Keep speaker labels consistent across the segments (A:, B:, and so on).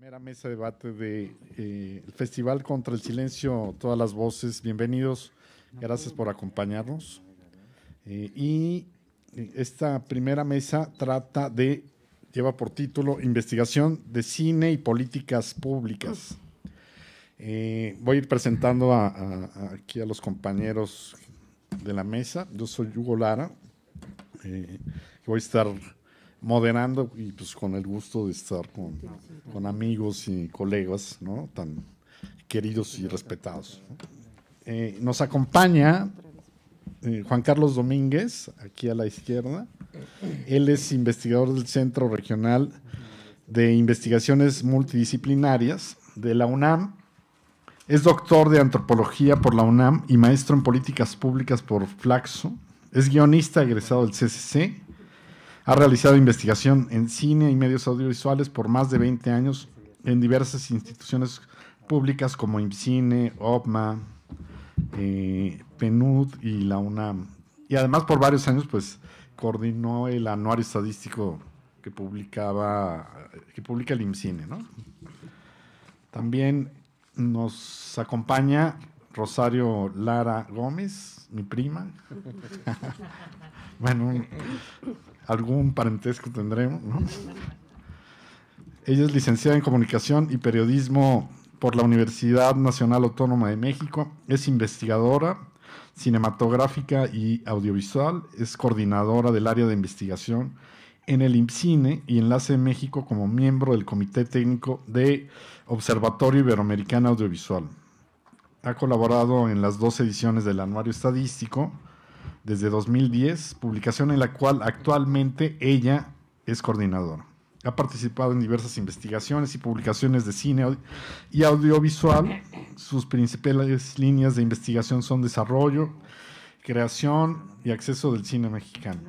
A: primera mesa de debate del de, eh, Festival contra el Silencio, todas las voces. Bienvenidos, gracias por acompañarnos. Eh, y eh, esta primera mesa trata de, lleva por título, Investigación de Cine y Políticas Públicas. voy a ir presentando aquí a los compañeros de la mesa. Yo soy Hugo Lara, voy a estar moderando y pues con el gusto de estar con, amigos y colegas, ¿no? Tan queridos y respetados. Eh, nos acompaña eh, Juan Carlos Domínguez, aquí a la izquierda. Él es investigador del Centro Regional de Investigaciones Multidisciplinarias de la UNAM. Es doctor de antropología por la UNAM y maestro en políticas públicas por Flaxo. Es guionista egresado del CCC ha realizado investigación en cine y medios audiovisuales por más de 20 años en diversas instituciones públicas como IMCINE, OPMA, eh, Penud y la UNAM. Y además por varios años pues coordinó el anuario estadístico que publicaba que publica el IMCINE, También nos acompaña Rosario Lara Gómez, mi prima. bueno, algún parentesco tendremos, Ella es licenciada en Comunicación y Periodismo por la Universidad Nacional Autónoma de México, es investigadora cinematográfica y audiovisual, es coordinadora del área de investigación en el IMCINE y Enlace de México como miembro del Comité Técnico de Observatorio Iberoamericano Audiovisual. Ha colaborado en las dos ediciones del Anuario Estadístico, desde 2010, publicación en la cual actualmente ella es coordinadora. Ha participado en diversas investigaciones y publicaciones de cine y audiovisual. Sus principales líneas de investigación son desarrollo, creación y acceso del cine mexicano.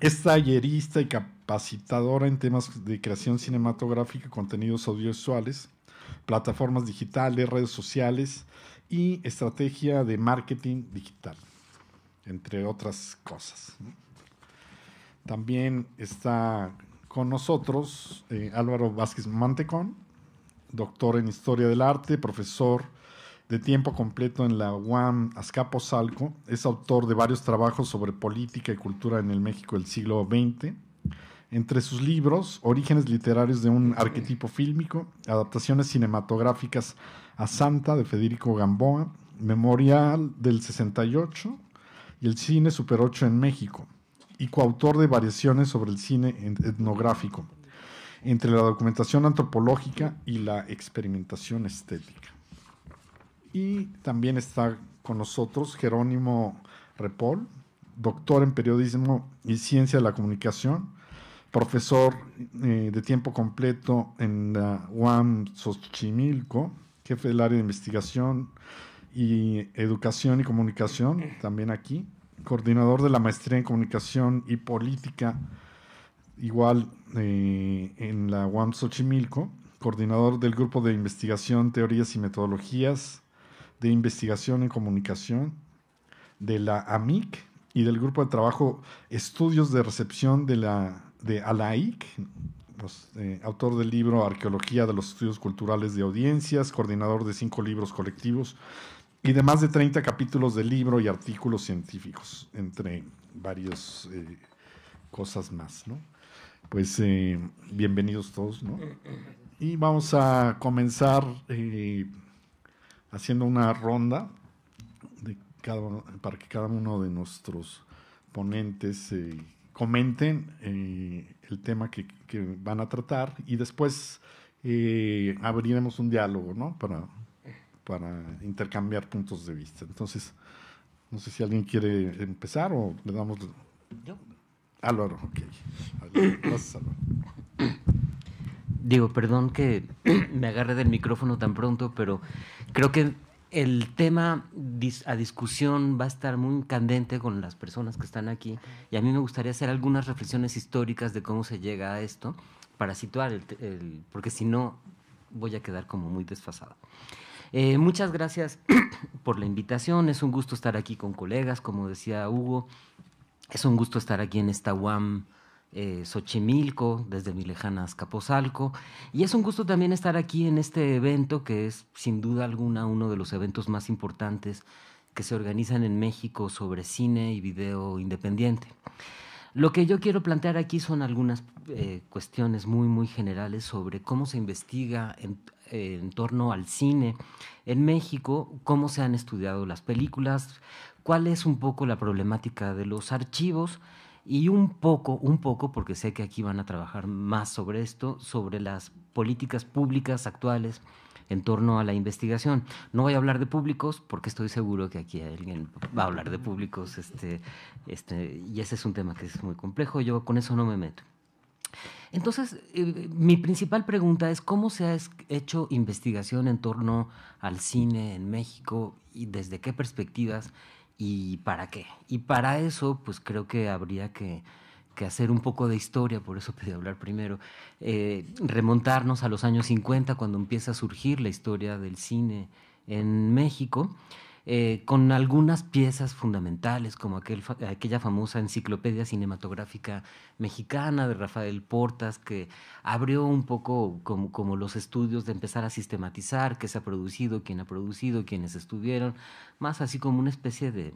A: Es tallerista y capacitadora en temas de creación cinematográfica, contenidos audiovisuales, plataformas digitales, redes sociales y estrategia de marketing digital entre otras cosas. También está con nosotros eh, Álvaro Vázquez Mantecón, doctor en Historia del Arte, profesor de tiempo completo en la UAM Azcapotzalco. Es autor de varios trabajos sobre política y cultura en el México del siglo XX. Entre sus libros, Orígenes literarios de un arquetipo fílmico, Adaptaciones cinematográficas a Santa de Federico Gamboa, Memorial del 68, y el cine Super 8 en México, y coautor de variaciones sobre el cine etnográfico, entre la documentación antropológica y la experimentación estética. Y también está con nosotros Jerónimo Repol, doctor en periodismo y ciencia de la comunicación, profesor eh, de tiempo completo en la UAM Xochimilco, jefe del área de investigación y Educación y Comunicación, también aquí, coordinador de la maestría en Comunicación y Política, igual eh, en la UAM Xochimilco, coordinador del Grupo de Investigación, Teorías y Metodologías de Investigación en Comunicación de la AMIC y del Grupo de Trabajo Estudios de Recepción de, la, de ALAIC, pues, eh, autor del libro Arqueología de los Estudios Culturales de Audiencias, coordinador de cinco libros colectivos y de más de 30 capítulos de libro y artículos científicos, entre varias eh, cosas más, ¿no? Pues eh, bienvenidos todos, ¿no? Y vamos a comenzar eh, haciendo una ronda de para que cada uno de nuestros ponentes comenten el tema que, van a tratar y después abriremos un diálogo, ¿no? Para para intercambiar puntos de vista. Entonces, no sé si alguien quiere empezar o le damos... Yo. Álvaro,
B: ok. gracias, Álvaro. Digo, perdón que me agarre del micrófono tan pronto, pero creo que el tema a discusión va a estar muy candente con las personas que están aquí y a mí me gustaría hacer algunas reflexiones históricas de cómo se llega a esto para situar el, porque si no voy a quedar como muy desfasada. Eh, muchas gracias por la invitación. Es un gusto estar aquí con colegas, como decía Hugo. Es un gusto estar aquí en esta UAM. Eh, Xochimilco, desde mi lejana Azcapotzalco. Y es un gusto también estar aquí en este evento, que es sin duda alguna uno de los eventos más importantes que se organizan en México sobre cine y video independiente. Lo que yo quiero plantear aquí son algunas eh, cuestiones muy, muy generales sobre cómo se investiga en, eh, en torno al cine en México, cómo se han estudiado las películas, cuál es un poco la problemática de los archivos y un poco, un poco, porque sé que aquí van a trabajar más sobre esto, sobre las políticas públicas actuales en torno a la investigación. No voy a hablar de públicos porque estoy seguro que aquí alguien va a hablar de públicos este, este, y ese es un tema que es muy complejo, yo con eso no me meto. Entonces, eh, mi principal pregunta es cómo se ha hecho investigación en torno al cine en México y desde qué perspectivas y para qué. Y para eso, pues creo que habría que, hacer un poco de historia, por eso pedí hablar primero, eh, remontarnos a los años 50, cuando empieza a surgir la historia del cine en México. Eh, con algunas piezas fundamentales, como aquella famosa enciclopedia cinematográfica mexicana de Rafael Portas, que abrió un poco como, los estudios de empezar a sistematizar qué se ha producido, quién ha producido, quiénes estuvieron, más así como una especie de,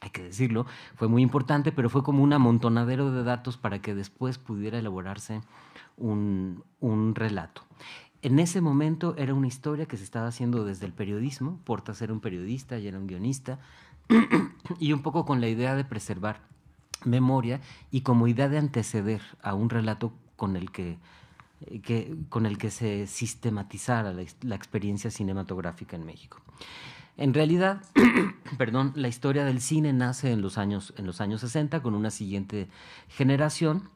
B: hay que decirlo, fue muy importante, pero fue como un amontonadero de datos para que después pudiera elaborarse un, un relato en ese momento era una historia que se estaba haciendo desde el periodismo. Portas era un periodista, y era un guionista, y un poco con la idea de preservar memoria y como idea de anteceder a un relato con el que, eh, se sistematizara la, experiencia cinematográfica en México. En realidad, perdón, la historia del cine nace en en los años 60 con una siguiente generación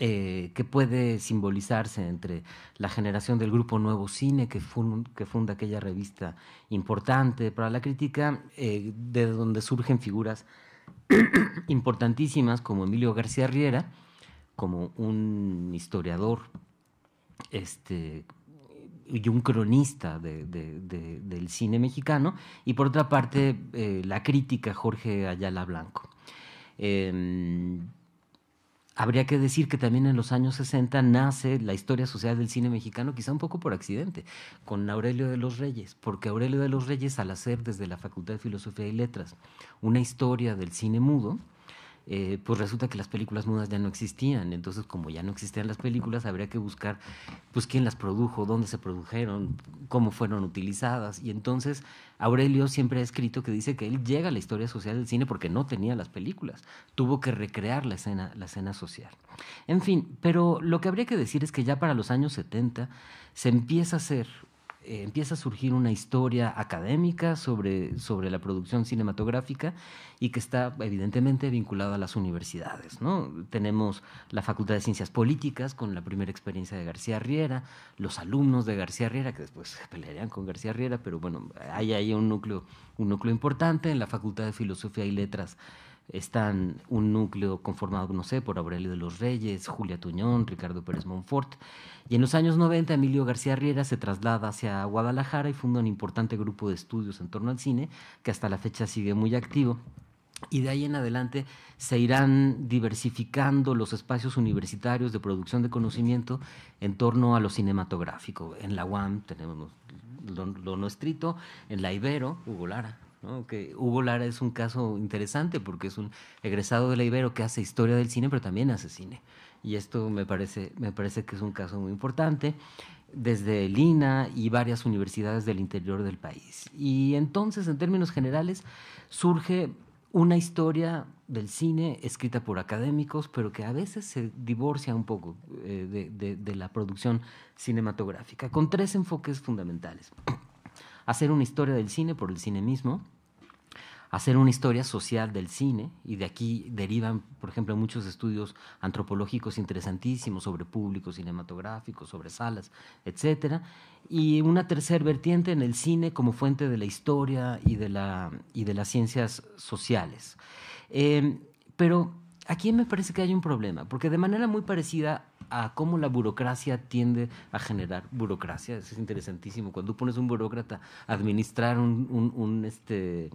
B: eh, que puede simbolizarse entre la generación del grupo Nuevo Cine, que, funda aquella revista importante para la crítica, eh, de donde surgen figuras importantísimas como Emilio García Riera, como un historiador este, y un cronista del cine mexicano, y por otra parte eh, la crítica Jorge Ayala Blanco. Em, Habría que decir que también en los años 60 nace la historia social del cine mexicano, quizá un poco por accidente, con Aurelio de los Reyes, porque Aurelio de los Reyes, al hacer desde la Facultad de Filosofía y Letras una historia del cine mudo, eh, pues resulta que las películas mudas ya no existían. Entonces, como ya no existían las películas, habría que buscar pues quién las produjo, dónde se produjeron, cómo fueron utilizadas. Y entonces Aurelio siempre ha escrito que dice que él llega a la historia social del cine porque no tenía las películas. Tuvo que recrear la escena, la escena social. En fin, pero lo que habría que decir es que ya para los años 70 se empieza a hacer eh, empieza a surgir una historia académica sobre, sobre la producción cinematográfica y que está evidentemente vinculada a las universidades. ¿no? Tenemos la Facultad de Ciencias Políticas con la primera experiencia de García Riera, los alumnos de García Riera, que después pelearían con García Riera, pero bueno, hay ahí un núcleo, un núcleo importante en la Facultad de Filosofía y Letras están un núcleo conformado, no sé, por Aurelio de los Reyes, Julia Tuñón, Ricardo Pérez Monfort. Y en los años 90, Emilio García Riera se traslada hacia Guadalajara y funda un importante grupo de estudios en torno al cine, que hasta la fecha sigue muy activo. Y de ahí en adelante se irán diversificando los espacios universitarios de producción de conocimiento en torno a lo cinematográfico. En la UAM tenemos lo, No estrito, en la Ibero, Hugo Lara, que Hugo Lara es un caso interesante porque es un egresado de la Ibero que hace historia del cine, pero también hace cine. Y esto me parece, me parece que es un caso muy importante desde Lina y varias universidades del interior del país. Y entonces, en términos generales, surge una historia del cine escrita por académicos, pero que a veces se divorcia un poco eh, de la producción cinematográfica, con tres enfoques fundamentales hacer una historia del cine por el cine mismo, hacer una historia social del cine, y de aquí derivan, por ejemplo, muchos estudios antropológicos interesantísimos sobre públicos cinematográficos, sobre salas, etc. Y una tercera vertiente en el cine como fuente de la historia y de, la, y de las ciencias sociales. Eh, pero Aquí me parece que hay un problema, porque de manera muy parecida a cómo la burocracia tiende a generar burocracia, eso es interesantísimo, cuando tú pones un burócrata a administrar un, este,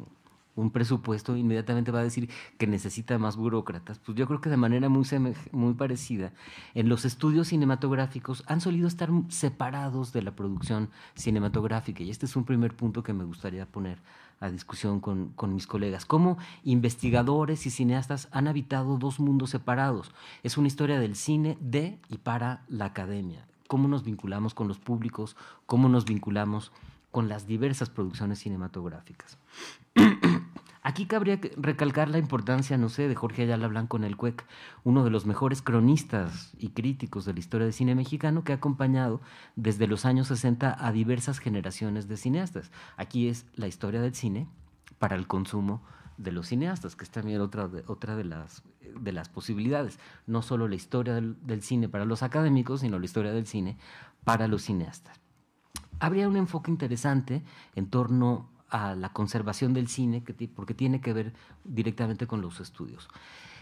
B: un presupuesto, inmediatamente va a decir que necesita más burócratas. Pues yo creo que de manera muy, muy parecida, en los estudios cinematográficos han solido estar separados de la producción cinematográfica. Y este es un primer punto que me gustaría poner discusión con, con, mis colegas, cómo investigadores y cineastas han habitado dos mundos separados. Es una historia del cine de y para la academia, cómo nos vinculamos con los públicos, cómo nos vinculamos con las diversas producciones cinematográficas. Aquí cabría recalcar la importancia, no sé, de Jorge Ayala Blanco en el CUEC, uno de los mejores cronistas y críticos de la historia del cine mexicano que ha acompañado desde los años 60 a diversas generaciones de cineastas. Aquí es la historia del cine para el consumo de los cineastas, que es también otra de, las, posibilidades. No solo la historia del, del cine para los académicos, sino la historia del cine para los cineastas. Habría un enfoque interesante en torno a la conservación del cine, porque tiene que ver directamente con los estudios.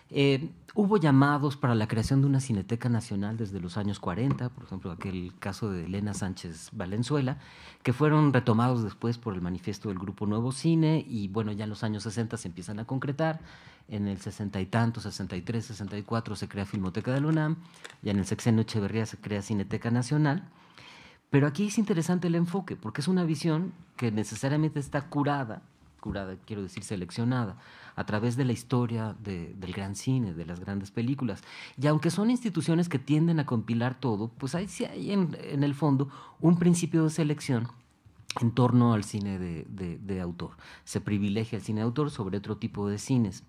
B: Eh, hubo llamados para la creación de una Cineteca Nacional desde los años 40, por ejemplo, aquel caso de Elena Sánchez Valenzuela, que fueron retomados después por el manifiesto del Grupo Nuevo Cine y bueno, ya en los años 60 se empiezan a concretar. En el 60 y tanto, 63, 64 se crea Filmoteca de la UNAM, ya en el sexenio Echeverría se crea Cineteca Nacional. Pero aquí es interesante el enfoque, porque es una visión que necesariamente está curada, curada quiero decir seleccionada, a través de la historia del gran cine, de las grandes películas. Y aunque son instituciones que tienden a compilar todo, pues ahí sí hay en, el fondo un principio de selección en torno al cine de, autor. Se privilegia el cine de autor sobre otro tipo de cines.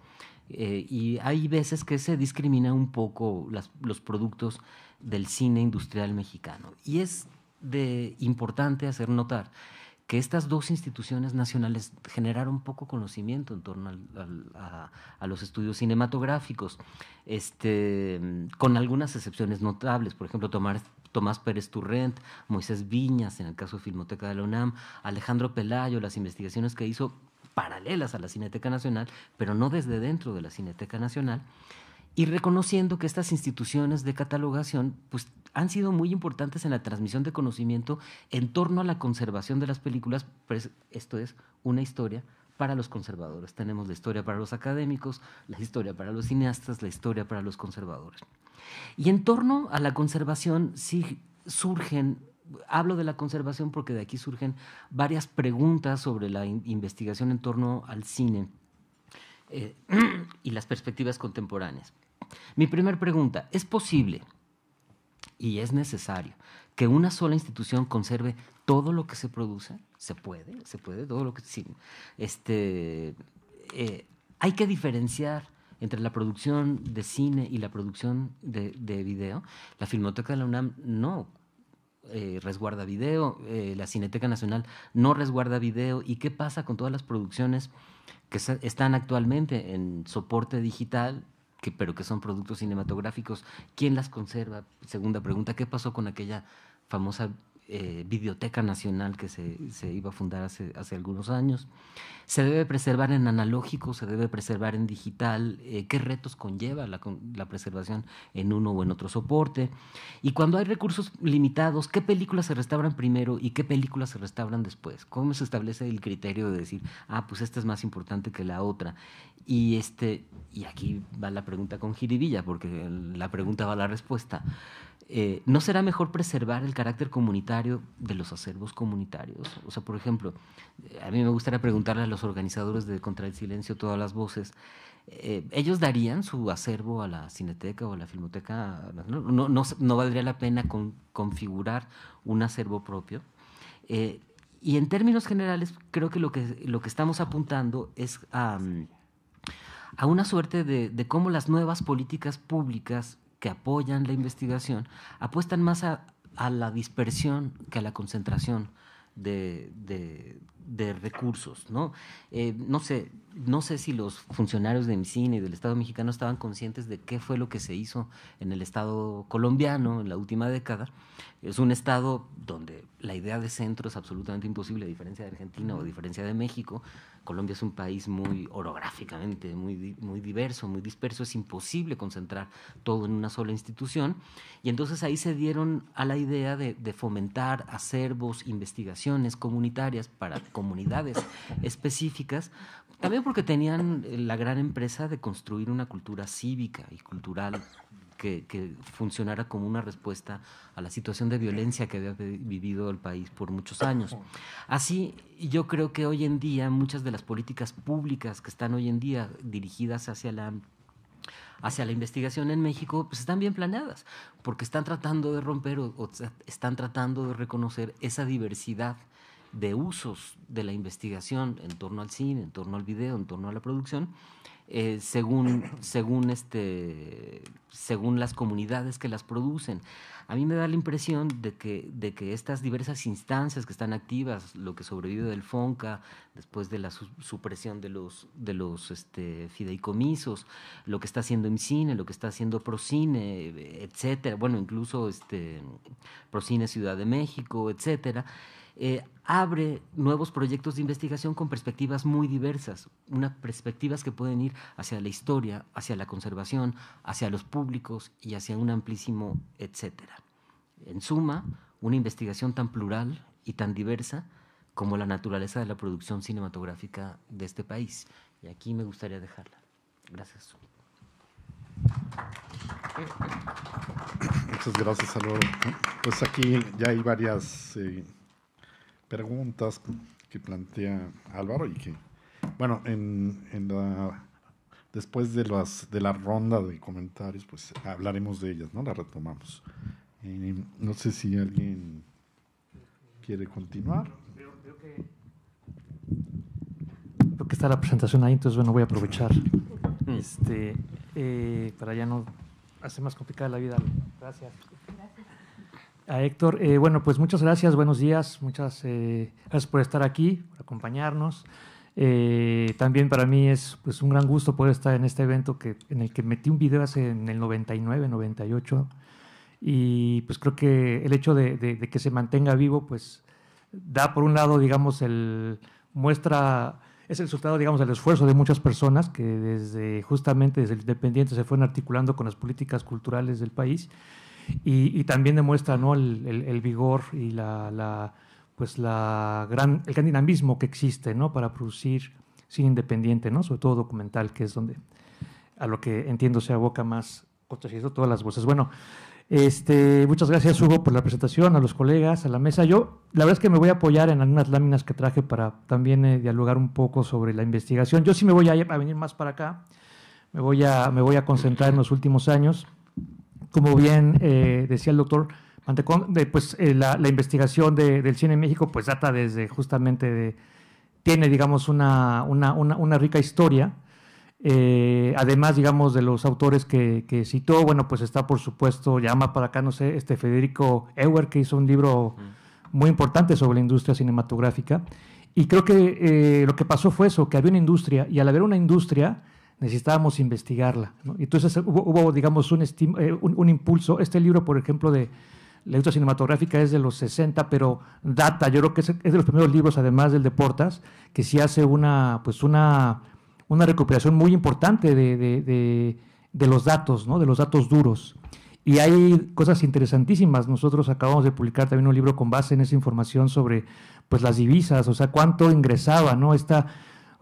B: Eh, y hay veces que se discrimina un poco los productos del cine industrial mexicano. Y es de importante hacer notar que estas dos instituciones nacionales generaron poco conocimiento en torno a, los estudios cinematográficos, este, con algunas excepciones notables, por ejemplo, Tomás, Tomás Pérez Turrent, Moisés Viñas, en el caso de Filmoteca de la UNAM, Alejandro Pelayo, las investigaciones que hizo paralelas a la Cineteca Nacional, pero no desde dentro de la Cineteca Nacional y reconociendo que estas instituciones de catalogación pues, han sido muy importantes en la transmisión de conocimiento en torno a la conservación de las películas, pues, esto es una historia para los conservadores. Tenemos la historia para los académicos, la historia para los cineastas, la historia para los conservadores. Y en torno a la conservación sí surgen hablo de la conservación porque de aquí surgen varias preguntas sobre la investigación en torno al cine eh, y las perspectivas contemporáneas. Mi primera pregunta, ¿es posible y es necesario que una sola institución conserve todo lo que se produce? Se puede, se puede, todo lo que... Sí. Este, eh, hay que diferenciar entre la producción de cine y la producción de, video. La Filmoteca de la UNAM no eh, resguarda video, eh, la Cineteca Nacional no resguarda video. ¿Y qué pasa con todas las producciones que están actualmente en soporte digital que, pero que son productos cinematográficos. ¿Quién las conserva? Segunda pregunta, ¿qué pasó con aquella famosa eh, Biblioteca Nacional que se, se, iba a fundar hace, hace algunos años. ¿Se debe preservar en analógico? ¿Se debe preservar en digital? Eh, ¿Qué retos conlleva la, la, preservación en uno o en otro soporte? Y cuando hay recursos limitados, ¿qué películas se restauran primero y qué películas se restauran después? ¿Cómo se establece el criterio de decir, ah, pues esta es más importante que la otra? Y, este, y aquí va la pregunta con jiribilla, porque la pregunta va a la respuesta. Eh, ¿no será mejor preservar el carácter comunitario de los acervos comunitarios? O sea, por ejemplo, a mí me gustaría preguntarle a los organizadores de Contra el Silencio, todas las voces, eh, ¿ellos darían su acervo a la Cineteca o a la Filmoteca? ¿No, valdría la pena configurar un acervo propio? Eh, y en términos generales, creo que lo que, lo que estamos apuntando es a, una suerte de cómo las nuevas políticas públicas que apoyan la investigación apuestan más a, la dispersión que a la concentración de, de, de recursos, ¿no? Eh, no, sé, no sé si los funcionarios de MCINE y del Estado mexicano estaban conscientes de qué fue lo que se hizo en el Estado colombiano en la última década. Es un Estado donde la idea de centro es absolutamente imposible, a diferencia de Argentina o a diferencia de México. Colombia es un país muy orográficamente, muy, muy diverso, muy disperso, es imposible concentrar todo en una sola institución. Y entonces ahí se dieron a la idea de fomentar acervos, investigaciones comunitarias para comunidades específicas, también porque tenían eh, la gran empresa de construir una cultura cívica y cultural que, funcionara como una respuesta a la situación de violencia que había vivido el país por muchos años. Así, yo creo que hoy en día muchas de las políticas públicas que están hoy en día dirigidas hacia la hacia la investigación en México, pues están bien planeadas, porque están tratando de romper o están tratando de reconocer esa diversidad de usos de la investigación en torno al cine, en torno al video, en torno a la producción, eh, según, según, este, según las comunidades que las producen. A mí me da la impresión de que, de que estas diversas instancias que están activas, lo que sobrevive del FONCA, después de la supresión de los, de los este, fideicomisos, lo que está haciendo Cine, lo que está haciendo ProCine, etcétera, bueno, incluso este, ProCine Ciudad de México, etcétera, eh, abre nuevos proyectos de investigación con perspectivas muy diversas, unas perspectivas que pueden ir hacia la historia, hacia la conservación, hacia los públicos y hacia un amplísimo etcétera. En suma, una investigación tan plural y tan diversa como la naturaleza de la producción cinematográfica de este país. Y aquí me gustaría dejarla. Gracias.
A: Muchas gracias, Álvaro. Pues aquí ya hay varias... Eh, preguntas que plantea Álvaro y que, bueno, en, en la, después de, las, de la ronda de comentarios, pues hablaremos de ellas, ¿no? la retomamos. Eh, no sé si alguien quiere continuar. Creo,
C: que... está la presentación ahí, entonces bueno, voy a aprovechar mm. este, eh, para ya no hacer más complicada la vida. Gracias a Héctor. Eh, bueno, pues muchas gracias, buenos días, muchas eh, gracias por estar aquí, por acompañarnos. Eh, también para mí es pues, un gran gusto poder estar en este evento que, en el que metí un video hace en el 99, 98. Y pues creo que el hecho de, que se mantenga vivo, pues da por un lado, digamos, el muestra, es el resultado, digamos, del esfuerzo de muchas personas que desde justamente desde el Independiente se fueron articulando con las políticas culturales del país y, también demuestra ¿no? el, vigor y la, pues la gran, el gran dinamismo que existe ¿no? para producir cine independiente, ¿no? sobre todo documental, que es donde a lo que entiendo se aboca más todas las voces. Bueno, este, muchas gracias Hugo por la presentación, a los colegas, a la mesa. Yo la verdad es que me voy a apoyar en algunas láminas que traje para también eh, dialogar un poco sobre la investigación. Yo sí me voy a, venir más para acá, me voy a concentrar en los últimos años como bien eh, decía el doctor Mantecón, pues eh, la, investigación del cine en México pues data desde justamente de, tiene digamos una, una, una, rica historia. Eh, además, digamos, de los autores que, citó, bueno, pues está por supuesto, llama para acá, no sé, este Federico Ewer, que hizo un libro muy importante sobre la industria cinematográfica. Y creo que lo que pasó fue eso, que había una industria, y al haber una industria, necesitábamos investigarla. Entonces hubo, digamos, eh, un, un, impulso. Este libro, por ejemplo, de la industria cinematográfica es de los 60, pero data, yo creo que es, de los primeros libros, además del Portas, que sí hace una, pues una, una recuperación muy importante de, de, los datos, ¿no? de los datos duros. Y hay cosas interesantísimas. Nosotros acabamos de publicar también un libro con base en esa información sobre pues, las divisas, o sea, cuánto ingresaba, ¿no? Esta,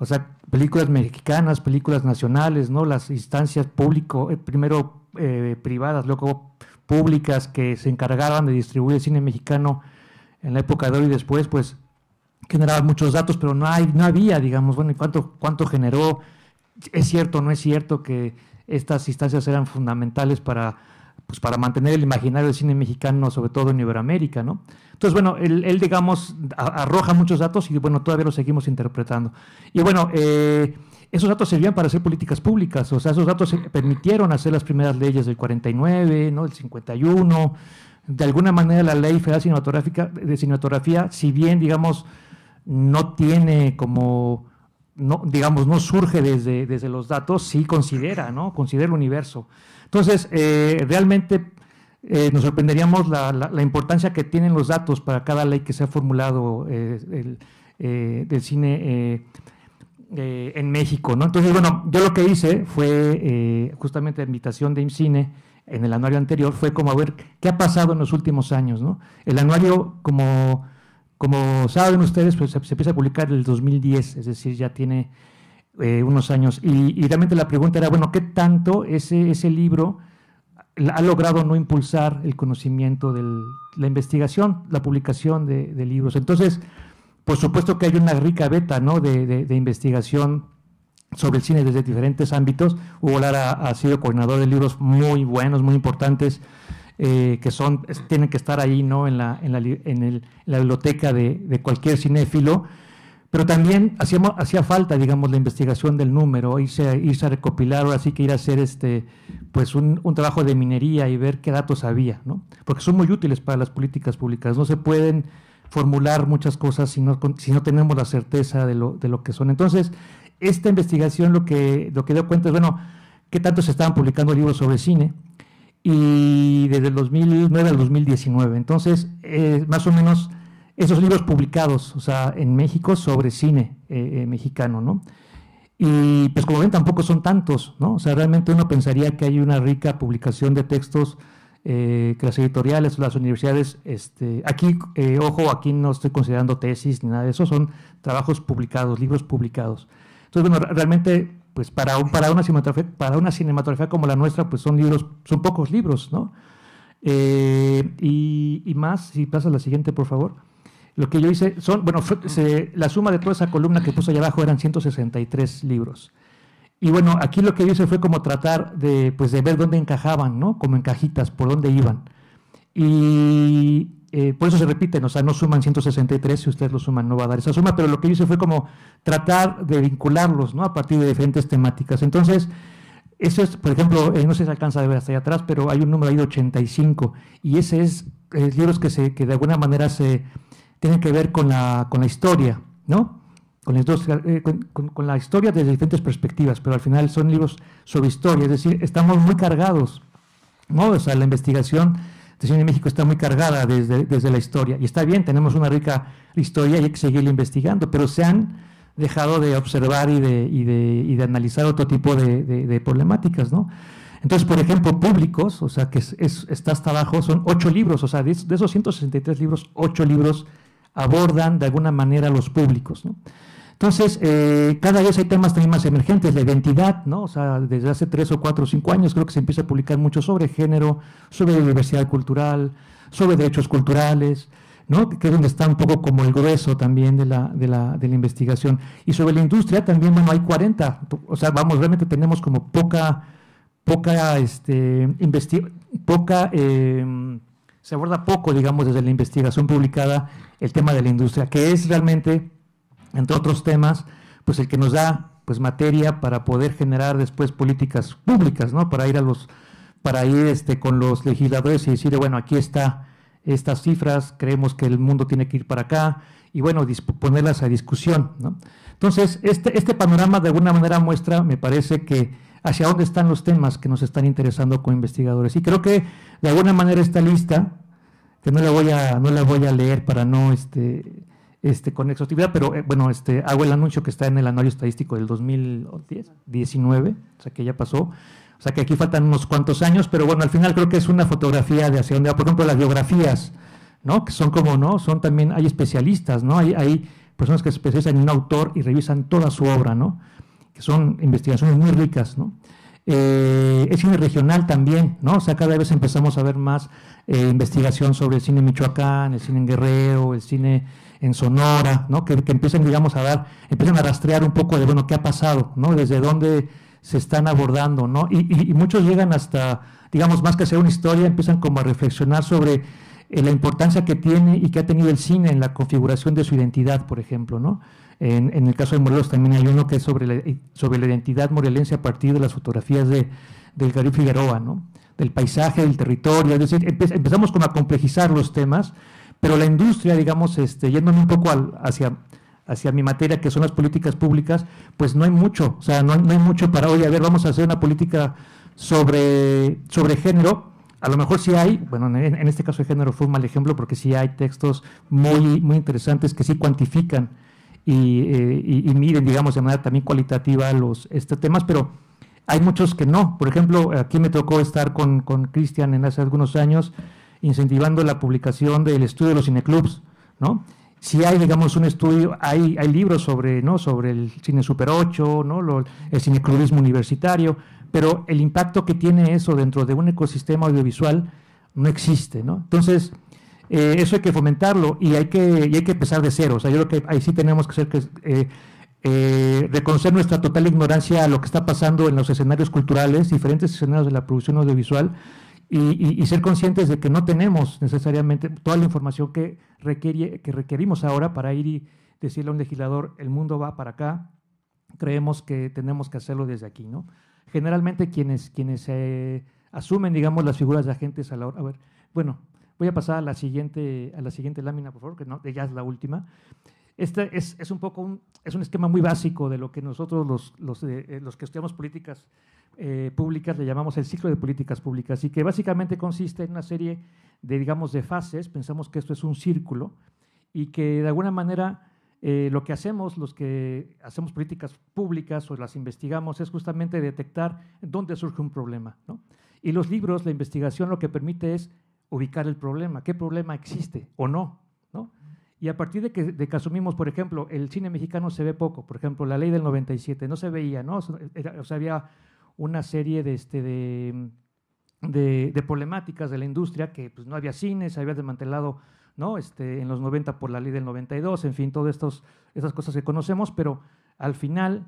C: o sea, películas mexicanas, películas nacionales, ¿no? Las instancias público, eh, primero eh, privadas, luego públicas que se encargaban de distribuir el cine mexicano en la época de hoy y después, pues generaban muchos datos, pero no, hay, no había, digamos, bueno, ¿cuánto, cuánto generó? ¿Es cierto o no es cierto que estas instancias eran fundamentales para pues para mantener el imaginario del cine mexicano, sobre todo en Iberoamérica, ¿no? Entonces, bueno, él, digamos, arroja muchos datos y, bueno, todavía los seguimos interpretando. Y, bueno, eh, esos datos servían para hacer políticas públicas, o sea, esos datos permitieron hacer las primeras leyes del 49, ¿no? del 51, de alguna manera la ley federal cinematográfica, de cinematografía, si bien, digamos, no tiene como, no, digamos, no surge desde, desde los datos, sí considera, ¿no? Considera el universo. Entonces, eh, realmente eh, nos sorprenderíamos la, importancia que tienen los datos para cada ley que se ha formulado eh, del cine en México. ¿no? Entonces, bueno, yo lo que hice fue justamente la invitación de IMCINE en el anuario anterior, fue como a ver qué ha pasado en los últimos años. ¿no? El anuario, como como saben ustedes, pues se, empieza a publicar en el 2010, es decir, ya tiene eh, unos años. Y, realmente la pregunta era, bueno, ¿qué tanto ese, ese libro ha logrado no impulsar el conocimiento de la investigación, la publicación de, libros? Entonces, por supuesto que hay una rica beta de, investigación sobre el cine desde diferentes ámbitos. Hugo Lara ha sido coordinador de libros muy buenos, muy importantes, eh, que son, tienen que estar ahí ¿no? en, la, en, la, en, la biblioteca de cualquier cinéfilo. Pero también hacía falta, digamos, la investigación del número, irse, a recopilar, o así que ir a hacer este, pues un, trabajo de minería y ver qué datos había, ¿no? Porque son muy útiles para las políticas públicas. No se pueden formular muchas cosas si no, si no tenemos la certeza de lo, que son. Entonces, esta investigación lo que, lo que dio cuenta es, bueno, qué tanto se estaban publicando libros sobre cine, y desde el 2009 al 2019. Entonces, eh, más o menos esos libros publicados, o sea, en México sobre cine eh, eh, mexicano, ¿no? Y pues como ven, tampoco son tantos, ¿no? O sea, realmente uno pensaría que hay una rica publicación de textos eh, que las editoriales, las universidades, este, aquí, eh, ojo, aquí no estoy considerando tesis ni nada de eso, son trabajos publicados, libros publicados. Entonces, bueno, realmente, pues para, para, una, cinematografía, para una cinematografía como la nuestra, pues son libros, son pocos libros, ¿no? y, más, si pasa la siguiente, por favor. Lo que yo hice son, bueno, la suma de toda esa columna que puse allá abajo eran 163 libros. Y bueno, aquí lo que hice fue como tratar de, pues, de ver dónde encajaban, ¿no? Como en cajitas, por dónde iban. Y eh, por eso se repiten, o sea, no suman 163, si ustedes lo suman no va a dar esa suma, pero lo que yo hice fue como tratar de vincularlos, ¿no? A partir de diferentes temáticas. Entonces, eso es, por ejemplo, eh, no sé si se alcanza a ver hasta allá atrás, pero hay un número ahí de 85, y ese es libros que, se, que de alguna manera se tienen que ver con la, con la historia, ¿no? Con, dos, eh, con, la historia desde diferentes perspectivas, pero al final son libros sobre historia, es decir, estamos muy cargados, ¿no? O sea, la investigación de de México está muy cargada desde, desde la historia, y está bien, tenemos una rica historia y hay que seguir investigando, pero se han dejado de observar y de, y de, y de analizar otro tipo de, problemáticas, ¿no? Entonces, por ejemplo, públicos, o sea, que es, está hasta abajo, son ocho libros, o sea, de, de, esos 163 libros, ocho libros abordan de alguna manera los públicos. Entonces, eh, cada vez hay temas también más emergentes, la identidad, ¿no? O sea, desde hace tres o cuatro o cinco años creo que se empieza a publicar mucho sobre género, sobre diversidad cultural, sobre derechos culturales, ¿no? Que es donde está un poco como el grueso también de la, de la, investigación. Y sobre la industria también, bueno, hay 40, o sea, vamos, realmente tenemos como poca, poca, este, poca, em, se aborda poco, digamos, desde la investigación publicada el tema de la industria, que es realmente, entre otros temas, pues el que nos da pues materia para poder generar después políticas públicas, ¿no? Para ir a los para ir este con los legisladores y decir, bueno, aquí está estas cifras, creemos que el mundo tiene que ir para acá y bueno, ponerlas a discusión, ¿no? Entonces, este este panorama de alguna manera muestra, me parece que hacia dónde están los temas que nos están interesando como investigadores. Y creo que de alguna manera esta lista, que no la voy a, no la voy a leer para no este, este, con exhaustividad, pero eh, bueno, este, hago el anuncio que está en el anuario estadístico del 2019, o sea que ya pasó. O sea que aquí faltan unos cuantos años, pero bueno, al final creo que es una fotografía de hacia dónde va. Por ejemplo, las biografías, ¿no? Que son como, ¿no? Son también, hay especialistas, ¿no? Hay, hay personas que se especializan en un autor y revisan toda su obra, ¿no? que son investigaciones muy ricas, ¿no? el eh, cine regional también, ¿no? O sea, cada vez empezamos a ver más eh, investigación sobre el cine Michoacán, el cine en Guerrero, el cine en Sonora, ¿no? Que, empiezan, digamos, a dar, empiezan a rastrear un poco de, bueno, qué ha pasado, ¿no? Desde dónde se están abordando, ¿no? Y, muchos llegan hasta, digamos, más que hacer una historia, empiezan como a reflexionar sobre eh, la importancia que tiene y que ha tenido el cine en la configuración de su identidad, por ejemplo, ¿no? En, el caso de Morelos también hay uno que es sobre la, eh, sobre la identidad morelense a partir de las fotografías de, del Gary Figueroa, ¿no? del paisaje, del territorio. Es decir, empezamos como a complejizar los temas, pero la industria, digamos, este, yéndome un poco al, hacia, hacia mi materia, que son las políticas públicas, pues no hay mucho. O sea, no, hay mucho para, hoy, a ver, vamos a hacer una política sobre, sobre género, a lo mejor sí hay, bueno, en, este caso de género fue un mal ejemplo porque sí hay textos muy, muy interesantes que sí cuantifican eh, y, miren, digamos, de manera también cualitativa los este, temas, pero hay muchos que no. Por ejemplo, aquí me tocó estar con Cristian en hace algunos años incentivando la publicación del estudio de los cineclubs, ¿no? Si hay, digamos, un estudio, hay, hay libros sobre, ¿no? sobre el cine Super 8, ¿no? el cineclubismo universitario, pero el impacto que tiene eso dentro de un ecosistema audiovisual no existe, ¿no? Entonces, eh, eso hay que fomentarlo y hay que, y hay que empezar de cero. O sea, yo creo que ahí sí tenemos que ser que... Eh, eh, reconocer nuestra total ignorancia a lo que está pasando en los escenarios culturales, diferentes escenarios de la producción audiovisual, y, ser conscientes de que no tenemos necesariamente toda la información que, que requerimos ahora para ir y decirle a un legislador, el mundo va para acá, creemos que tenemos que hacerlo desde aquí. ¿no? Generalmente quienes, quienes asumen, digamos, las figuras de agentes a la hora... A ver, bueno, Voy a pasar a la siguiente, a la siguiente lámina, por favor, que no, ya es la última. Este es, es, un poco un, es un esquema muy básico de lo que nosotros los, los, eh, eh, los que estudiamos políticas eh, públicas le llamamos el ciclo de políticas públicas y que básicamente consiste en una serie de, digamos, de fases. Pensamos que esto es un círculo y que de alguna manera lo que hacemos, los que hacemos políticas públicas o las investigamos, es justamente detectar dónde surge un problema. ¿no? Y los libros, la investigación, lo que permite es ubicar el problema, qué problema existe o no. ¿no? Y a partir de que, asumimos, por ejemplo, el cine mexicano se ve poco, por ejemplo, la ley del 97 no se veía, ¿no? o sea, había una serie de, este, de, problemáticas de la industria que pues, no había cine, se había desmantelado ¿no? este, en los 90 por la ley del 92, en fin, todas estas cosas que conocemos, pero al final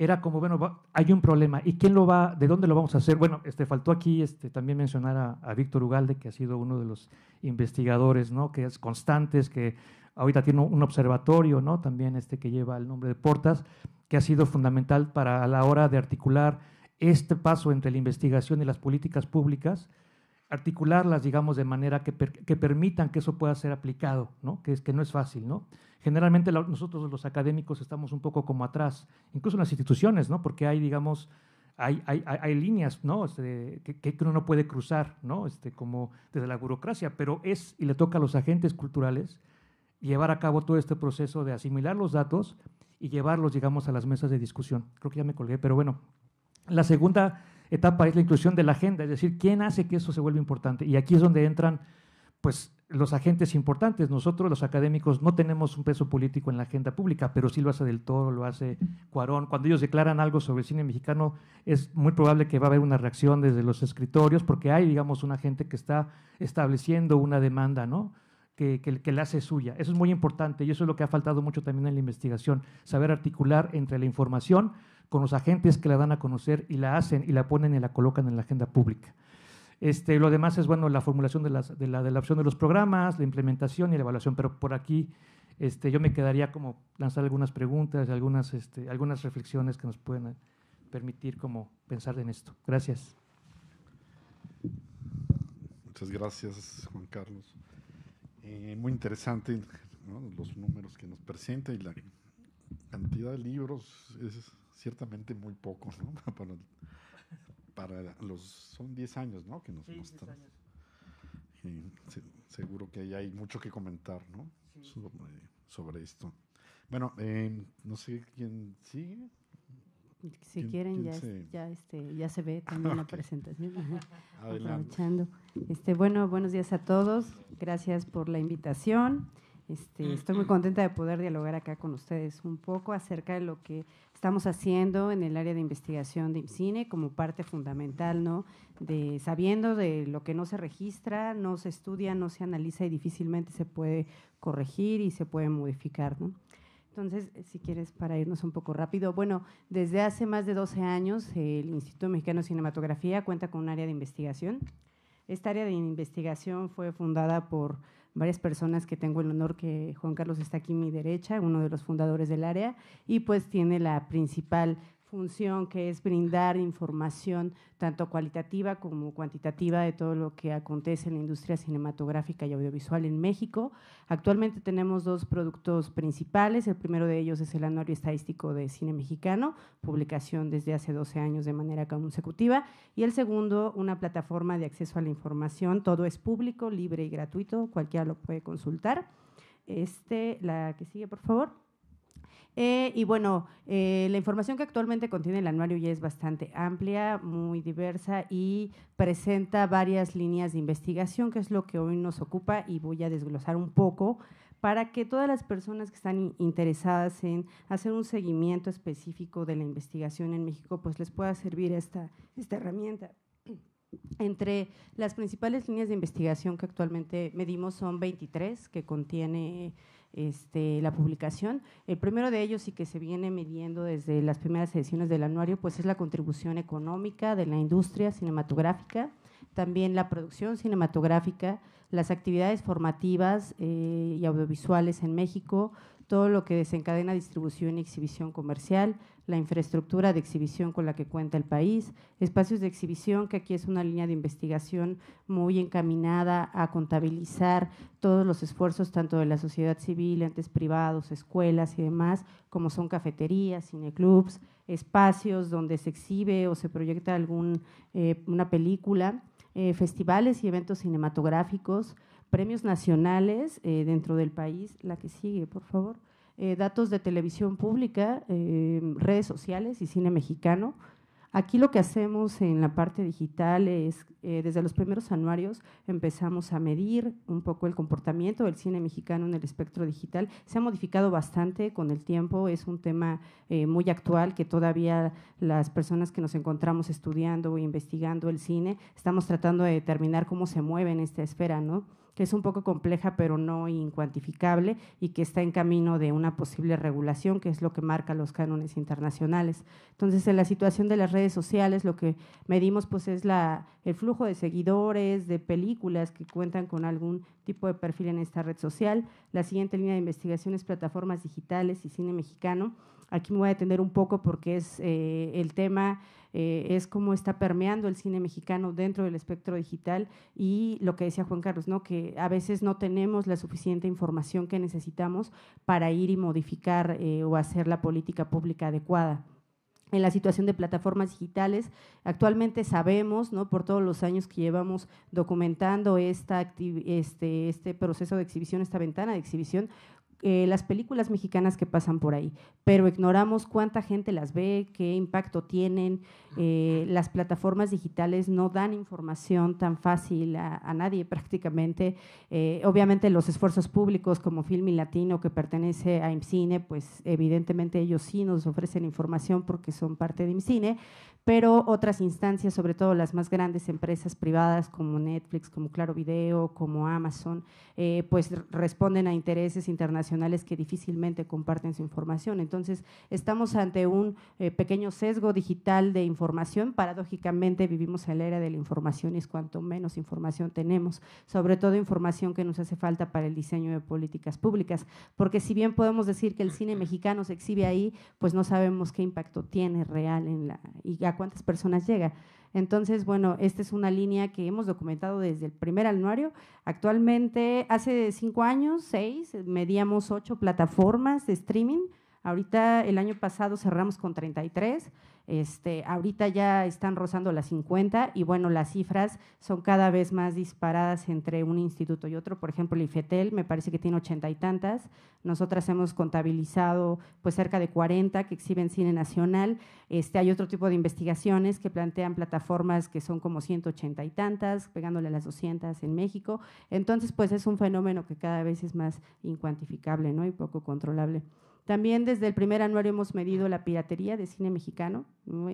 C: era como, bueno, hay un problema, ¿y quién lo va, de dónde lo vamos a hacer? Bueno, este, faltó aquí este, también mencionar a, Víctor Ugalde, que ha sido uno de los investigadores, ¿no? Que es constantes, que ahorita tiene un observatorio, ¿no? También este que lleva el nombre de Portas, que ha sido fundamental para a la hora de articular este paso entre la investigación y las políticas públicas, articularlas, digamos, de manera que, que permitan que eso pueda ser aplicado, ¿no? Que es que no es fácil, ¿no? Generalmente nosotros los académicos estamos un poco como atrás, incluso en las instituciones, ¿no? Porque hay, digamos, hay, hay, líneas, ¿no? Este, que, que, uno no puede cruzar, ¿no? Este, como desde la burocracia, pero es, y le toca a los agentes culturales, llevar a cabo todo este proceso de asimilar los datos y llevarlos, digamos, a las mesas de discusión. Creo que ya me colgué, pero bueno. La segunda etapa es la inclusión de la agenda, es decir, quién hace que eso se vuelva importante. Y aquí es donde entran pues los agentes importantes. Nosotros, los académicos, no tenemos un peso político en la agenda pública, pero sí lo hace Del todo, lo hace Cuarón. Cuando ellos declaran algo sobre el cine mexicano, es muy probable que va a haber una reacción desde los escritorios, porque hay, digamos, una gente que está estableciendo una demanda, ¿no? Que, que la hace suya. Eso es muy importante y eso es lo que ha faltado mucho también en la investigación, saber articular entre la información con los agentes que la dan a conocer y la hacen y la ponen y la colocan en la agenda pública. Este, lo demás es bueno la formulación de, las, de, la, de, la, opción de los programas, la implementación y la evaluación, pero por aquí este, yo me quedaría como lanzar algunas preguntas, algunas, este, algunas reflexiones que nos pueden eh, permitir como pensar en esto. Gracias.
A: Muchas gracias, Juan Carlos. Eh, muy interesante los números que nos presenta y la cantidad de libros es ciertamente muy poco ¿no? los, son 10 años, ¿no? Que nos sí, seguro que ahí hay mucho que comentar, ¿no? Sobre, esto. Bueno, em, no sé quién sigue. Si quieren, ya, se...
D: Este, ya, se ve también la presentación.
A: Adelante.
D: Este, bueno, buenos días a todos. Gracias por la invitación. Este, estoy muy contenta de poder dialogar acá con ustedes un poco acerca de lo que estamos haciendo en el área de investigación de IMCINE como parte fundamental, ¿no? De sabiendo de lo que no se registra, no se estudia, no se analiza y difícilmente se puede corregir y se puede modificar, Entonces, si quieres, para irnos un poco rápido, bueno, desde hace más de 12 años el Instituto Mexicano de Cinematografía cuenta con un área de investigación. Esta área de investigación fue fundada por varias personas que tengo el honor que Juan Carlos está aquí a mi derecha, uno de los fundadores del área, y pues tiene la principal función que es brindar información tanto cualitativa como cuantitativa de todo lo que acontece en la industria cinematográfica y audiovisual en México. Actualmente tenemos dos productos principales, el primero de ellos es el Anuario Estadístico de Cine Mexicano, publicación desde hace 12 años de manera consecutiva, y el segundo, una plataforma de acceso a la información, todo es público, libre y gratuito, cualquiera lo puede consultar. Este, la que sigue, por favor. Eh, y bueno, eh, la información que actualmente contiene el anuario ya es bastante amplia, muy diversa y presenta varias líneas de investigación, que es lo que hoy nos ocupa y voy a desglosar un poco para que todas las personas que están interesadas en hacer un seguimiento específico de la investigación en México, pues les pueda servir esta, esta herramienta. Entre las principales líneas de investigación que actualmente medimos son 23 que contiene este, la publicación. El primero de ellos y que se viene midiendo desde las primeras ediciones del anuario, pues es la contribución económica de la industria cinematográfica, también la producción cinematográfica, las actividades formativas eh, y audiovisuales en México, todo lo que desencadena distribución y exhibición comercial, la infraestructura de exhibición con la que cuenta el país, espacios de exhibición, que aquí es una línea de investigación muy encaminada a contabilizar todos los esfuerzos tanto de la sociedad civil, entes privados, escuelas y demás, como son cafeterías, cineclubs, espacios donde se exhibe o se proyecta alguna eh, película, eh, festivales y eventos cinematográficos, premios nacionales eh, dentro del país. La que sigue, por favor. Eh, datos de televisión pública, em, redes sociales y cine mexicano. Aquí lo que hacemos en la parte digital es, eh, desde los primeros anuarios empezamos a medir un poco el comportamiento del cine mexicano en el espectro digital. Se ha modificado bastante con el tiempo, es un tema eh, muy actual que todavía las personas que nos encontramos estudiando e investigando el cine estamos tratando de determinar cómo se mueve en esta esfera, ¿no? que es un poco compleja pero no incuantificable y que está en camino de una posible regulación, que es lo que marca los cánones internacionales. Entonces, en la situación de las redes sociales, lo que medimos pues es la, el flujo de seguidores, de películas que cuentan con algún tipo de perfil en esta red social. La siguiente línea de investigación es plataformas digitales y cine mexicano. Aquí me voy a detener un poco porque es eh, el tema eh, es cómo está permeando el cine mexicano dentro del espectro digital y lo que decía Juan Carlos, ¿no? que a veces no tenemos la suficiente información que necesitamos para ir y modificar eh, o hacer la política pública adecuada en la situación de plataformas digitales. Actualmente sabemos, ¿no? por todos los años que llevamos documentando este, este proceso de exhibición, esta ventana de exhibición, eh, las películas mexicanas que pasan por ahí, pero ignoramos cuánta gente las ve, qué impacto tienen. Eh, las plataformas digitales no dan información tan fácil a, nadie prácticamente. Eh, obviamente los esfuerzos públicos como Film Latino, que pertenece a IMCINE, pues evidentemente ellos sí nos ofrecen información porque son parte de IMCINE, pero otras instancias, sobre todo las más grandes empresas privadas como Netflix, como Claro Video, como Amazon, pues responden a intereses internacionales que difícilmente comparten su información. Entonces, estamos ante un eh, pequeño sesgo digital de información. Paradójicamente, vivimos en la era de la información y es cuanto menos información tenemos, sobre todo información que nos hace falta para el diseño de políticas públicas. Porque si bien podemos decir que el cine mexicano se exhibe ahí, pues no sabemos qué impacto tiene real en la, y a cuántas personas llega. Entonces, bueno, esta es una línea que hemos documentado desde el primer anuario. Actualmente, hace cinco años, seis, medíamos ocho plataformas de streaming. Ahorita, el año pasado cerramos con 33 este, ahorita ya están rozando las 50 y bueno, las cifras son cada vez más disparadas entre un instituto y otro. Por ejemplo, el IFETEL me parece que tiene ochenta y tantas. Nosotras hemos contabilizado pues cerca de 40 que exhiben cine nacional. Este, hay otro tipo de investigaciones que plantean plataformas que son como 180 y tantas, pegándole las 200 en México. Entonces, pues es un fenómeno que cada vez es más incuantificable ¿no? y poco controlable. También desde el primer anuario hemos medido la piratería de cine mexicano.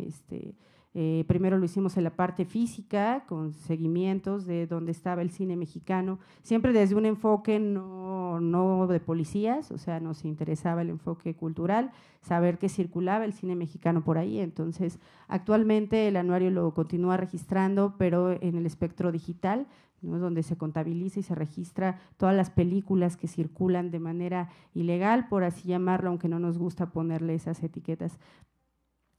D: Este, eh, primero lo hicimos en la parte física, con seguimientos de dónde estaba el cine mexicano, siempre desde un enfoque no, de policías, o sea, nos interesaba el enfoque cultural, saber qué circulaba el cine mexicano por ahí. Entonces, actualmente el anuario lo continúa registrando, pero en el espectro digital, donde se contabiliza y se registra todas las películas que circulan de manera ilegal, por así llamarlo, aunque no nos gusta ponerle esas etiquetas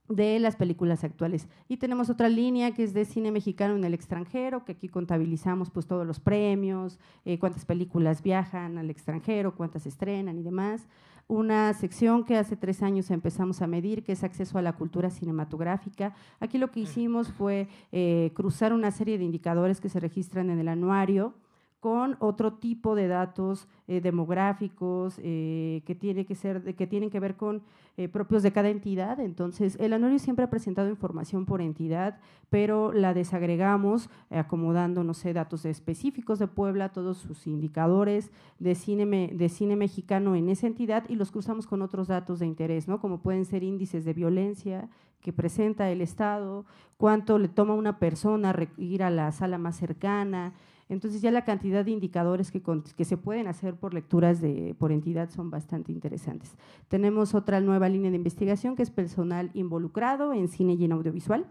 D: de las películas actuales. Y tenemos otra línea que es de cine mexicano en el extranjero, que aquí contabilizamos pues todos los premios, eh, cuántas películas viajan al extranjero, cuántas estrenan y demás una sección que hace tres años empezamos a medir, que es acceso a la cultura cinematográfica. Aquí lo que mm. hicimos fue eh, cruzar una serie de indicadores que se registran en el anuario con otro tipo de datos eh, demográficos eh, que, tiene que, ser, que tienen que ver con eh, propios de cada entidad. Entonces, el anuario siempre ha presentado información por entidad, pero la desagregamos acomodando, no sé, datos específicos de Puebla, todos sus indicadores de cine, de cine mexicano en esa entidad y los cruzamos con otros datos de interés, ¿no? como pueden ser índices de violencia que presenta el Estado, cuánto le toma a una persona ir a la sala más cercana, entonces ya la cantidad de indicadores que, se pueden hacer por lecturas por entidad son bastante interesantes. Tenemos otra nueva línea de investigación que es personal involucrado en cine y en audiovisual.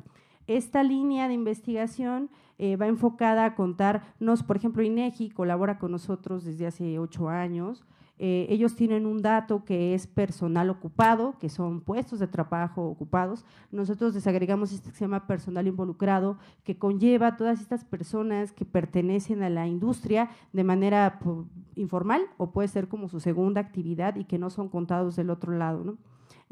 D: Esta línea de investigación eh, va enfocada a contarnos, por ejemplo, INEGI colabora con nosotros desde hace ocho años eh, ellos tienen un dato que es personal ocupado, que son puestos de trabajo ocupados. Nosotros desagregamos este que se llama personal involucrado, que conlleva a todas estas personas que pertenecen a la industria de manera pues, informal o puede ser como su segunda actividad y que no son contados del otro lado. ¿no?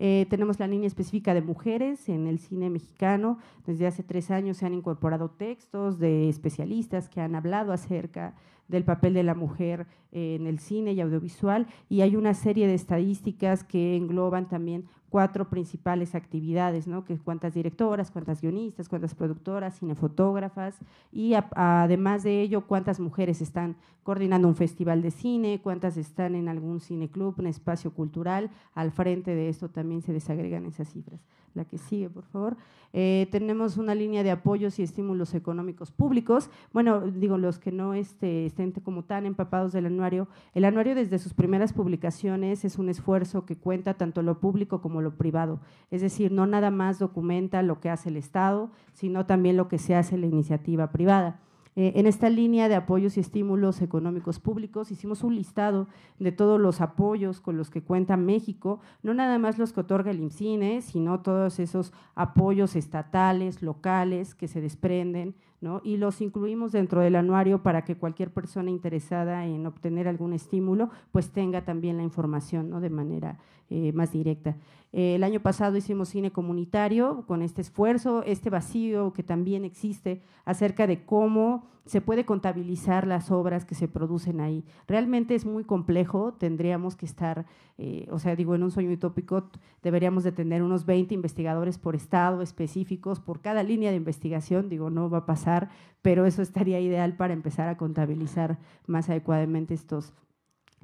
D: Eh, tenemos la línea específica de mujeres en el cine mexicano. Desde hace tres años se han incorporado textos de especialistas que han hablado acerca del papel de la mujer eh, en el cine y audiovisual y hay una serie de estadísticas que engloban también cuatro principales actividades, ¿no? Que cuántas directoras, cuántas guionistas, cuántas productoras, cinefotógrafas y además de ello cuántas mujeres están coordinando un festival de cine, cuántas están en algún cineclub, un espacio cultural. Al frente de esto también se desagregan esas cifras la que sigue, por favor. Eh, tenemos una línea de apoyos y estímulos económicos públicos. Bueno, digo, los que no este, estén como tan empapados del anuario, el anuario desde sus primeras publicaciones es un esfuerzo que cuenta tanto lo público como lo privado. Es decir, no nada más documenta lo que hace el Estado, sino también lo que se hace la iniciativa privada. Eh, en esta línea de apoyos y estímulos económicos públicos hicimos un listado de todos los apoyos con los que cuenta México, no nada más los que otorga el IMCINE, sino todos esos apoyos estatales, locales que se desprenden ¿No? y los incluimos dentro del anuario para que cualquier persona interesada en obtener algún estímulo pues tenga también la información ¿no? de manera eh, más directa. Eh, el año pasado hicimos cine comunitario con este esfuerzo, este vacío que también existe acerca de cómo se puede contabilizar las obras que se producen ahí. Realmente es muy complejo, tendríamos que estar, eh, o sea, digo, en un sueño utópico deberíamos de tener unos 20 investigadores por estado específicos, por cada línea de investigación, digo, no va a pasar, pero eso estaría ideal para empezar a contabilizar más adecuadamente estos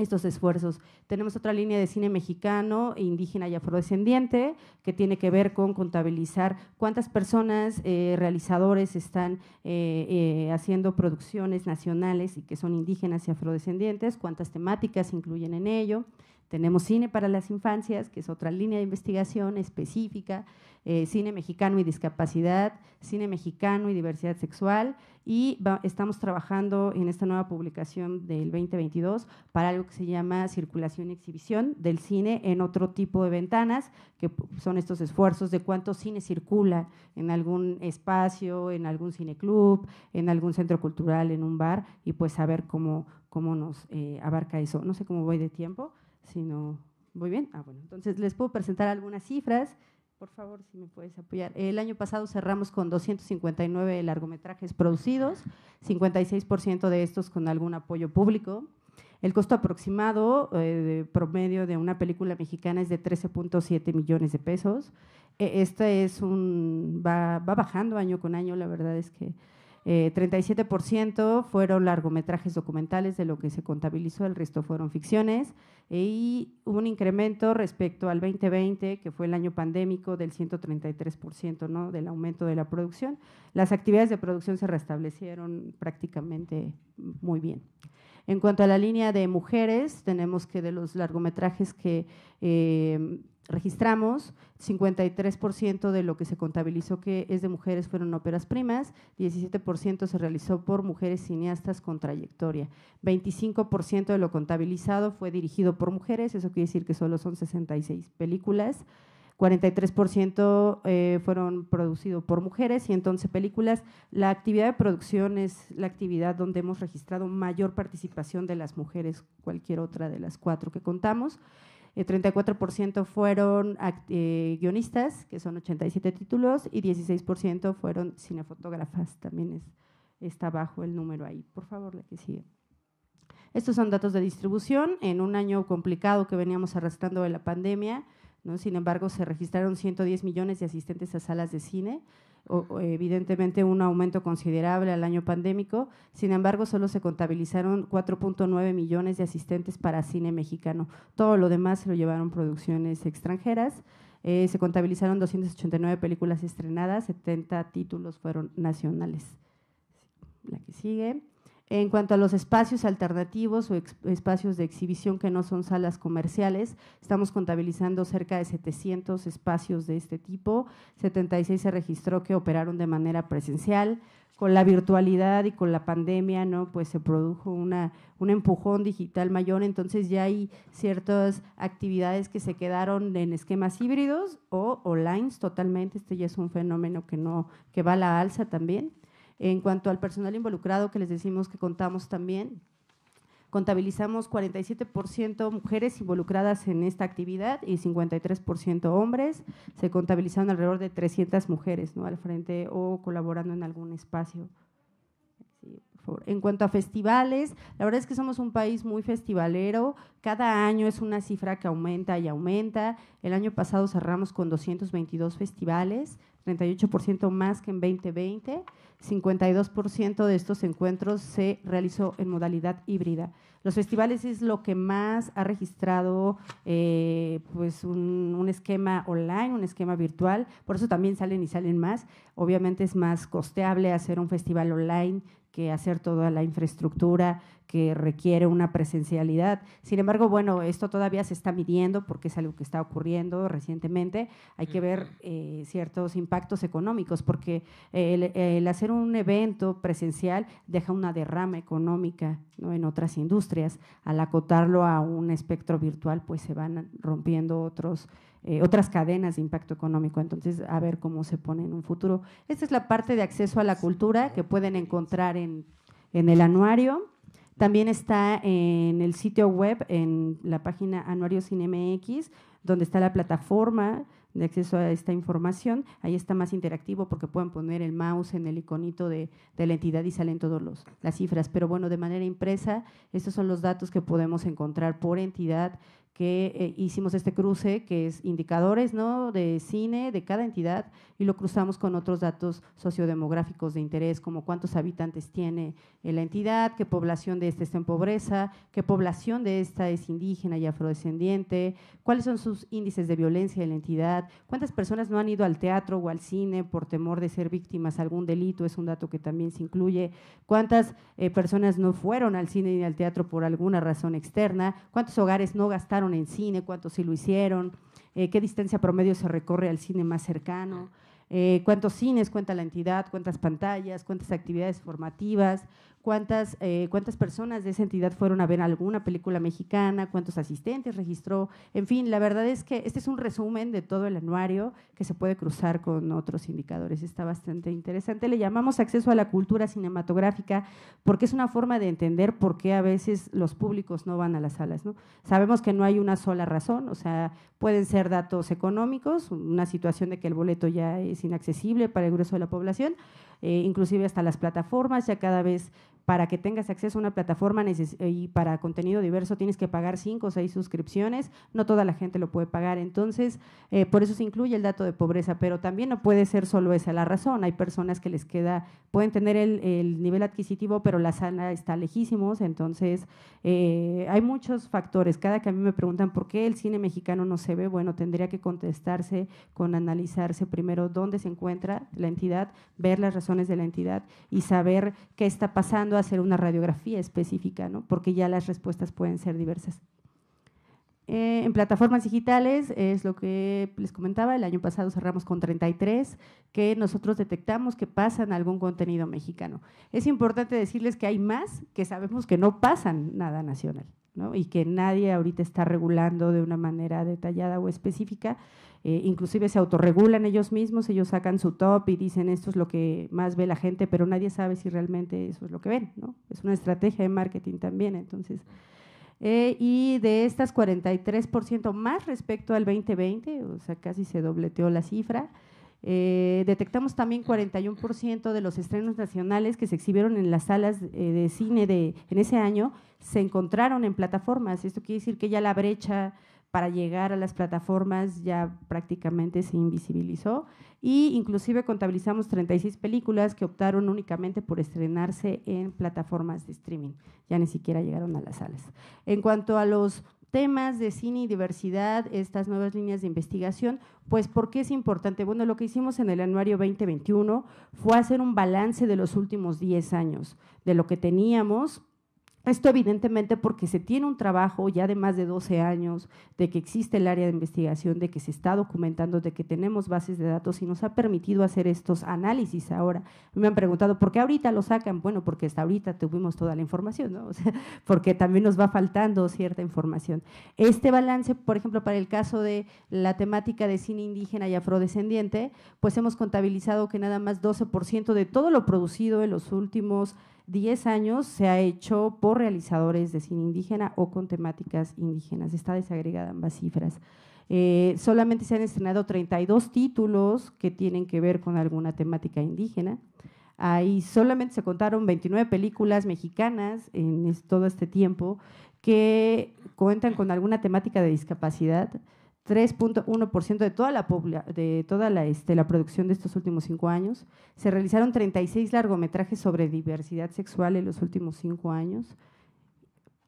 D: estos esfuerzos. Tenemos otra línea de cine mexicano, indígena y afrodescendiente, que tiene que ver con contabilizar cuántas personas, eh, realizadores, están eh, eh, haciendo producciones nacionales y que son indígenas y afrodescendientes, cuántas temáticas incluyen en ello. Tenemos cine para las infancias, que es otra línea de investigación específica, eh, cine mexicano y discapacidad, cine mexicano y diversidad sexual, y estamos trabajando en esta nueva publicación del 2022 para algo que se llama circulación y exhibición del cine en otro tipo de ventanas, que son estos esfuerzos de cuánto cine circula en algún espacio, en algún cineclub, en algún centro cultural, en un bar, y pues saber cómo, cómo nos eh, abarca eso. No sé cómo voy de tiempo. Si no, muy bien. Ah, bueno, entonces les puedo presentar algunas cifras. Por favor, si me puedes apoyar. El año pasado cerramos con 259 largometrajes producidos, 56% de estos con algún apoyo público. El costo aproximado eh, de promedio de una película mexicana es de 13.7 millones de pesos. E, este es un va, va bajando año con año, la verdad es que 37% eh, fueron largometrajes documentales de lo que se contabilizó, el resto fueron ficciones. Eh, y hubo un incremento respecto al 2020, que fue el año pandémico, del 133% ¿no? del aumento de la producción. Las actividades de producción se restablecieron prácticamente muy bien. En cuanto a la línea de mujeres, tenemos que de los largometrajes que eh, registramos, 53% de lo que se contabilizó que es de mujeres fueron óperas primas, 17% se realizó por mujeres cineastas con trayectoria, 25% de lo contabilizado fue dirigido por mujeres, eso quiere decir que solo son 66 películas. 43% eh, fueron producidos por mujeres, y entonces películas. La actividad de producción es la actividad donde hemos registrado mayor participación de las mujeres, cualquier otra de las cuatro que contamos el eh, 34% fueron eh, guionistas, que son 87 títulos, y 16% fueron cinefotógrafas, también es, está bajo el número ahí. Por favor, la que sigue. Estos son datos de distribución. En un año complicado que veníamos arrastrando de la pandemia, ¿no? sin embargo, se registraron 110 millones de asistentes a salas de cine, evidentemente un aumento considerable al año pandémico. Sin embargo, solo se contabilizaron 4.9 millones de asistentes para cine mexicano. Todo lo demás se lo llevaron producciones extranjeras. Eh, se contabilizaron 289 películas estrenadas, 70 títulos fueron nacionales. La que sigue. En cuanto a los espacios alternativos o espacios de exhibición que no son salas comerciales, estamos contabilizando cerca de 700 espacios de este tipo, 76 se registró que operaron de manera presencial. Con la virtualidad y con la pandemia, ¿no? pues se produjo un empujón digital mayor, entonces ya hay ciertas actividades que se quedaron en esquemas híbridos o online totalmente, este ya es un fenómeno que, no, que va a la alza también. En cuanto al personal involucrado, que les decimos que contamos también, contabilizamos 47% mujeres involucradas en esta actividad y 53% hombres. Se contabilizaron alrededor de 300 mujeres ¿no? al frente o colaborando en algún espacio. En cuanto a festivales, la verdad es que somos un país muy festivalero. Cada año es una cifra que aumenta y aumenta. El año pasado cerramos con 222 festivales 38% más que en 2020. 52% de estos encuentros se realizó en modalidad híbrida. Los festivales es lo que más ha registrado eh, pues un, un, esquema online, un esquema virtual, por eso también salen y salen más. Obviamente es más costeable hacer un festival online que hacer toda la infraestructura que requiere una presencialidad. Sin embargo, bueno, esto todavía se está midiendo porque es algo que está ocurriendo recientemente. Hay que ver eh, ciertos impactos económicos porque el, hacer un evento presencial deja una derrama económica en otras industrias. Al acotarlo a un espectro virtual, pues se van rompiendo otros eh, otras cadenas de impacto económico. Entonces, a ver cómo se pone en un futuro. Esta es la parte de acceso a la cultura que pueden encontrar en, el anuario. También está en el sitio web, en la página Anuario CineMX, donde está la plataforma de acceso a esta información. Ahí está más interactivo porque pueden poner el mouse en el iconito de, de la entidad y salen todas las cifras. Pero bueno, de manera impresa, estos son los datos que podemos encontrar por entidad que eh, hicimos este cruce, que es indicadores ¿no? de cine de cada entidad y lo cruzamos con otros datos sociodemográficos de interés, como cuántos habitantes tiene eh, la entidad, qué población de esta está en pobreza, qué población de esta es indígena y afrodescendiente, cuáles son sus índices de violencia en la entidad, cuántas personas no han ido al teatro o al cine por temor de ser víctimas de algún delito, es un dato que también se incluye, cuántas eh, personas no fueron al cine ni al teatro por alguna razón externa, cuántos hogares no gastaron en cine, cuántos sí lo hicieron, eh, qué distancia promedio se recorre al cine más cercano, eh, cuántos cines cuenta la entidad, cuántas pantallas, cuántas actividades formativas, cuántas, eh, cuántas personas de esa entidad fueron a ver alguna película mexicana, cuántos asistentes registró, en fin, la verdad es que este es un resumen de todo el anuario que se puede cruzar con otros indicadores. Está bastante interesante. Le llamamos acceso a la cultura cinematográfica porque es una forma de entender por qué a veces los públicos no van a las salas. ¿no? Sabemos que no hay una sola razón, o sea, pueden ser datos económicos, una situación de que el boleto ya es inaccesible para el grueso de la población, eh, inclusive hasta las plataformas ya cada vez para que tengas acceso a una plataforma eh, y para contenido diverso tienes que pagar cinco o seis suscripciones, no toda la gente lo puede pagar, entonces eh, por eso se incluye el dato de pobreza, pero también no puede ser solo esa la razón, hay personas que les queda, pueden tener el, nivel adquisitivo, pero la sala está lejísimos, entonces eh, hay muchos factores, cada que a mí me preguntan por qué el cine mexicano no se ve, bueno, tendría que contestarse con analizarse primero dónde se encuentra la entidad, ver las razones de la entidad y saber qué está pasando hacer una radiografía específica, ¿no? porque ya las respuestas pueden ser diversas. Eh, en plataformas digitales es lo que les comentaba, el año pasado cerramos con 33 que nosotros detectamos que pasan algún contenido mexicano. Es importante decirles que hay más que sabemos que no pasan nada nacional y que nadie ahorita está regulando de una manera detallada o específica. Eh, inclusive se autorregulan ellos mismos, ellos sacan su top y dicen esto es lo que más ve la gente, pero nadie sabe si realmente eso es lo que ven. Es una estrategia de marketing también, entonces. Eh, y de estas 43% más respecto al 2020, o sea, casi se dobleteó la cifra. Eh, detectamos también 41% de los estrenos nacionales que se exhibieron en las salas eh, de cine de, en ese año se encontraron en plataformas. Esto quiere decir que ya la brecha para llegar a las plataformas ya prácticamente se invisibilizó y inclusive contabilizamos 36 películas que optaron únicamente por estrenarse en plataformas de streaming. Ya ni siquiera llegaron a las salas. En cuanto a los temas de cine y diversidad, estas nuevas líneas de investigación, pues ¿por qué es importante? Bueno, lo que hicimos en el anuario 2021 fue hacer un balance de los últimos 10 años, de lo que teníamos esto evidentemente porque se tiene un trabajo ya de más de 12 años, de que existe el área de investigación, de que se está documentando, de que tenemos bases de datos y nos ha permitido hacer estos análisis ahora. Me han preguntado, ¿por qué ahorita lo sacan? Bueno, porque hasta ahorita tuvimos toda la información, ¿no? porque también nos va faltando cierta información. Este balance, por ejemplo, para el caso de la temática de cine indígena y afrodescendiente, pues hemos contabilizado que nada más 12% de todo lo producido en los últimos… 10 años se ha hecho por realizadores de cine indígena o con temáticas indígenas. Está desagregada ambas cifras. Eh, solamente se han estrenado 32 títulos que tienen que ver con alguna temática indígena. Ahí solamente se contaron 29 películas mexicanas en todo este tiempo que cuentan con alguna temática de discapacidad. 3.1% de toda la, de toda la, este, la producción de estos últimos cinco años. Se realizaron 36 largometrajes sobre diversidad sexual en los últimos cinco años.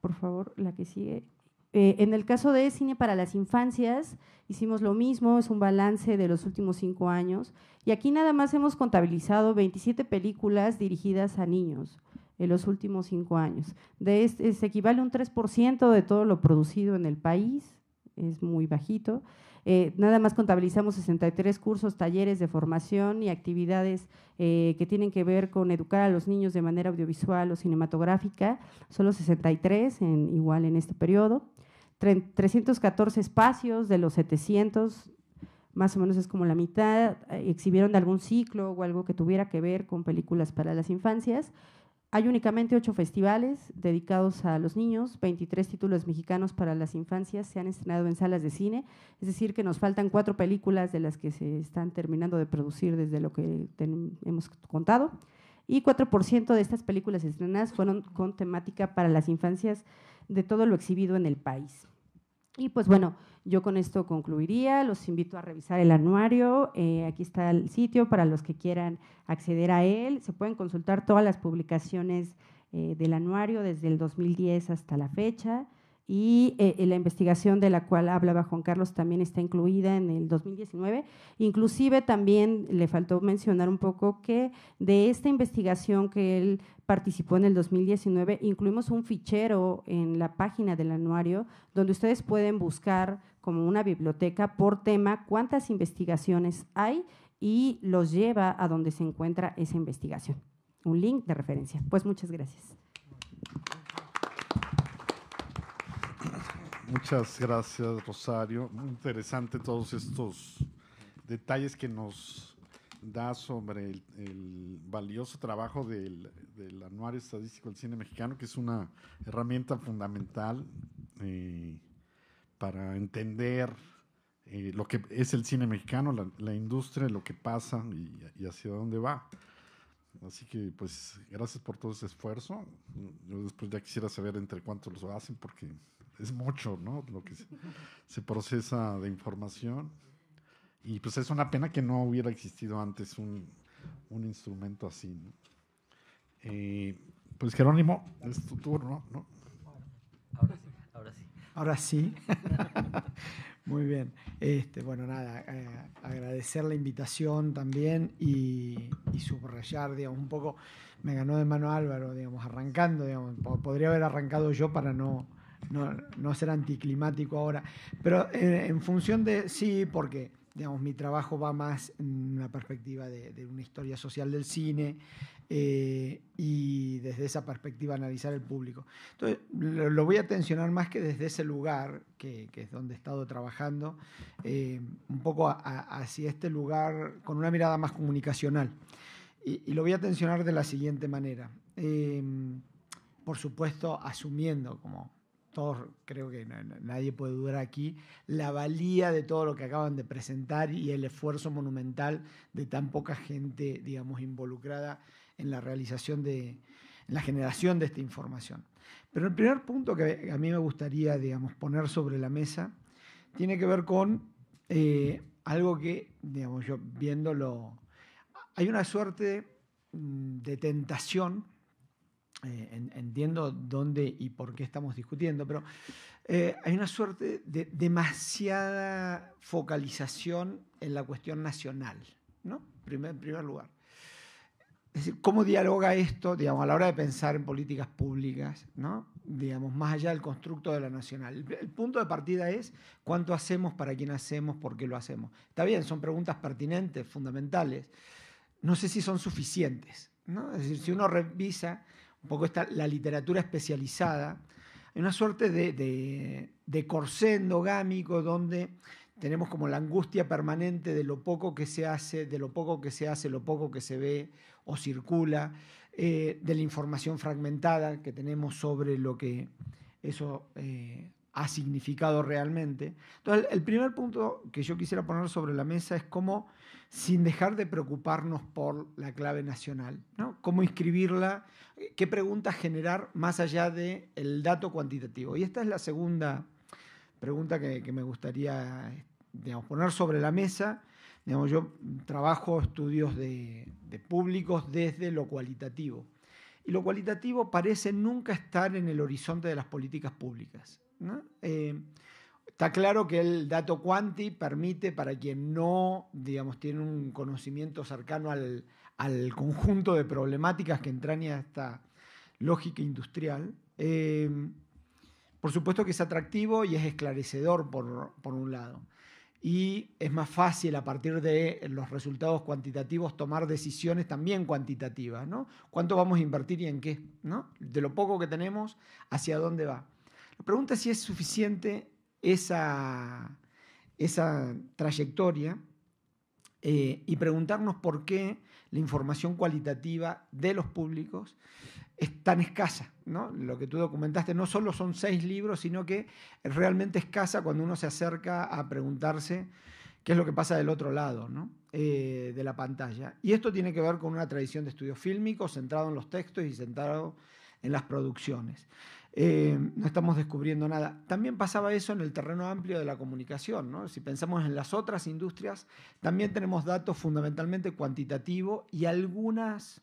D: Por favor, la que sigue. Eh, en el caso de Cine para las Infancias, hicimos lo mismo, es un balance de los últimos cinco años. Y aquí nada más hemos contabilizado 27 películas dirigidas a niños en los últimos cinco años. De este, se equivale un 3% de todo lo producido en el país es muy bajito. Eh, nada más contabilizamos 63 cursos, talleres de formación y actividades eh, que tienen que ver con educar a los niños de manera audiovisual o cinematográfica, solo 63 en, igual en este periodo. 314 espacios de los 700, más o menos es como la mitad, eh, exhibieron algún ciclo o algo que tuviera que ver con películas para las infancias. Hay únicamente ocho festivales dedicados a los niños, 23 títulos mexicanos para las infancias se han estrenado en salas de cine, es decir, que nos faltan cuatro películas de las que se están terminando de producir desde lo que hemos contado, y 4% de estas películas estrenadas fueron con temática para las infancias de todo lo exhibido en el país. Y pues bueno, yo con esto concluiría. Los invito a revisar el anuario. Eh, aquí está el sitio para los que quieran acceder a él. Se pueden consultar todas las publicaciones eh, del anuario desde el 2010 hasta la fecha y eh, eh, la investigación de la cual hablaba Juan Carlos también está incluida en el 2019. Inclusive también le faltó mencionar un poco que de esta investigación que él participó en el 2019, incluimos un fichero en la página del anuario donde ustedes pueden buscar como una biblioteca por tema cuántas investigaciones hay y los lleva a donde se encuentra esa investigación. Un link de referencia. Pues muchas gracias.
A: Muchas gracias, Rosario. Muy interesante todos estos detalles que nos da sobre el, valioso trabajo del, Anuario Estadístico del Cine Mexicano, que es una herramienta fundamental eh, para entender eh, lo que es el cine mexicano, la, industria, lo que pasa y, hacia dónde va. Así que, pues, gracias por todo ese esfuerzo. Yo después ya quisiera saber entre cuántos lo hacen, porque es mucho, ¿no? Lo que se, procesa de información. Y pues es una pena que no hubiera existido antes un, un instrumento así, eh, pues Jerónimo, es tu turno, ¿no? Ahora sí, ahora sí. Ahora sí. Muy
E: bien. Este, bueno, nada, eh, agradecer la invitación también y, y, subrayar, digamos, un poco, me ganó de mano Álvaro, digamos, arrancando, digamos, podría haber arrancado yo para no, no, ser anticlimático ahora, pero eh, en, función de sí, porque digamos, mi trabajo va más en una perspectiva de, una historia social del cine eh, y desde esa perspectiva analizar el público. Entonces, lo, voy a tensionar más que desde ese lugar, que, es donde he estado trabajando, eh, un poco hacia este lugar con una mirada más comunicacional. Y, lo voy a tensionar de la siguiente manera. por supuesto, asumiendo como todos creo que nadie puede dudar aquí, la valía de todo lo que acaban de presentar y el esfuerzo monumental de tan poca gente, digamos, involucrada en la realización de, la generación de esta información. Pero el primer punto que a mí me gustaría, digamos, poner sobre la mesa tiene que ver con eh, algo que, digamos, yo viéndolo, hay una suerte mm, de tentación eh, entiendo dónde y por qué estamos discutiendo, pero eh, hay una suerte de demasiada focalización en la cuestión nacional, ¿no? Primer, en primer lugar. Es decir, ¿cómo dialoga esto, digamos, a la hora de pensar en políticas públicas, ¿no? Digamos, más allá del constructo de la nacional. El, el punto de partida es cuánto hacemos, para quién hacemos, por qué lo hacemos. Está bien, son preguntas pertinentes, fundamentales. No sé si son suficientes, ¿no? Es decir, si uno revisa un poco está la literatura especializada, hay una suerte de, de, de corsé endogámico donde tenemos como la angustia permanente de lo poco que se hace, de lo poco que se hace, lo poco que se ve o circula, eh, de la información fragmentada que tenemos sobre lo que eso eh, ha significado realmente. Entonces, el primer punto que yo quisiera poner sobre la mesa es cómo sin dejar de preocuparnos por la clave nacional, ¿no? cómo inscribirla, qué preguntas generar más allá del el dato cuantitativo. Y esta es la segunda pregunta que, que me gustaría digamos, poner sobre la mesa. Digamos, yo trabajo estudios de, de públicos desde lo cualitativo. Y lo cualitativo parece nunca estar en el horizonte de las políticas públicas. ¿no? Eh, Está claro que el dato cuanti permite para quien no, digamos, tiene un conocimiento cercano al, conjunto de problemáticas que entraña esta lógica industrial. Em, por supuesto que es atractivo y es esclarecedor por, un lado. Y es más fácil a partir de los resultados cuantitativos tomar decisiones también cuantitativas, ¿no? ¿Cuánto vamos a invertir y en qué? ¿no? De lo poco que tenemos, ¿hacia dónde va? La pregunta es si es suficiente esa, trayectoria eh, y preguntarnos por qué la información cualitativa de los públicos es tan escasa. ¿no? Lo que tú documentaste no solo son seis libros, sino que es realmente escasa cuando uno se acerca a preguntarse qué es lo que pasa del otro lado eh, de la pantalla. Y esto tiene que ver con una tradición de estudios fílmicos centrado en los textos y centrado en las producciones. Eh, no estamos descubriendo nada. También pasaba eso en el terreno amplio de la comunicación. Si pensamos en las otras industrias, también tenemos datos fundamentalmente cuantitativos y algunos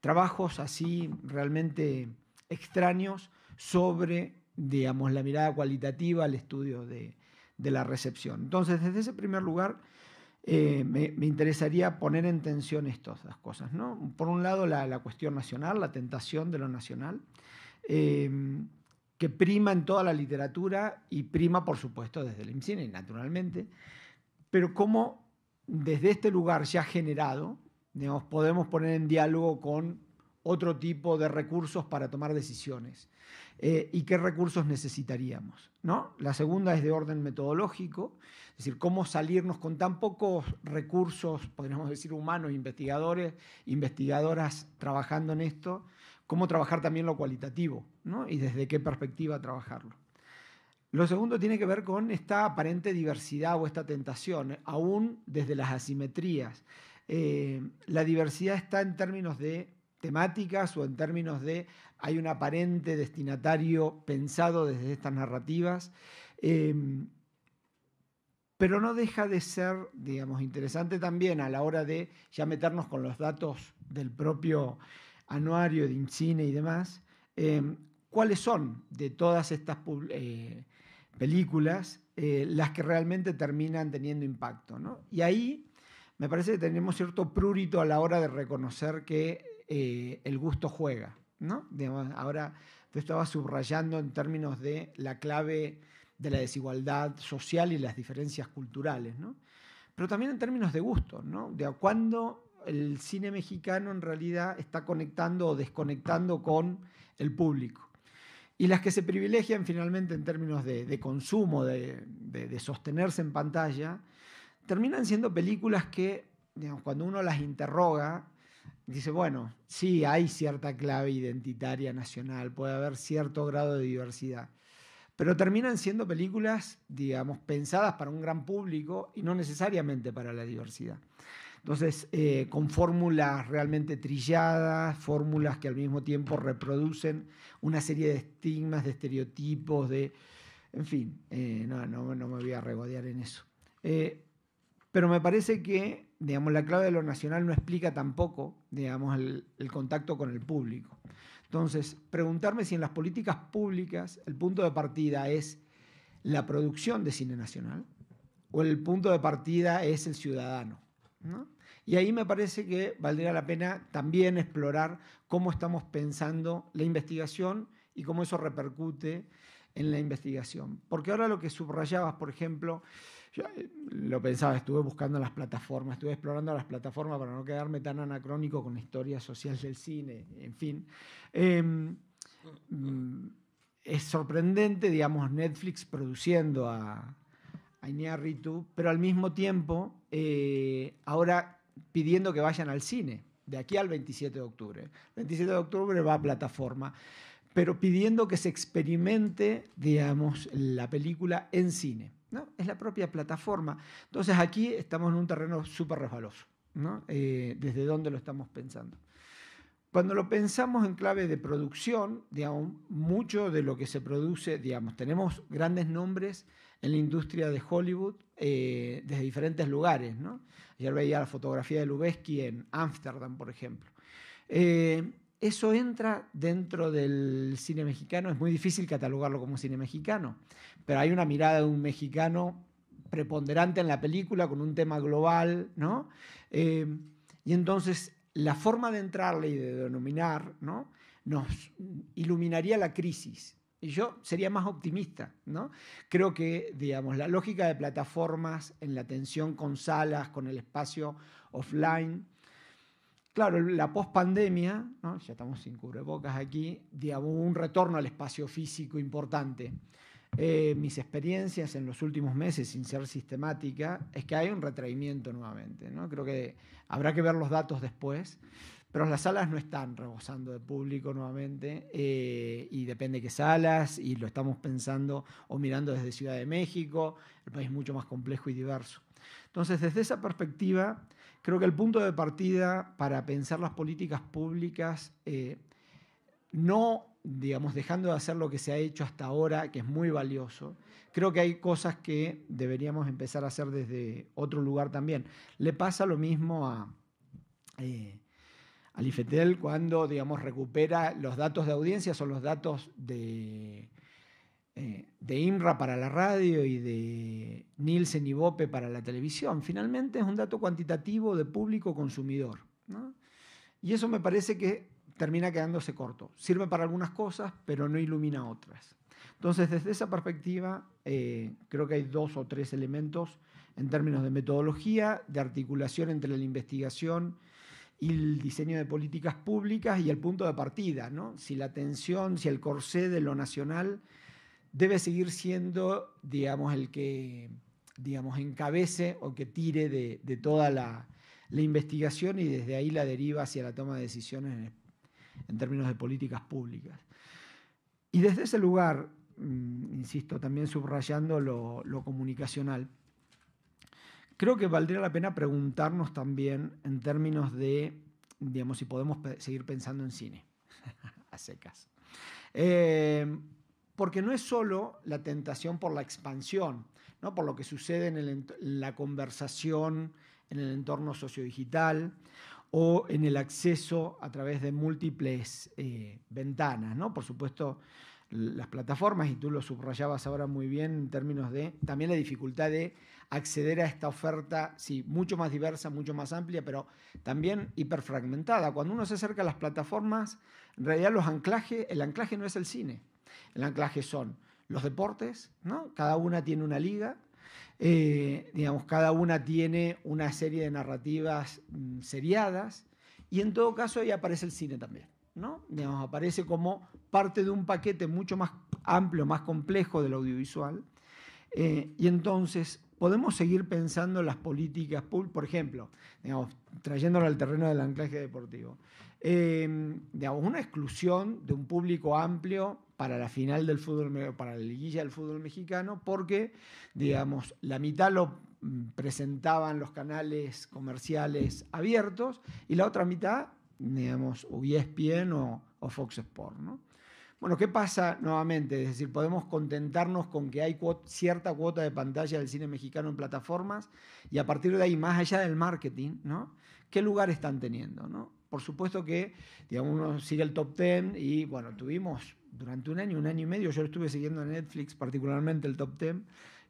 E: trabajos así realmente extraños sobre, digamos, la mirada cualitativa al estudio de, de la recepción. Entonces, desde ese primer lugar, eh, me, me, interesaría poner en tensión estas dos cosas. Por un lado, la, la cuestión nacional, la tentación de lo nacional. Em, que prima en toda la literatura y prima, por supuesto, desde el cine, naturalmente, pero cómo desde este lugar ya generado, nos podemos poner en diálogo con otro tipo de recursos para tomar decisiones eh, y qué recursos necesitaríamos. ¿no? La segunda es de orden metodológico, es decir, cómo salirnos con tan pocos recursos, podríamos decir humanos, investigadores, investigadoras trabajando en esto, cómo trabajar también lo cualitativo ¿no? y desde qué perspectiva trabajarlo. Lo segundo tiene que ver con esta aparente diversidad o esta tentación, aún desde las asimetrías. Eh, la diversidad está en términos de temáticas o en términos de hay un aparente destinatario pensado desde estas narrativas, em, pero no deja de ser, digamos, interesante también a la hora de ya meternos con los datos del propio anuario de INCINE y demás, em, cuáles son de todas estas eh, películas eh, las que realmente terminan teniendo impacto. Y ahí me parece que tenemos cierto prurito a la hora de reconocer que eh, el gusto juega. ¿no? ahora tú estabas subrayando en términos de la clave de la desigualdad social y las diferencias culturales, ¿no? pero también en términos de gusto. ¿no? De cuándo el cine mexicano en realidad está conectando o desconectando con el público. Y las que se privilegian finalmente en términos de, consumo, de, sostenerse en pantalla, terminan siendo películas que, cuando uno las interroga, dice, bueno, sí, hay cierta clave identitaria nacional, puede haber cierto grado de diversidad, pero terminan siendo películas, digamos, pensadas para un gran público y no necesariamente para la diversidad. Entonces, eh, con fórmulas realmente trilladas, fórmulas que al mismo tiempo reproducen una serie de estigmas, de estereotipos, de... En fin, eh, no, me voy a regodear en eso. Eh, pero me parece que, digamos, la clave de lo nacional no explica tampoco, digamos, el, el contacto con el público. Entonces, preguntarme si en las políticas públicas el punto de partida es la producción de cine nacional o el punto de partida es el ciudadano, ¿no? Y ahí me parece que valdría la pena también explorar cómo estamos pensando la investigación y cómo eso repercute en la investigación. Porque ahora lo que subrayabas, por ejemplo, yo eh, lo pensaba, estuve buscando las plataformas, estuve explorando las plataformas para no quedarme tan anacrónico con la historia social del cine, en fin. Em, mm, es sorprendente, digamos, Netflix produciendo a, a Ritu, pero al mismo tiempo, eh, ahora pidiendo que vayan al cine, de aquí al 27 de octubre. 27 de octubre va a plataforma, pero pidiendo que se experimente, digamos, la película en cine. ¿no? Es la propia plataforma. Entonces aquí estamos en un terreno súper resbaloso, ¿no? Eh, desde dónde lo estamos pensando. Cuando lo pensamos en clave de producción, digamos, mucho de lo que se produce, digamos, tenemos grandes nombres en la industria de Hollywood eh, desde diferentes lugares. ¿no? Ayer veía la fotografía de Lubeski en Ámsterdam, por ejemplo. Eh, eso entra dentro del cine mexicano, es muy difícil catalogarlo como cine mexicano, pero hay una mirada de un mexicano preponderante en la película con un tema global, ¿no? Eh, y entonces la forma de entrarle y de denominar, ¿no? Nos iluminaría la crisis, y yo sería más optimista, ¿no? Creo que, digamos, la lógica de plataformas en la atención con salas, con el espacio offline, claro, la pospandemia, ya estamos sin cubrebocas aquí, digamos, un retorno al espacio físico importante. Eh, mis experiencias en los últimos meses, sin ser sistemática, es que hay un retraimiento nuevamente, ¿no? Creo que habrá que ver los datos después pero las salas no están rebosando de público nuevamente eh, y depende qué salas y lo estamos pensando o mirando desde Ciudad de México, el país es mucho más complejo y diverso. Entonces, desde esa perspectiva, creo que el punto de partida para pensar las políticas públicas, eh, no, digamos, dejando de hacer lo que se ha hecho hasta ahora, que es muy valioso, creo que hay cosas que deberíamos empezar a hacer desde otro lugar también. Le pasa lo mismo a... Eh, Alifetel, cuando, digamos, recupera los datos de audiencia, son los datos de, eh, IMRA para la radio y de Nielsen y Bope para la televisión. Finalmente es un dato cuantitativo de público consumidor. Y eso me parece que termina quedándose corto. Sirve para algunas cosas, pero no ilumina otras. Entonces, desde esa perspectiva, eh, creo que hay dos o tres elementos en términos de metodología, de articulación entre la investigación y el diseño de políticas públicas y el punto de partida, ¿no? Si la tensión, si el corsé de lo nacional debe seguir siendo, digamos, el que, digamos, encabece o que tire de, toda la, investigación y desde ahí la deriva hacia la toma de decisiones en, términos de políticas públicas. Y desde ese lugar, mm, insisto, también subrayando lo comunicacional, Creo que valdría la pena preguntarnos también en términos de, digamos, si podemos seguir pensando en cine, a secas. Eh, porque no es solo la tentación por la expansión, ¿no? por lo que sucede en, la conversación, en el entorno sociodigital o en el acceso a través de múltiples eh, ventanas. ¿no? Por supuesto, las plataformas, y tú lo subrayabas ahora muy bien en términos de también la dificultad de acceder a esta oferta, sí, mucho más diversa, mucho más amplia, pero también hiperfragmentada. Cuando uno se acerca a las plataformas, en realidad los anclajes, el anclaje no es el cine, el anclaje son los deportes, ¿no? Cada una tiene una liga, eh, digamos, cada una tiene una serie de narrativas mm, seriadas, y en todo caso ahí aparece el cine también, ¿no? Digamos, aparece como parte de un paquete mucho más amplio, más complejo del audiovisual. Eh, y entonces, podemos seguir pensando las políticas, por ejemplo, digamos, trayéndolo al terreno del anclaje deportivo, em, digamos, una exclusión de un público amplio para la final del fútbol, para la liguilla del fútbol mexicano, porque, digamos, la mitad lo mm, presentaban los canales comerciales abiertos y la otra mitad, digamos, o e o, o Fox Sport, ¿no? Bueno, ¿qué pasa nuevamente? Es decir, podemos contentarnos con que hay cierta cuota de pantalla del cine mexicano en plataformas y a partir de ahí, más allá del marketing, ¿no? ¿Qué lugar están teniendo? Por supuesto que, digamos, uno sigue el top 10 y, bueno, tuvimos durante un año, un año y medio, yo estuve siguiendo en Netflix, particularmente el top 10.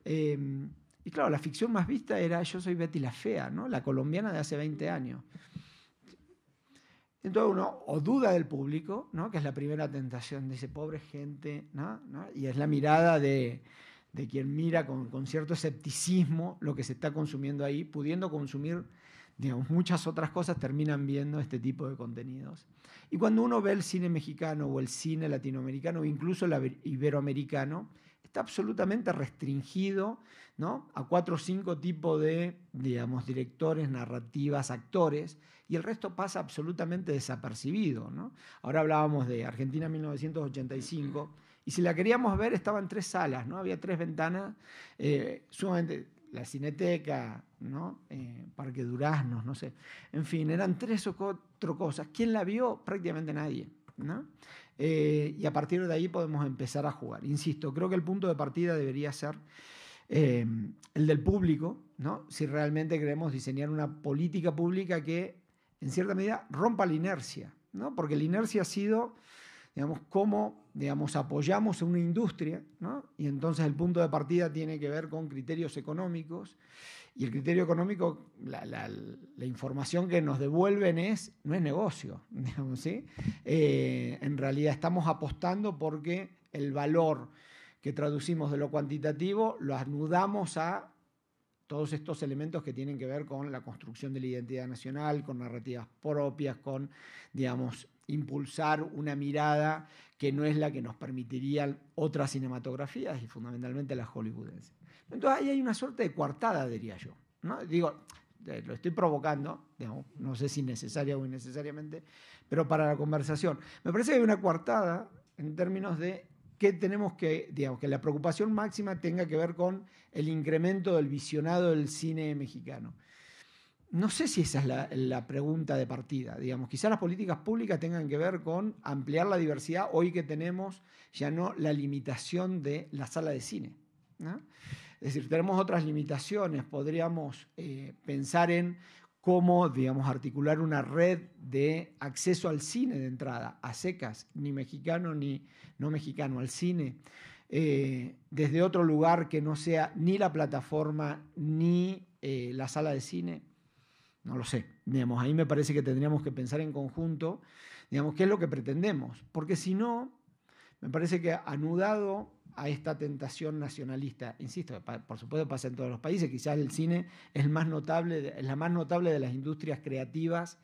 E: Em, y claro, la ficción más vista era Yo soy Betty la Fea, ¿no? La colombiana de hace 20 años. Entonces uno o duda del público, ¿no? que es la primera tentación, de ese pobre gente, ¿no? y es la mirada de, de quien mira con, cierto escepticismo lo que se está consumiendo ahí, pudiendo consumir muchas otras cosas, terminan viendo este tipo de contenidos. Y cuando uno ve el cine mexicano o el cine latinoamericano, o incluso el iberoamericano, está absolutamente restringido ¿no? a cuatro o cinco tipos de, digamos, directores, narrativas, actores, y el resto pasa absolutamente desapercibido. ¿no? Ahora hablábamos de Argentina 1985, y si la queríamos ver estaban tres salas, ¿no? había tres ventanas, eh, sumamente, la Cineteca, ¿no? Eh, Parque Duraznos, no sé, en fin, eran tres o cuatro cosas. ¿Quién la vio? Prácticamente nadie. ¿no? Eh, y a partir de ahí podemos empezar a jugar. Insisto, creo que el punto de partida debería ser em, el del público, ¿no? si realmente queremos diseñar una política pública que en cierta medida rompa la inercia, ¿no? porque la inercia ha sido digamos, cómo apoyamos a una industria, ¿no? y entonces el punto de partida tiene que ver con criterios económicos y el criterio económico, la, información que nos devuelven no es negocio, eh, en realidad estamos apostando porque el valor que traducimos de lo cuantitativo lo anudamos a todos estos elementos que tienen que ver con la construcción de la identidad nacional, con narrativas propias, con, digamos, impulsar una mirada que no es la que nos permitirían otras cinematografías y fundamentalmente las hollywoodenses. Entonces ahí hay una suerte de coartada, diría yo. Digo, eh, lo estoy provocando, no sé si necesaria o innecesariamente, pero para la conversación. Me parece que hay una coartada en términos de qué tenemos que, digamos, que la preocupación máxima tenga que ver con el incremento del visionado del cine mexicano. No sé si esa es la, pregunta de partida, digamos. Quizás las políticas públicas tengan que ver con ampliar la diversidad hoy que tenemos ya no la limitación de la sala de cine. ¿no? Es decir, tenemos otras limitaciones. Podríamos eh, pensar en cómo, digamos, articular una red de acceso al cine de entrada, a secas, ni mexicano ni no mexicano, al cine, eh, desde otro lugar que no sea ni la plataforma ni eh, la sala de cine. No lo sé. Digamos, ahí me parece que tendríamos que pensar en conjunto, digamos, qué es lo que pretendemos. Porque si no, me parece que anudado a esta tentación nacionalista. Insisto, por supuesto pasa en todos los países, quizás el cine es la más notable de las industrias creativas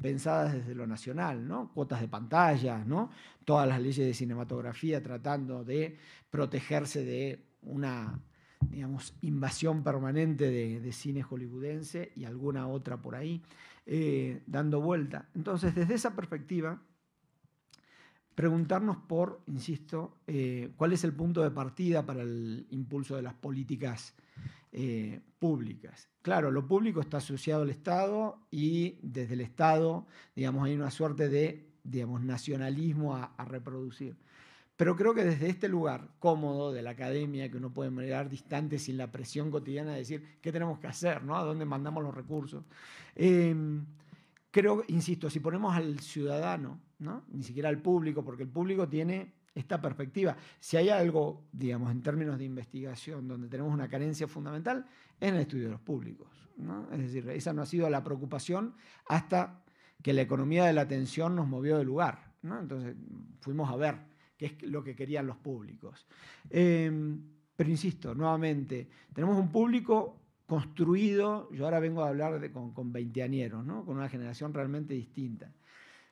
E: pensadas desde lo nacional, ¿no? Cuotas de pantalla, ¿no? Todas las leyes de cinematografía tratando de protegerse de una digamos, invasión permanente de, cine hollywoodense y alguna otra por ahí, eh, dando vuelta. Entonces, desde esa perspectiva, preguntarnos por, insisto, eh, cuál es el punto de partida para el impulso de las políticas eh, públicas. Claro, lo público está asociado al Estado y desde el Estado, digamos, hay una suerte de, digamos, nacionalismo a, reproducir. Pero creo que desde este lugar cómodo de la academia, que uno puede mirar distante sin la presión cotidiana de decir qué tenemos que hacer, ¿A dónde mandamos los recursos? Eh, creo, insisto, si ponemos al ciudadano ni siquiera al público, porque el público tiene esta perspectiva. Si hay algo, digamos, en términos de investigación donde tenemos una carencia fundamental, es en el estudio de los públicos. Es decir, esa no ha sido la preocupación hasta que la economía de la atención nos movió de lugar. Entonces fuimos a ver qué es lo que querían los públicos. Em, pero insisto, nuevamente, tenemos un público construido, yo ahora vengo a hablar de, con, veinteañeros, con una generación realmente distinta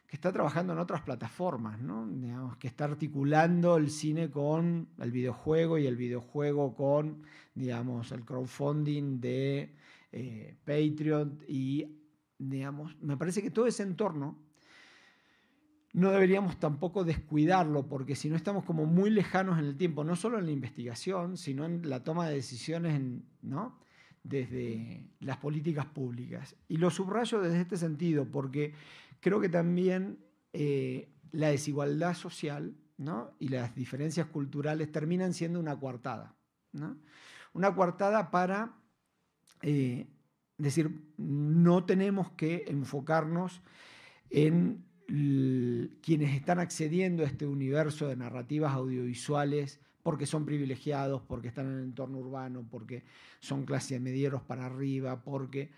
E: que está trabajando en otras plataformas, ¿no? Digamos, que está articulando el cine con el videojuego y el videojuego con, digamos, el crowdfunding de eh, Patreon y, digamos, me parece que todo ese entorno no deberíamos tampoco descuidarlo porque si no estamos como muy lejanos en el tiempo, no solo en la investigación, sino en la toma de decisiones, ¿no? desde las políticas públicas. Y lo subrayo desde este sentido porque creo que también eh, la desigualdad social y las diferencias culturales terminan siendo una coartada. Una coartada para eh, decir, no tenemos que enfocarnos en quienes están accediendo a este universo de narrativas audiovisuales porque son privilegiados, porque están en el entorno urbano, porque son clase de medieros para arriba, porque...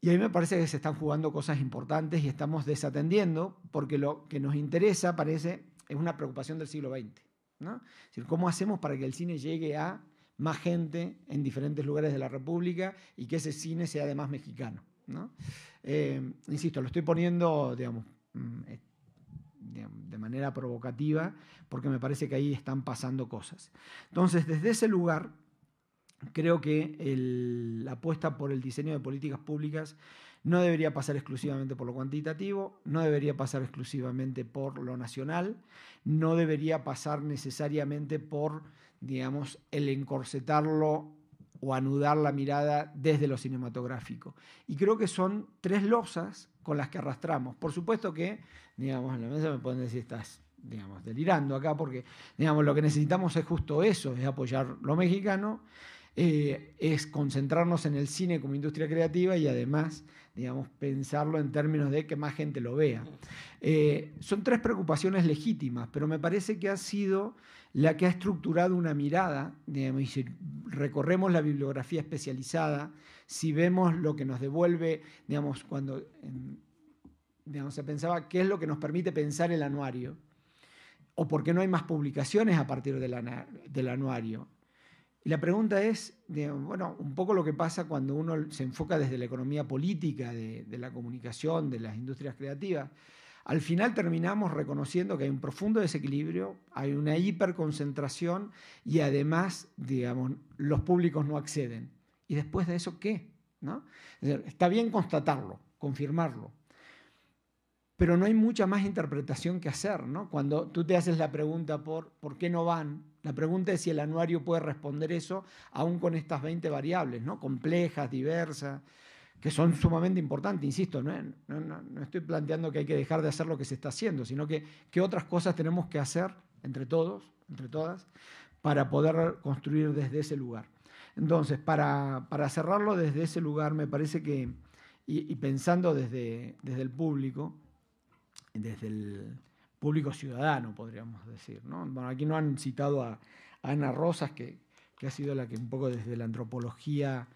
E: Y a mí me parece que se están jugando cosas importantes y estamos desatendiendo, porque lo que nos interesa, parece, es una preocupación del siglo XX. ¿cómo hacemos para que el cine llegue a más gente en diferentes lugares de la República y que ese cine sea además mexicano? Eh, insisto, lo estoy poniendo, digamos, mm, de, manera provocativa, porque me parece que ahí están pasando cosas. Entonces, desde ese lugar, creo que la apuesta por el diseño de políticas públicas no debería pasar exclusivamente por lo cuantitativo, no debería pasar exclusivamente por lo nacional, no debería pasar necesariamente por, digamos, el encorsetarlo o anudar la mirada desde lo cinematográfico. Y creo que son tres losas con las que arrastramos. Por supuesto que, digamos, en la mesa me pueden decir, estás, digamos, delirando acá, porque, digamos, lo que necesitamos es justo eso, es apoyar lo mexicano eh, es concentrarnos en el cine como industria creativa y además, digamos, pensarlo en términos de que más gente lo vea. Eh, son tres preocupaciones legítimas, pero me parece que ha sido la que ha estructurado una mirada, si recorremos la bibliografía especializada, si vemos lo que nos devuelve, digamos, cuando... se pensaba qué es lo que nos permite pensar el anuario, o por qué no hay más publicaciones a partir del, anuario. Y la pregunta es, de, bueno, un poco lo que pasa cuando uno se enfoca desde la economía política, de, la comunicación, de las industrias creativas. Al final terminamos reconociendo que hay un profundo desequilibrio, hay una hiperconcentración y además, digamos, los públicos no acceden. ¿Y después de eso qué? ¿No? está bien constatarlo, confirmarlo, pero no hay mucha más interpretación que hacer. ¿no? Cuando tú te haces la pregunta por por qué no van, la pregunta es si el anuario puede responder eso, aún con estas 20 variables, ¿no? complejas, diversas, que son sumamente importantes. Insisto, no, estoy planteando que hay que dejar de hacer lo que se está haciendo, sino que qué otras cosas tenemos que hacer entre todos, entre todas, para poder construir desde ese lugar. Entonces, para, cerrarlo desde ese lugar, me parece que, y, y pensando desde, desde el público, desde el, público ciudadano, podríamos decir. ¿no? Bueno, aquí no han citado a Ana Rosas, que, ha sido la que un poco desde la antropología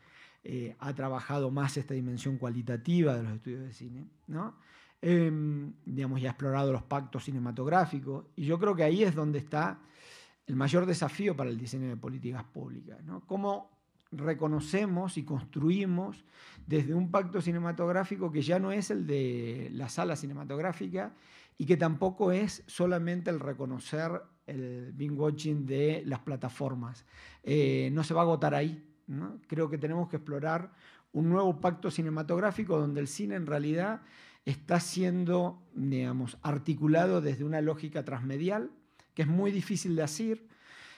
E: eh, ha trabajado más esta dimensión cualitativa de los estudios de cine, ¿no? Em, digamos, y ha explorado los pactos cinematográficos, y yo creo que ahí es donde está el mayor desafío para el diseño de políticas públicas, ¿no? Cómo reconocemos y construimos desde un pacto cinematográfico que ya no es el de la sala cinematográfica, y que tampoco es solamente el reconocer el binge watching de las plataformas. Eh, no se va a agotar ahí. Creo que tenemos que explorar un nuevo pacto cinematográfico donde el cine en realidad está siendo, digamos, articulado desde una lógica transmedial, que es muy difícil de decir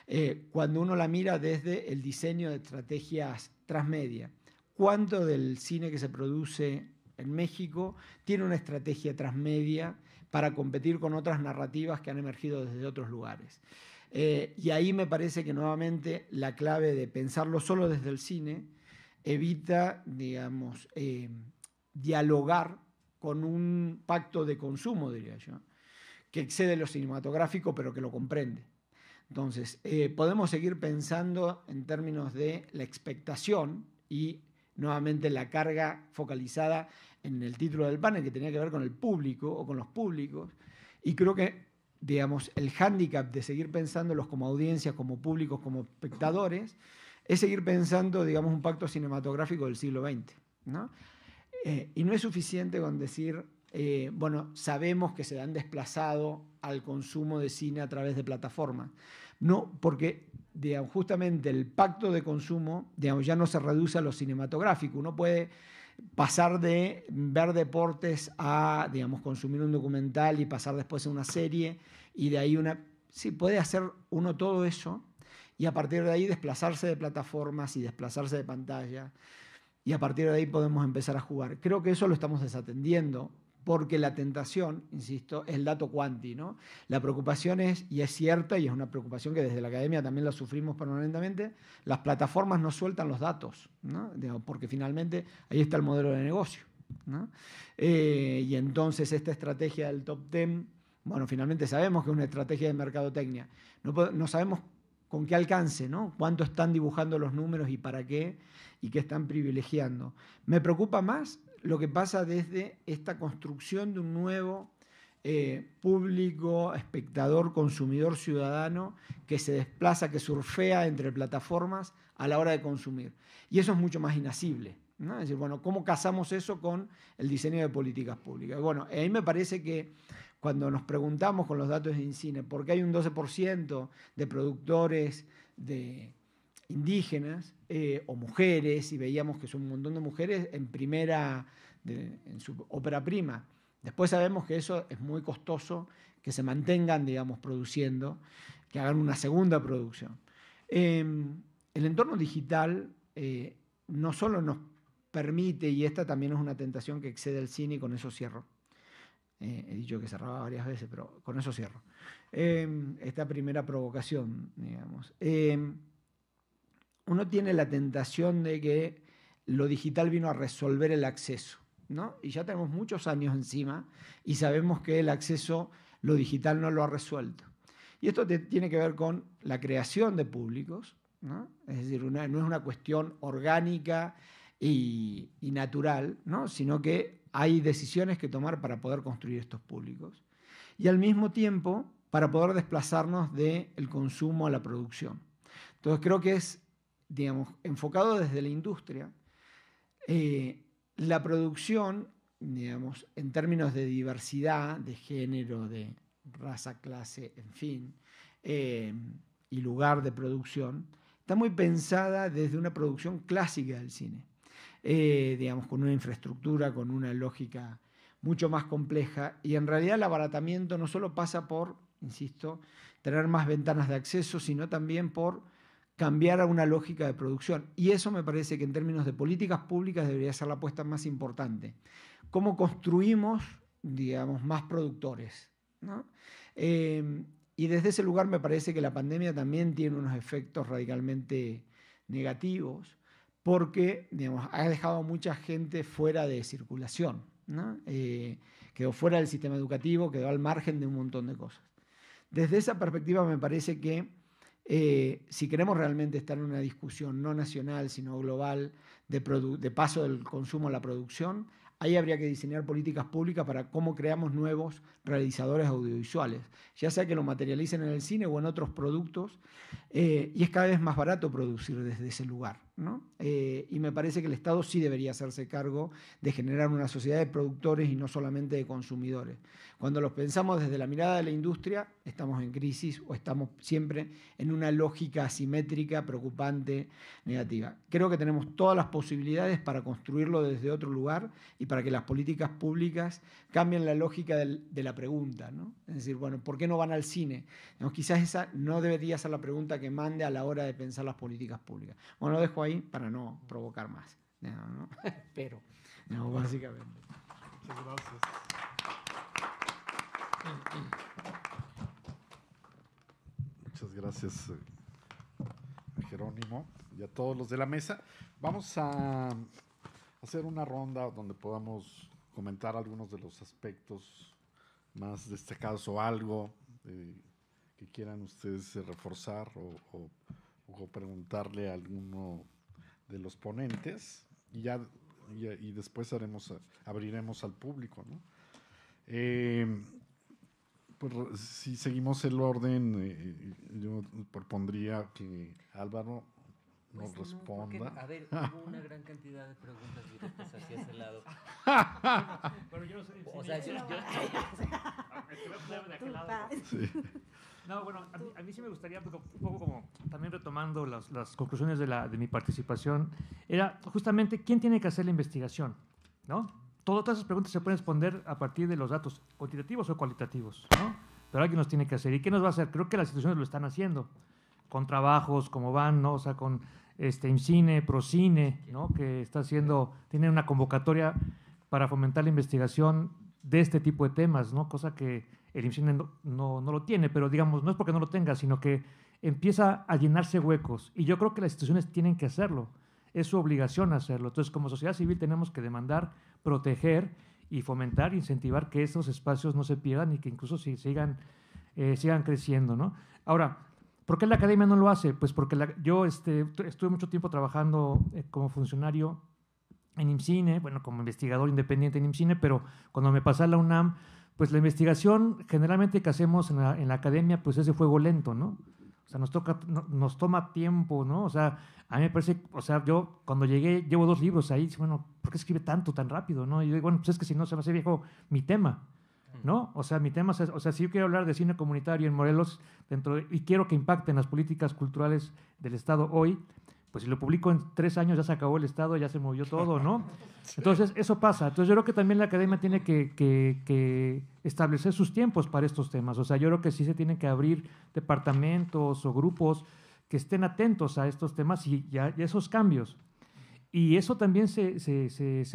E: eh, cuando uno la mira desde el diseño de estrategias transmedia. ¿Cuánto del cine que se produce en México tiene una estrategia transmedia para competir con otras narrativas que han emergido desde otros lugares. Eh, y ahí me parece que nuevamente la clave de pensarlo solo desde el cine evita, digamos, eh, dialogar con un pacto de consumo, diría yo, que excede lo cinematográfico, pero que lo comprende. Entonces, eh, podemos seguir pensando en términos de la expectación y nuevamente la carga focalizada en el título del panel, que tenía que ver con el público o con los públicos. Y creo que, digamos, el hándicap de seguir pensándolos como audiencias, como públicos, como espectadores, es seguir pensando, digamos, un pacto cinematográfico del siglo XX. ¿no? Eh, y no es suficiente con decir, eh, bueno, sabemos que se han desplazado al consumo de cine a través de plataformas. No, porque digamos, justamente el pacto de consumo digamos, ya no se reduce a lo cinematográfico. Uno puede pasar de ver deportes a, digamos, consumir un documental y pasar después a una serie y de ahí una... Sí, puede hacer uno todo eso y a partir de ahí desplazarse de plataformas y desplazarse de pantalla y a partir de ahí podemos empezar a jugar. Creo que eso lo estamos desatendiendo porque la tentación, insisto, es el dato cuanti, ¿no? La preocupación es, y es cierta, y es una preocupación que desde la academia también la sufrimos permanentemente, las plataformas no sueltan los datos, ¿no? porque finalmente ahí está el modelo de negocio. ¿no? Eh, y entonces esta estrategia del top 10, bueno, finalmente sabemos que es una estrategia de mercadotecnia. No, no sabemos con qué alcance, ¿no? Cuánto están dibujando los números y para qué, y qué están privilegiando. Me preocupa más lo que pasa desde esta construcción de un nuevo eh, público, espectador, consumidor, ciudadano, que se desplaza, que surfea entre plataformas a la hora de consumir. Y eso es mucho más inasible. Es decir, bueno, ¿cómo casamos eso con el diseño de políticas públicas? Bueno, a mí me parece que cuando nos preguntamos con los datos de INCINE por qué hay un 12% de productores de indígenas eh, o mujeres, y veíamos que son un montón de mujeres en primera, en su ópera prima. Después sabemos que eso es muy costoso, que se mantengan, digamos, produciendo, que hagan una segunda producción. Em, el entorno digital eh, no solo nos permite, y esta también es una tentación que excede al cine, y con eso cierro. Eh, he dicho que cerraba varias veces, pero con eso cierro. Em, esta primera provocación, digamos em, uno tiene la tentación de que lo digital vino a resolver el acceso, ¿no? Y ya tenemos muchos años encima y sabemos que el acceso, lo digital no lo ha resuelto. Y esto tiene que ver con la creación de públicos, ¿no? Es decir, no es una cuestión orgánica y, natural, ¿no? Sino que hay decisiones que tomar para poder construir estos públicos. Y al mismo tiempo, para poder desplazarnos del consumo a la producción. Entonces creo que es enfocado desde la industria, eh, la producción, digamos, en términos de diversidad, de género, de raza, clase, en fin, eh, y lugar de producción, está muy pensada desde una producción clásica del cine, eh, digamos, con una infraestructura, con una lógica mucho más compleja, y en realidad el abaratamiento no solo pasa por, insisto, tener más ventanas de acceso, sino también por cambiar a una lógica de producción. Y eso me parece que en términos de políticas públicas debería ser la apuesta más importante. ¿Cómo construimos, digamos, más productores? Em, y desde ese lugar me parece que la pandemia también tiene unos efectos radicalmente negativos porque, ha dejado a mucha gente fuera de circulación. Eh, quedó fuera del sistema educativo, quedó al margen de un montón de cosas. Desde esa perspectiva me parece que eh, si queremos realmente estar en una discusión no nacional, sino global, de, paso del consumo a la producción, ahí habría que diseñar políticas públicas para cómo creamos nuevos realizadores audiovisuales, ya sea que lo materialicen en el cine o en otros productos, eh, y es cada vez más barato producir desde ese lugar. Eh, y me parece que el Estado sí debería hacerse cargo de generar una sociedad de productores y no solamente de consumidores. Cuando los pensamos desde la mirada de la industria, estamos en crisis o estamos siempre en una lógica asimétrica, preocupante, negativa. Creo que tenemos todas las posibilidades para construirlo desde otro lugar y para que las políticas públicas cambien la lógica de la pregunta. Es decir, bueno, ¿por qué no van al cine? quizás esa no debería ser la pregunta que mande a la hora de pensar las políticas públicas. Bueno, dejo para no provocar más.
A: Pero, básicamente. Muchas gracias. Muchas gracias, eh, Jerónimo, y a todos los de la mesa. Vamos a hacer una ronda donde podamos comentar algunos de los aspectos más destacados o algo eh, que quieran ustedes eh, reforzar o, o preguntarle a alguno de los ponentes y ya y, después haremos abriremos al público. ¿no? Eh, pues, si seguimos el orden, eh, eh, yo propondría que Álvaro nos pues responda. a ver, hubo una
B: gran cantidad de preguntas directas hacia ese lado. Pero yo no soy O sea, yo. yo, ah, yo, yo sí.
C: No, bueno, a mí, sí me gustaría, un poco como también retomando las, conclusiones de, la, de, mi participación, era justamente quién tiene que hacer la investigación, ¿no? todas esas preguntas se pueden responder a partir de los datos cuantitativos o cualitativos, ¿no? Pero alguien nos tiene que hacer. ¿Y qué nos va a hacer? Creo que las instituciones lo están haciendo, con trabajos como van, ¿no? O sea, con este, ProCine, ¿no? Que está haciendo, tiene una convocatoria para fomentar la investigación de este tipo de temas, ¿no? Cosa que el IMSINE no, lo tiene, pero digamos, no es porque no lo tenga, sino que empieza a llenarse huecos. Y yo creo que las instituciones tienen que hacerlo, es su obligación hacerlo. Entonces, como sociedad civil tenemos que demandar, proteger y fomentar, incentivar que esos espacios no se pierdan y que incluso si, sigan, eh, sigan creciendo. ¿no? Ahora, ¿por qué la academia no lo hace? Pues porque yo este, estuve mucho tiempo trabajando eh, como funcionario en IMCINE, bueno, como investigador independiente en IMCINE, pero cuando me pasé a la UNAM, pues la investigación generalmente que hacemos en la, academia, pues es de fuego lento, ¿no? O sea, nos, toca, nos toma tiempo, ¿no? O sea, a mí me parece, o sea, yo cuando llegué llevo dos libros ahí, bueno, ¿por qué escribe tanto, tan rápido, no? Y yo digo, bueno, pues es que si no se me hace viejo mi tema, ¿no? O sea, mi tema, o sea, si yo quiero hablar de cine comunitario en Morelos dentro y quiero que impacten las políticas culturales del Estado hoy, pues si lo publico en tres años ya se acabó el Estado, ya se movió todo, ¿no? Entonces, eso pasa. Entonces, yo creo que también la academia tiene que, establecer sus tiempos para estos temas. O sea, yo creo que sí se tienen que abrir departamentos o grupos que estén atentos a estos temas y, ya a esos cambios. Y eso también se,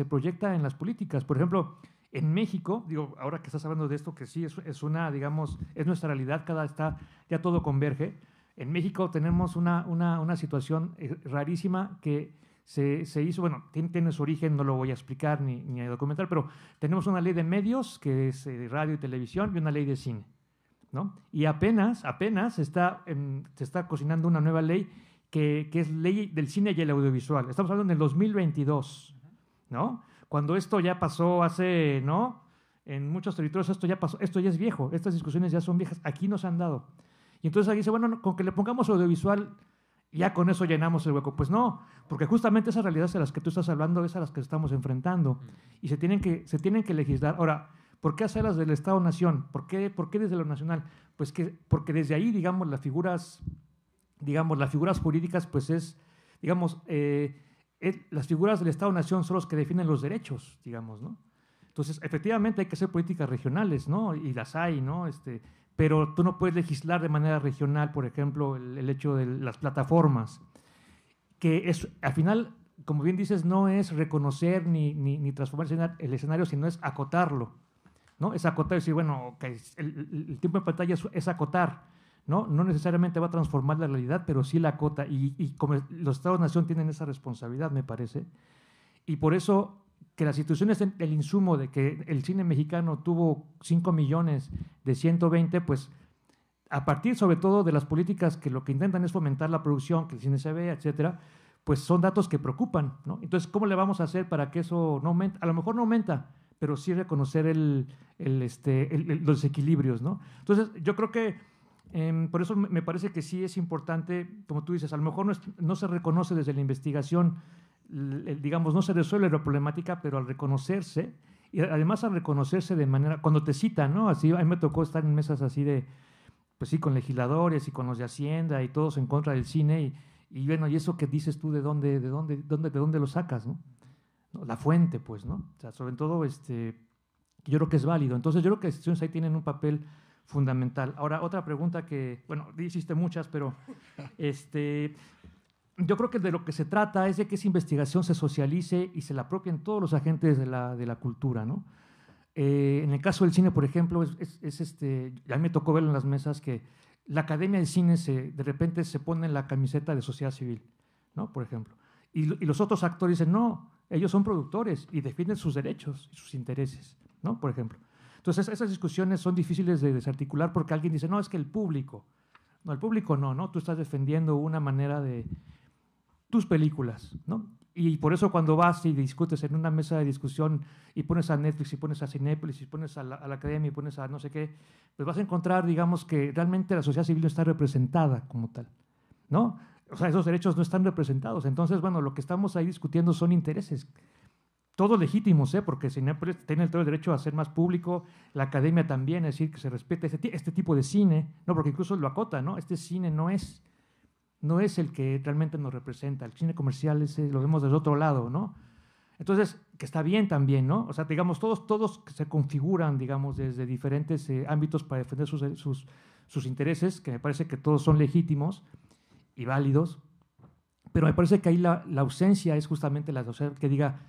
C: proyecta en las políticas. Por ejemplo, en México, digo, ahora que estás hablando de esto, que sí es, es una, digamos, es nuestra realidad, cada está, ya todo converge en México tenemos una, una, situación eh, rarísima que se, se, hizo, bueno, tiene, tiene, su origen, no lo voy a explicar ni, ni a documentar, pero tenemos una ley de medios, que es eh, de radio y televisión, y una ley de cine. ¿no? Y apenas, apenas está, se está cocinando una nueva ley que, que, es ley del cine y el audiovisual. Estamos hablando del 2022, ¿no? Cuando esto ya pasó hace, ¿no? En muchos territorios esto ya pasó, esto ya es viejo, estas discusiones ya son viejas, aquí nos han dado. Y entonces ahí dice, bueno, con que le pongamos audiovisual, ya con eso llenamos el hueco. Pues no, porque justamente esas realidades a las que tú estás hablando es a las que estamos enfrentando mm. y se tienen que, se tienen que legislar. Ahora, ¿por qué hacerlas del Estado-Nación? ¿Por qué, desde lo nacional? Pues que, porque desde ahí, digamos, las figuras, digamos, las figuras jurídicas, pues es, digamos, eh, las figuras del Estado-Nación son los que definen los derechos, digamos, ¿no? Entonces, efectivamente hay que hacer políticas regionales, ¿no? Y las hay, ¿no? Este, pero tú no puedes legislar de manera regional, por ejemplo, el, hecho de las plataformas, que es, al final, como bien dices, no es reconocer ni, ni, transformar el escenario, sino es acotarlo, ¿no? Es acotar y decir, bueno, el, tiempo de pantalla es, acotar, ¿no? No necesariamente va a transformar la realidad, pero sí la acota, y, y como los Estados-Nación tienen esa responsabilidad, me parece, y por eso que las instituciones el insumo de que el cine mexicano tuvo 5 millones de 120, pues a partir sobre todo de las políticas que lo que intentan es fomentar la producción, que el cine se vea, etcétera, pues son datos que preocupan, Entonces, ¿cómo le vamos a hacer para que eso no aumente? A lo mejor no aumenta, pero sí reconocer el, este, los equilibrios, ¿no? Entonces, yo creo que em, por eso me parece que sí es importante, como tú dices, a lo mejor no se reconoce desde la investigación digamos, no se resuelve la problemática, pero al reconocerse, y además al reconocerse de manera, cuando te cita ¿no? Así, a mí me tocó estar en mesas así de, pues sí, con legisladores y con los de Hacienda y todos en contra del cine, y, bueno, ¿y eso que dices tú de dónde, de dónde, dónde, de dónde lo sacas, ¿no? La fuente, pues, ¿no? O sea, sobre todo, este, yo creo que es válido. Entonces, yo creo que las instituciones ahí tienen un papel fundamental. Ahora, otra pregunta que, bueno, hiciste muchas, pero este, yo creo que de lo que se trata es de que esa investigación se socialice y se la apropien todos los agentes de la, de la cultura, ¿no? Eh, en el caso del cine, por ejemplo, es, este, a mí me tocó verlo en las mesas que la Academia de Cine se, de repente se pone en la camiseta de sociedad civil, ¿no? Por ejemplo. Y, y, los otros actores dicen, no, ellos son productores y defienden sus derechos y sus intereses, ¿no? Por ejemplo. Entonces, esas discusiones son difíciles de desarticular porque alguien dice, no, es que el público. No, el público no, ¿no? Tú estás defendiendo una manera de, tus películas, ¿no? Y por eso cuando vas y discutes en una mesa de discusión y pones a Netflix y pones a Cinepolis y pones a la, Academia y pones a no sé qué, pues vas a encontrar, digamos, que realmente la sociedad civil no está representada como tal, ¿no? O sea, esos derechos no están representados. Entonces, bueno, lo que estamos ahí discutiendo son intereses, todos legítimos, ¿eh? Porque Cinepolis tiene todo el derecho a ser más público, la Academia también, es decir, que se respete este, este tipo de cine, ¿no? Porque incluso lo acota, ¿no? Este cine no es no es el que realmente nos representa. El cine comercial ese eh, lo vemos del otro lado, ¿no? Entonces, que está bien también, ¿no? O sea, digamos, todos, todos se configuran, digamos, desde diferentes eh, ámbitos para defender eh, sus, sus, intereses, que me parece que todos son legítimos y válidos, pero me parece que ahí la, ausencia es justamente la o que diga,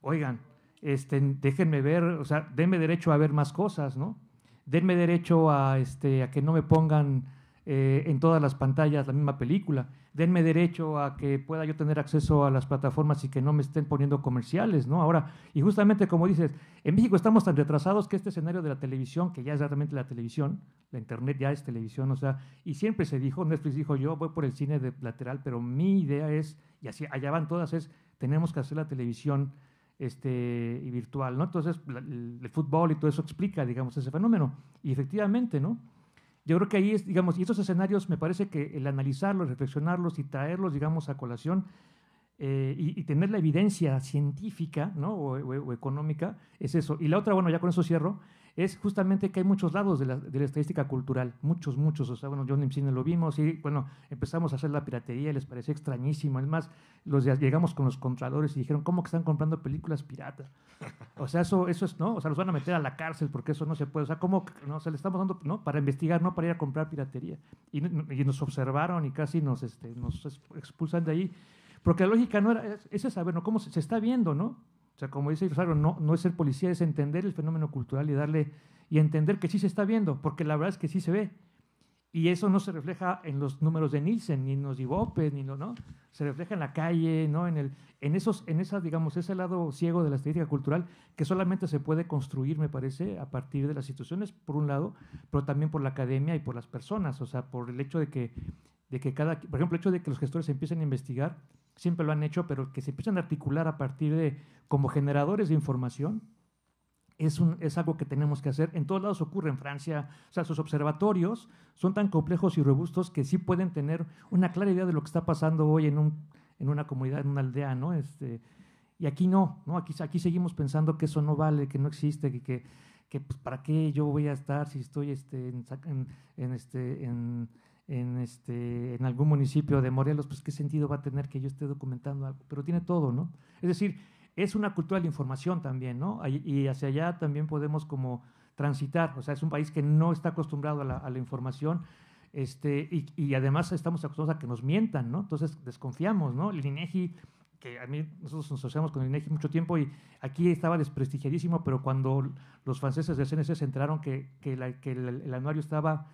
C: oigan, este, déjenme ver, o sea, denme derecho a ver más cosas, ¿no? Denme derecho a, este, a que no me pongan eh, en todas las pantallas la misma película. Denme derecho a que pueda yo tener acceso a las plataformas y que no me estén poniendo comerciales, ¿no? Ahora, y justamente como dices, en México estamos tan retrasados que este escenario de la televisión, que ya es realmente la televisión, la internet ya es televisión, o sea, y siempre se dijo, Netflix dijo, yo voy por el cine de lateral, pero mi idea es, y así allá van todas, es tenemos que hacer la televisión este, y virtual, ¿no? Entonces, el, el, fútbol y todo eso explica, digamos, ese fenómeno. Y efectivamente, ¿no? Yo creo que ahí digamos, y estos escenarios me parece que el analizarlos, reflexionarlos y traerlos, digamos, a colación eh, y, tener la evidencia científica ¿no? o, económica es eso. Y la otra, bueno, ya con eso cierro, es justamente que hay muchos lados de la, estadística cultural, muchos, muchos. O sea, bueno, John Cine lo vimos y, bueno, empezamos a hacer la piratería y les pareció extrañísimo. Es más, los, llegamos con los controladores y dijeron, ¿cómo que están comprando películas piratas? O sea, eso, eso es, ¿no? O sea, los van a meter a la cárcel porque eso no se puede. O sea, ¿cómo? No? O sea, le estamos dando, ¿no? Para investigar, no para ir a comprar piratería. Y, nos observaron y casi nos, este, nos expulsan de ahí. Porque la lógica no era, ese es saber, ¿no? ¿Cómo se está viendo, ¿no? O sea, como dice Rosario, no, no es ser policía, es entender el fenómeno cultural y darle y entender que sí se está viendo, porque la verdad es que sí se ve. Y eso no se refleja en los números de Nielsen, ni en los Ibope, ni no, no. Se refleja en la calle, ¿no? En, el, en, esos, en esa, digamos, ese lado ciego de la estadística cultural que solamente se puede construir, me parece, a partir de las instituciones, por un lado, pero también por la academia y por las personas. O sea, por el hecho de que de que cada, por ejemplo, el hecho de que los gestores empiecen a investigar, siempre lo han hecho, pero que se empiecen a articular a partir de como generadores de información, es, un, es algo que tenemos que hacer. En todos lados ocurre en Francia. O sea, sus observatorios son tan complejos y robustos que sí pueden tener una clara idea de lo que está pasando hoy en, un, en una comunidad, en una aldea, ¿no? Este, y aquí no, ¿no? Aquí, aquí seguimos pensando que eso no vale, que no existe, que, que, que pues, para qué yo voy a estar si estoy este, en, en este, en en, este, en algún municipio de Morelos, pues qué sentido va a tener que yo esté documentando algo, pero tiene todo, ¿no? Es decir, es una cultura de la información también, ¿no? Y hacia allá también podemos como transitar, o sea, es un país que no está acostumbrado a la, información, este, y, además estamos acostumbrados a que nos mientan, ¿no? Entonces desconfiamos, ¿no? El INEGI, que a mí nosotros nos asociamos con el INEGI mucho tiempo y aquí estaba desprestigiadísimo, pero cuando los franceses del CNC se enteraron que, que, el, anuario estaba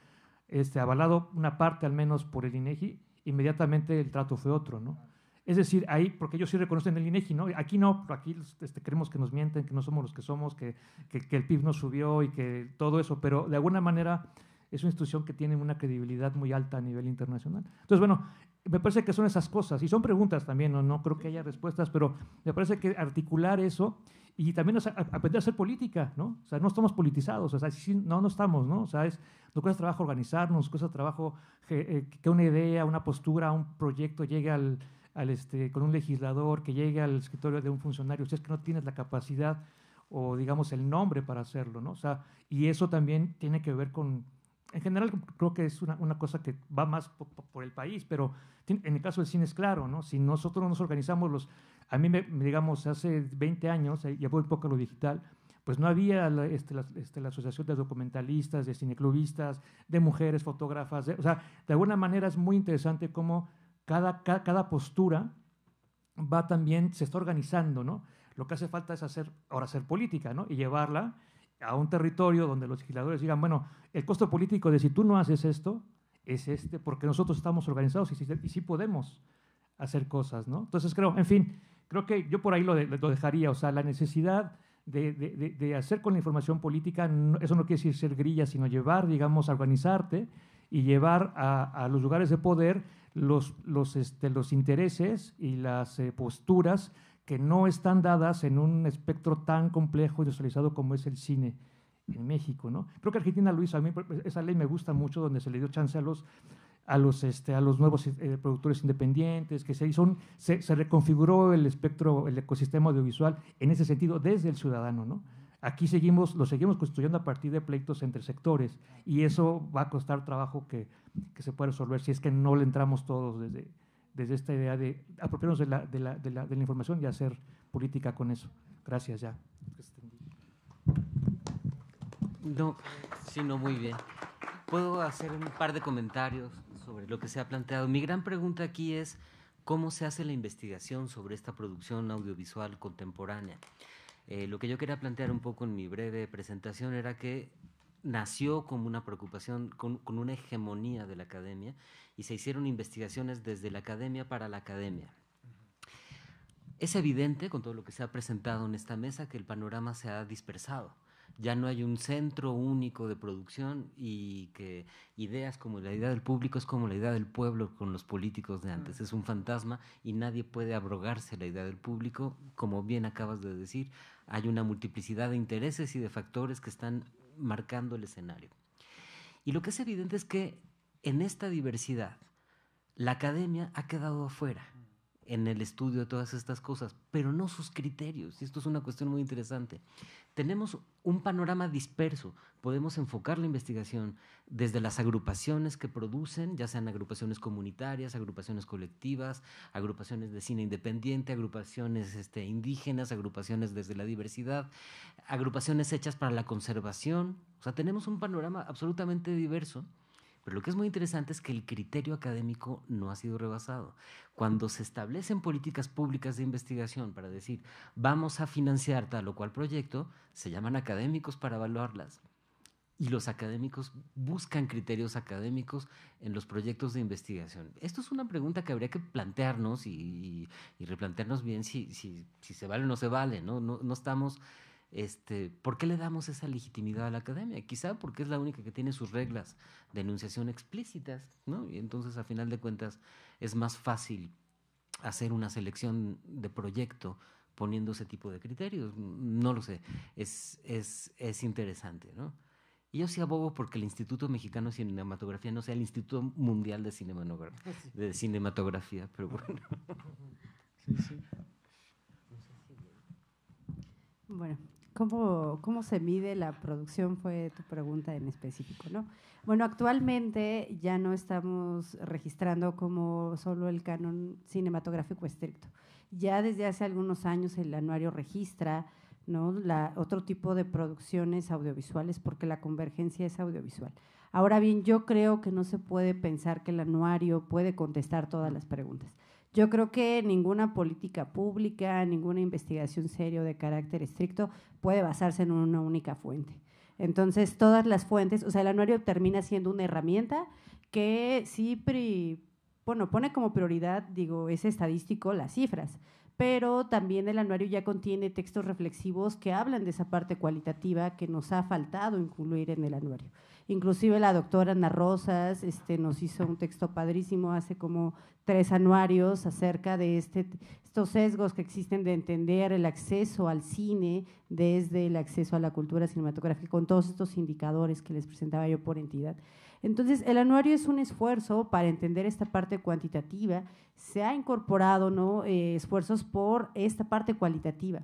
C: este, avalado una parte al menos por el INEGI, e inmediatamente el trato fue otro, ¿no? Es decir, ahí, porque ellos sí reconocen el INEGI, e ¿no? Aquí no, aquí este, creemos que nos mienten, que no somos los que somos, que, el PIB no subió y que todo eso, pero de alguna manera es una institución que tiene una credibilidad muy alta a nivel internacional. Entonces, bueno, me parece que son esas cosas, y son preguntas también, no, no creo que haya respuestas, pero me parece que articular eso y también aprender a hacer política, ¿no? O sea, no estamos politizados, o sea, no, no estamos, ¿no? O sea, es, nos cuesta trabajo organizarnos, cuesta trabajo eh, que, una idea, una postura, un proyecto llegue al, este, con un legislador, que llegue al escritorio de un funcionario, si es que no tienes la capacidad o, digamos, el nombre para hacerlo, ¿no? O sea, y eso también tiene que ver con en general creo que es una, una cosa que va más por, el país, pero en el caso del cine es claro, ¿no? Si nosotros nos organizamos los... A mí, me, digamos, hace 20 años, eh, ya voy un poco a lo digital, pues no había la, este, este, la, asociación de documentalistas, de cineclubistas, de mujeres fotógrafas. De, o sea, de alguna manera es muy interesante cómo cada, cada, postura va también, se está organizando, ¿no? Lo que hace falta es hacer, ahora hacer política, ¿no? Y llevarla a un territorio donde los legisladores digan, bueno, el costo político de si tú no haces esto es este, porque nosotros estamos organizados y, sí, podemos hacer cosas, ¿no? Entonces creo, en fin, creo que yo por ahí lo, lo dejaría, o sea, la necesidad de, hacer con la información política, eso no quiere decir ser grilla, sino llevar, digamos, a organizarte y llevar a, los lugares de poder los, los, este, los intereses y las eh, posturas que no están dadas en un espectro tan complejo y industrializado como es el cine en México. ¿no? Creo que Argentina lo hizo. A mí pues, esa ley me gusta mucho, donde se le dio chance a los, a los, este, a los nuevos eh, productores independientes, que se, hizo se, reconfiguró el espectro, el ecosistema audiovisual en ese sentido desde el ciudadano. ¿no? Aquí seguimos, lo seguimos construyendo a partir de pleitos entre sectores y eso va a costar trabajo que, que se pueda resolver si es que no le entramos todos desde, desde esta idea de apropiarnos de la, de la, de la, de la información y hacer política con eso. Gracias, ya.
B: No, sino muy bien. Puedo hacer un par de comentarios sobre lo que se ha planteado. Mi gran pregunta aquí es cómo se hace la investigación sobre esta producción audiovisual contemporánea. Eh, lo que yo quería plantear un poco en mi breve presentación era que nació como una preocupación, con, una hegemonía de la academia, y se hicieron investigaciones desde la academia para la academia. Es evidente, con todo lo que se ha presentado en esta mesa, que el panorama se ha dispersado. Ya no hay un centro único de producción y que ideas como la idea del público es como la idea del pueblo con los políticos de antes. Mm. Es un fantasma y nadie puede abrogarse la idea del público. Como bien acabas de decir, hay una multiplicidad de intereses y de factores que están marcando el escenario. Y lo que es evidente es que en esta diversidad, la academia ha quedado afuera en el estudio de todas estas cosas, pero no sus criterios. Y esto es una cuestión muy interesante. Tenemos un panorama disperso. Podemos enfocar la investigación desde las agrupaciones que producen, ya sean agrupaciones comunitarias, agrupaciones colectivas, agrupaciones de cine independiente, agrupaciones este, indígenas, agrupaciones desde la diversidad, agrupaciones hechas para la conservación. O sea, tenemos un panorama absolutamente diverso pero lo que es muy interesante es que el criterio académico no ha sido rebasado. Cuando se establecen políticas públicas de investigación para decir vamos a financiar tal o cual proyecto, se llaman académicos para evaluarlas. Y los académicos buscan criterios académicos en los proyectos de investigación. Esto es una pregunta que habría que plantearnos y, replantearnos bien si, si, se vale o no se vale. ¿no? No, no estamos este, ¿por qué le damos esa legitimidad a la academia? Quizá porque es la única que tiene sus reglas de enunciación explícitas, ¿no? Y entonces, a final de cuentas, es más fácil hacer una selección de proyecto poniendo ese tipo de criterios. No lo sé, es, es, interesante, ¿no? Y yo sí abogo porque el Instituto Mexicano de Cinematografía no sea el Instituto Mundial de, de Cinematografía, pero bueno. Sí, sí.
D: Bueno, ¿Cómo, se mide la producción? Fue tu pregunta en específico, ¿no? Bueno, actualmente ya no estamos registrando como solo el canon cinematográfico estricto. Ya desde hace algunos años el anuario registra otro tipo de producciones audiovisuales porque la convergencia es audiovisual. Ahora bien, yo creo que no se puede pensar que el anuario puede contestar todas las preguntas. Yo creo que ninguna política pública, ninguna investigación seria de carácter estricto puede basarse en una única fuente. Entonces, todas las fuentes, o sea, el anuario termina siendo una herramienta que sí, pone como prioridad, digo, es estadístico las cifras, pero también el anuario ya contiene textos reflexivos que hablan de esa parte cualitativa que nos ha faltado incluir en el anuario. Inclusive la doctora Ana Rosas este, nos hizo un texto padrísimo hace como tres anuarios acerca de este, estos sesgos que existen de entender el acceso al cine desde el acceso a la cultura cinematográfica, con todos estos indicadores que les presentaba yo por entidad. Entonces, el anuario es un esfuerzo para entender esta parte cuantitativa. Se ha incorporado ¿no? Eh, esfuerzos por esta parte cualitativa,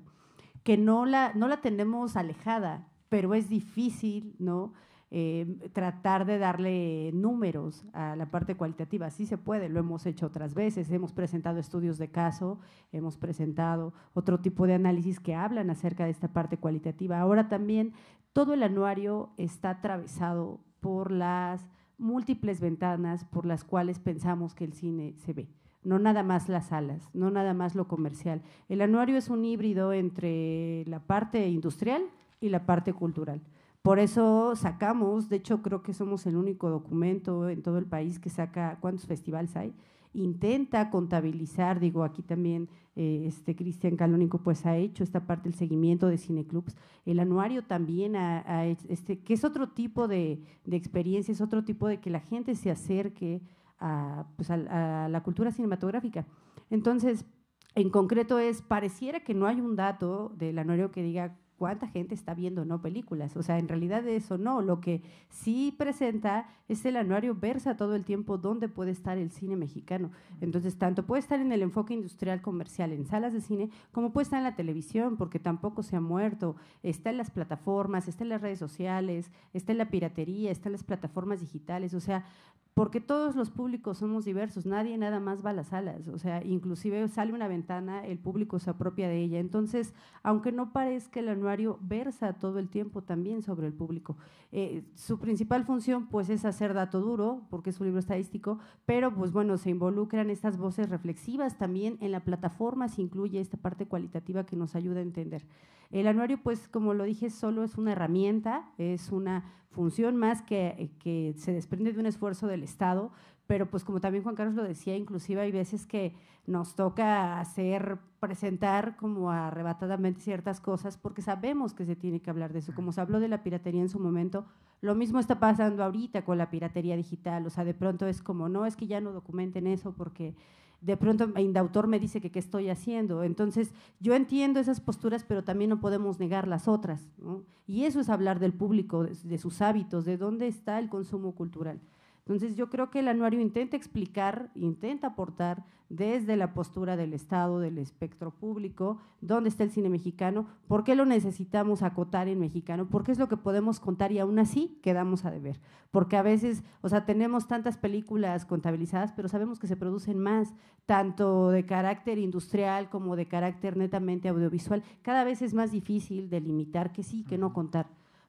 D: que no la, no la tenemos alejada, pero es difícil, ¿no? Eh, tratar de darle números a la parte cualitativa. Sí se puede, lo hemos hecho otras veces, hemos presentado estudios de caso, hemos presentado otro tipo de análisis que hablan acerca de esta parte cualitativa. Ahora también todo el anuario está atravesado por las múltiples ventanas por las cuales pensamos que el cine se ve no nada más las salas, no nada más lo comercial. El anuario es un híbrido entre la parte industrial y la parte cultural. Por eso sacamos, de hecho creo que somos el único documento en todo el país que saca cuántos festivales hay, intenta contabilizar, digo, aquí también eh, este Cristian Calónico pues ha hecho esta parte del seguimiento de cineclubs, el anuario también ha, hecho, este, que es otro tipo de, experiencia, es otro tipo de que la gente se acerque a, pues, a la cultura cinematográfica. Entonces, en concreto es, pareciera que no hay un dato del anuario que diga cuánta gente está viendo no películas. O sea, en realidad eso no. Lo que sí presenta es el anuario versa todo el tiempo dónde puede estar el cine mexicano. Entonces, tanto puede estar en el enfoque industrial comercial, en salas de cine, como puede estar en la televisión, porque tampoco se ha muerto. Está en las plataformas, está en las redes sociales, está en la piratería, está en las plataformas digitales. O sea, porque todos los públicos somos diversos, nadie nada más va a las alas. o sea, inclusive sale una ventana, el público se apropia de ella. Entonces, aunque no parezca el anuario, versa todo el tiempo también sobre el público. Eh, su principal función, pues, es hacer dato duro, porque es un libro estadístico, pero, pues, bueno, se involucran estas voces reflexivas también en la plataforma, se incluye esta parte cualitativa que nos ayuda a entender. El anuario, pues, como lo dije, solo es una herramienta, es una función más que, eh, que se desprende de un esfuerzo del Estado, pero pues como también Juan Carlos lo decía, inclusive hay veces que nos toca hacer, presentar como arrebatadamente ciertas cosas porque sabemos que se tiene que hablar de eso. Como se habló de la piratería en su momento, lo mismo está pasando ahorita con la piratería digital, o sea, de pronto es como, no, es que ya no documenten eso porque de pronto Indautor me dice que qué estoy haciendo. Entonces, yo entiendo esas posturas, pero también no podemos negar las otras. Y eso es hablar del público, de sus hábitos, de dónde está el consumo cultural. Entonces yo creo que el anuario intenta explicar, intenta aportar desde la postura del Estado, del espectro público, dónde está el cine mexicano, por qué lo necesitamos acotar en mexicano, por qué es lo que podemos contar y aún así quedamos a deber. Porque a veces, o sea, tenemos tantas películas contabilizadas, pero sabemos que se producen más, tanto de carácter industrial como de carácter netamente audiovisual. Cada vez es más difícil delimitar que sí, que no contar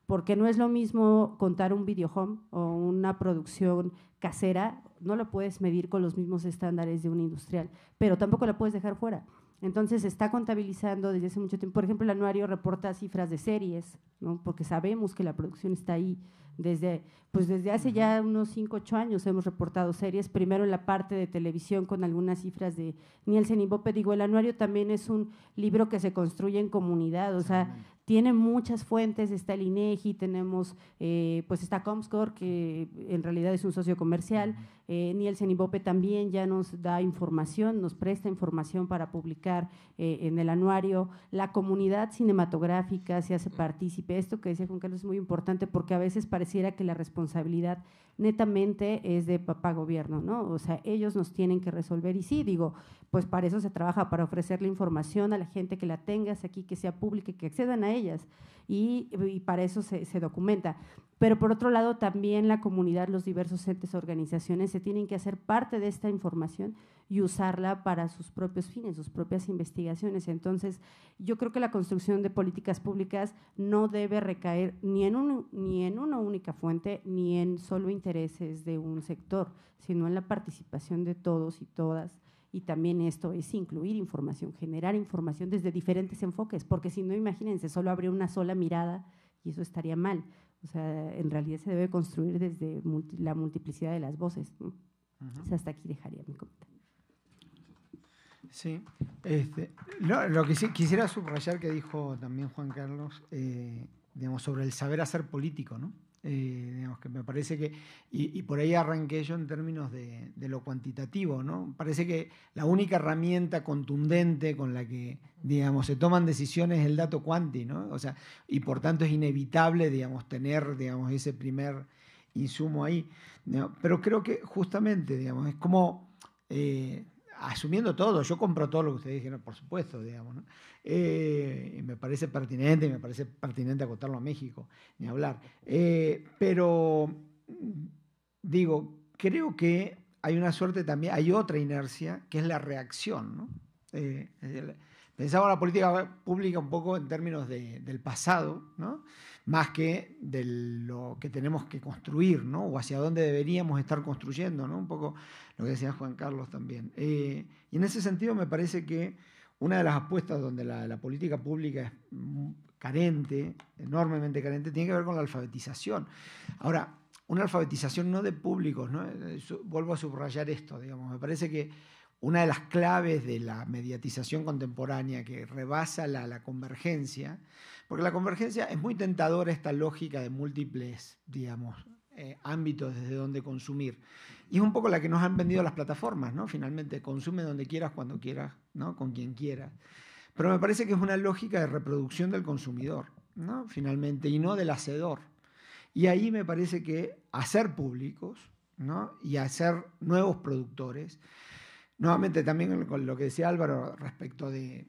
D: porque no es lo mismo contar un video home o una producción casera, no lo puedes medir con los mismos estándares de un industrial, pero tampoco la puedes dejar fuera. Entonces está contabilizando desde hace mucho tiempo. Por ejemplo, el anuario reporta cifras de series, porque sabemos que la producción está ahí. Desde, pues desde hace ya unos 5, 8 años hemos reportado series, primero en la parte de televisión con algunas cifras de Nielsen y Bope. Digo, el anuario también es un libro que se construye en comunidad, o sea, tiene muchas fuentes, está el INEGI, e tenemos, eh, pues está Comscore, que en realidad es un socio comercial, eh, Nielsen Ibope también ya nos da información, nos presta información para publicar eh, en el anuario. La comunidad cinematográfica se hace partícipe. Esto que decía Juan Carlos es muy importante porque a veces pareciera que la responsabilidad netamente es de papá gobierno, ¿no? O sea, ellos nos tienen que resolver. Y sí, digo, pues para eso se trabaja, para ofrecerle información a la gente que la tengas aquí, que sea pública, que accedan a ellas. Y, para eso se, se documenta. Pero por otro lado, también la comunidad, los diversos entes, organizaciones, tienen que hacer parte de esta información y usarla para sus propios fines, sus propias investigaciones. Entonces, yo creo que la construcción de políticas públicas no debe recaer ni en, ni en una única fuente, ni en solo intereses de un sector, sino en la participación de todos y todas. Y también esto es incluir información, generar información desde diferentes enfoques, porque si no, imagínense, solo habría una sola mirada y eso estaría mal. O sea, en realidad se debe construir desde la multiplicidad de las voces. O sea, hasta aquí dejaría mi comentario.
E: Sí, este, lo, que quisiera subrayar que dijo también Juan Carlos, eh, digamos, sobre el saber hacer político, ¿no? Eh, digamos que me parece que, y, por ahí arranqué yo en términos de, lo cuantitativo, ¿no? Parece que la única herramienta contundente con la que, digamos, se toman decisiones es el dato cuanti, ¿no? O sea, y por tanto es inevitable, digamos, tener, digamos, ese primer insumo ahí. Pero creo que justamente, digamos, es como... Eh, asumiendo todo, yo compro todo lo que ustedes dijeron, por supuesto, digamos, eh, y me parece pertinente, me parece pertinente acotarlo a México, ni hablar. Eh, pero, mm, digo, creo que hay una suerte también, hay otra inercia, que es la reacción, ¿no? eh, pensaba la política pública un poco en términos del pasado, ¿no? más que de lo que tenemos que construir, ¿no? O hacia dónde deberíamos estar construyendo, ¿no? Un poco lo que decía Juan Carlos también. Eh, y en ese sentido me parece que una de las apuestas donde la, política pública es carente, enormemente carente, tiene que ver con la alfabetización. Ahora, una alfabetización no de públicos, ¿no? Eh, vuelvo a subrayar esto, digamos, me parece que una de las claves de la mediatización contemporánea que rebasa la convergencia porque la convergencia es muy tentadora esta lógica de múltiples, digamos, eh, ámbitos desde donde consumir. Y es un poco la que nos han vendido las plataformas, ¿no? Finalmente, consume donde quieras, cuando quieras, ¿no? Con quien quieras. Pero me parece que es una lógica de reproducción del consumidor, ¿no? Finalmente, y no del hacedor. Y ahí me parece que hacer públicos, ¿no? Y hacer nuevos productores Nuevamente también con lo que decía Álvaro respecto de,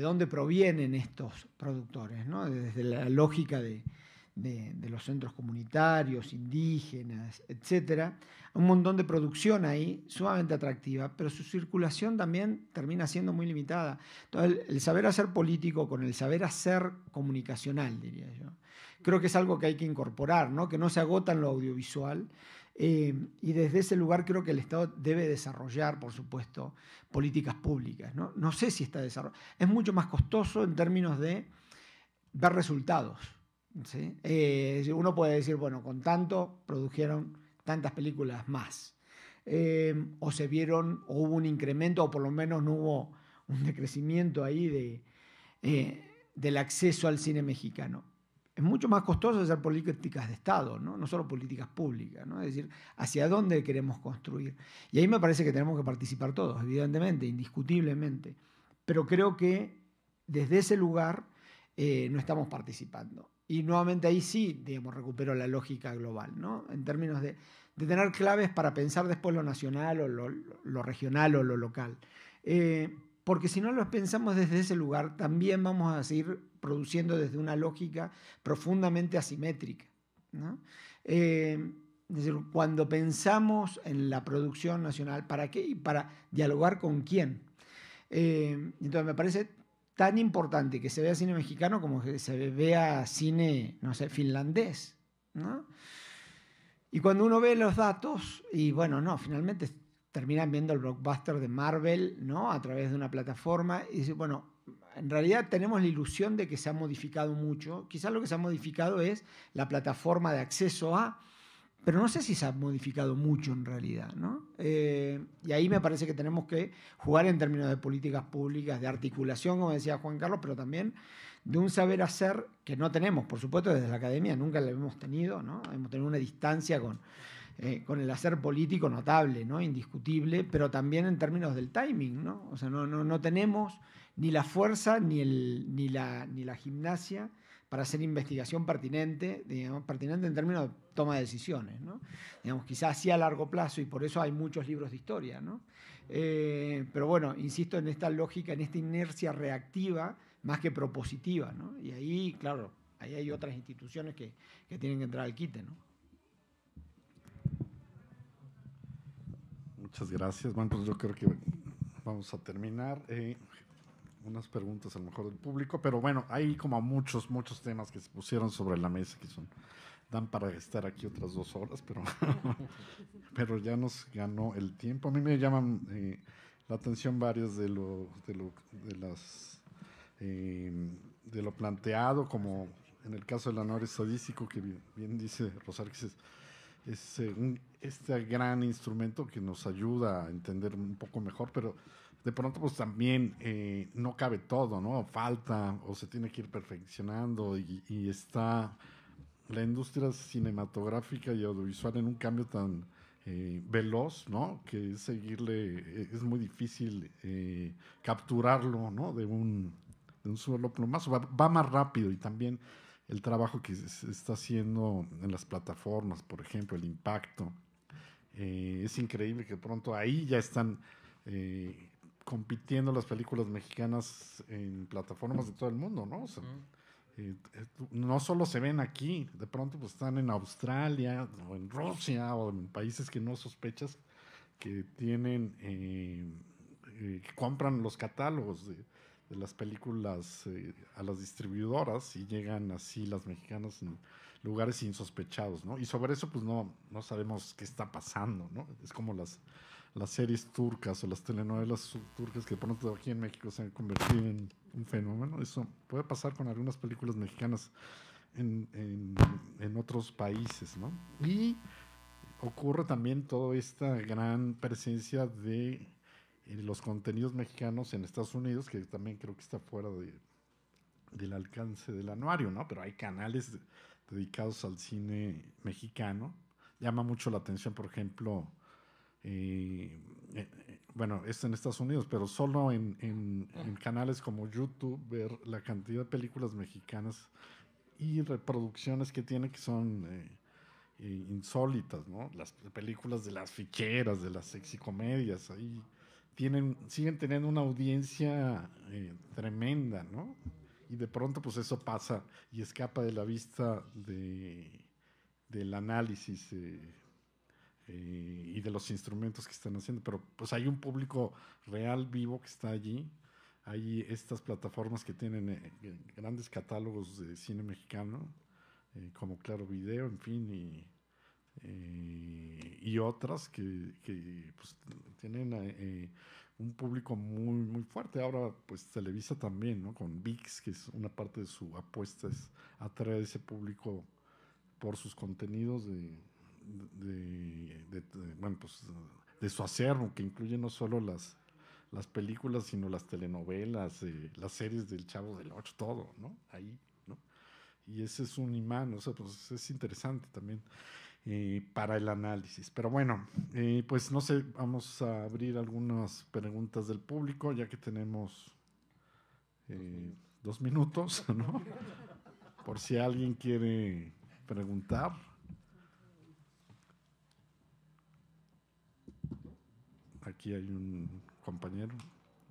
E: dónde provienen estos productores, ¿no? desde la lógica de, los centros comunitarios, indígenas, etc. Un montón de producción ahí sumamente atractiva, pero su circulación también termina siendo muy limitada. Entonces, el, saber hacer político con el saber hacer comunicacional, diría yo creo que es algo que hay que incorporar, que no se agota en lo audiovisual, eh, y desde ese lugar creo que el Estado debe desarrollar, por supuesto, políticas públicas. No, sé si está desarrollando. Es mucho más costoso en términos de ver resultados. Eh, uno puede decir, bueno, con tanto produjeron tantas películas más. Eh, o se vieron, o hubo un incremento, o por lo menos no hubo un decrecimiento ahí de, del acceso al cine mexicano es mucho más costoso hacer políticas de Estado, ¿no? solo políticas públicas, ¿no? es decir, hacia dónde queremos construir. Y ahí me parece que tenemos que participar todos, evidentemente, indiscutiblemente, pero creo que desde ese lugar eh, no estamos participando. Y nuevamente ahí sí, digamos, recupero la lógica global, ¿no? en términos de, tener claves para pensar después lo nacional o lo, regional o lo local. Eh, porque si no los pensamos desde ese lugar, también vamos a seguir produciendo desde una lógica profundamente asimétrica. Eh, es decir, cuando pensamos en la producción nacional, ¿para qué? Y para dialogar con quién. Eh, entonces me parece tan importante que se vea cine mexicano como que se vea cine, no sé, finlandés. Y cuando uno ve los datos, y bueno, no, finalmente terminan viendo el blockbuster de Marvel, ¿no? A través de una plataforma y dice, bueno, en realidad tenemos la ilusión de que se ha modificado mucho. Quizás lo que se ha modificado es la plataforma de acceso a, pero no sé si se ha modificado mucho en realidad, eh, y ahí me parece que tenemos que jugar en términos de políticas públicas, de articulación, como decía Juan Carlos, pero también de un saber hacer que no tenemos, por supuesto, desde la academia, nunca lo hemos tenido, ¿no? Hemos tenido una distancia con eh, con el hacer político notable, ¿no? indiscutible, pero también en términos del timing. ¿no? O sea, no, tenemos ni la fuerza ni, ni, la, gimnasia para hacer investigación pertinente, digamos, pertinente en términos de toma de decisiones, ¿no? Digamos, quizás sí a largo plazo y por eso hay muchos libros de historia, ¿no? Eh, pero bueno, insisto en esta lógica, en esta inercia reactiva más que propositiva, ¿no? Y ahí, claro, ahí hay otras instituciones que, que tienen que entrar al quite, ¿no?
A: Muchas gracias. Bueno, pues yo creo que vamos a terminar. Eh, unas preguntas a lo mejor del público, pero bueno, hay como muchos, muchos temas que se pusieron sobre la mesa que son dan para estar aquí otras dos horas, pero, pero ya nos ganó el tiempo. A mí me llaman eh, la atención varios de lo, de lo, de las, eh, de lo planteado, como en el caso del honor estadístico, que bien, dice Rosario, que es es este gran instrumento que nos ayuda a entender un poco mejor, pero de pronto pues también eh, no cabe todo, ¿no? Falta o se tiene que ir perfeccionando y, está la industria cinematográfica y audiovisual en un cambio tan eh, veloz, ¿no? Que es seguirle, eh, es muy difícil capturarlo, ¿no? De un, de un solo plomazo, va, va más rápido y también el trabajo que se está haciendo en las plataformas, por ejemplo, el impacto. Eh, es increíble que pronto ahí ya están eh, compitiendo las películas mexicanas en plataformas de todo el mundo, ¿no? Eh, no solo se ven aquí, de pronto pues están en Australia o en Rusia o en países que no sospechas que tienen, compran los catálogos de, de las películas eh, a las distribuidoras y llegan así las mexicanas en lugares insospechados, ¿no? Y sobre eso pues no, no sabemos qué está pasando, ¿no? Es como las, las series turcas o las telenovelas turcas que de pronto aquí en México se han convertido en un fenómeno. Eso puede pasar con algunas películas mexicanas en, en, en otros países, ¿no? Y ocurre también toda esta gran presencia de los contenidos mexicanos en Estados Unidos, que también creo que está fuera de, del alcance del anuario, ¿no? Pero hay canales dedicados al cine mexicano. Llama mucho la atención, por ejemplo, eh, eh, bueno, esto en Estados Unidos, pero solo en, mm. canales como YouTube, ver la cantidad de películas mexicanas y reproducciones que tiene que son eh, insólitas, ¿no? Las películas de las ficheras, de las sexicomedias, ahí siguen teniendo una audiencia eh, tremenda, ¿no? Y de pronto, pues eso pasa y escapa de la vista del análisis eh, eh, y de los instrumentos que están haciendo. Pero pues hay un público real, vivo, que está allí. Hay estas plataformas que tienen grandes catálogos de cine mexicano, como Claro Video, en fin, y eh, y otras que, pues, tienen eh, un público muy, muy fuerte. Ahora, pues Televisa también, ¿no? Con VIX, que es una parte de su apuesta, es atraer ese público por sus contenidos de, de, bueno, pues, de su acervo, que incluye no solo las, las películas, sino las telenovelas, eh, las series del Chavo del Ocho, todo, ¿no? Ahí, ¿no? Y ese es un imán, o sea, pues es interesante también. Eh, para el análisis. Pero bueno, eh, pues no sé, vamos a abrir algunas preguntas del público, ya que tenemos eh, dos minutos, ¿no? Por si alguien quiere preguntar. Aquí hay un compañero.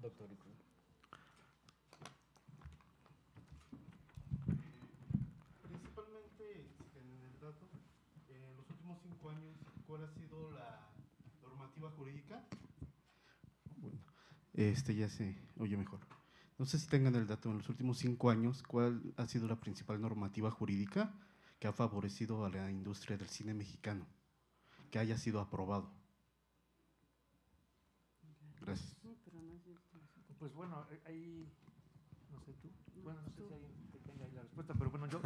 A: Doctor. ¿cuál ha sido la normativa jurídica? Bueno, este ya se oye mejor. No sé si tengan el dato, en los últimos cinco años, ¿cuál ha sido la principal normativa jurídica que ha favorecido a la industria del cine mexicano, que haya sido aprobado? Gracias.
C: Pues bueno, eh, ahí, no sé tú, bueno, no sé si alguien tenga ahí la respuesta, pero bueno, yo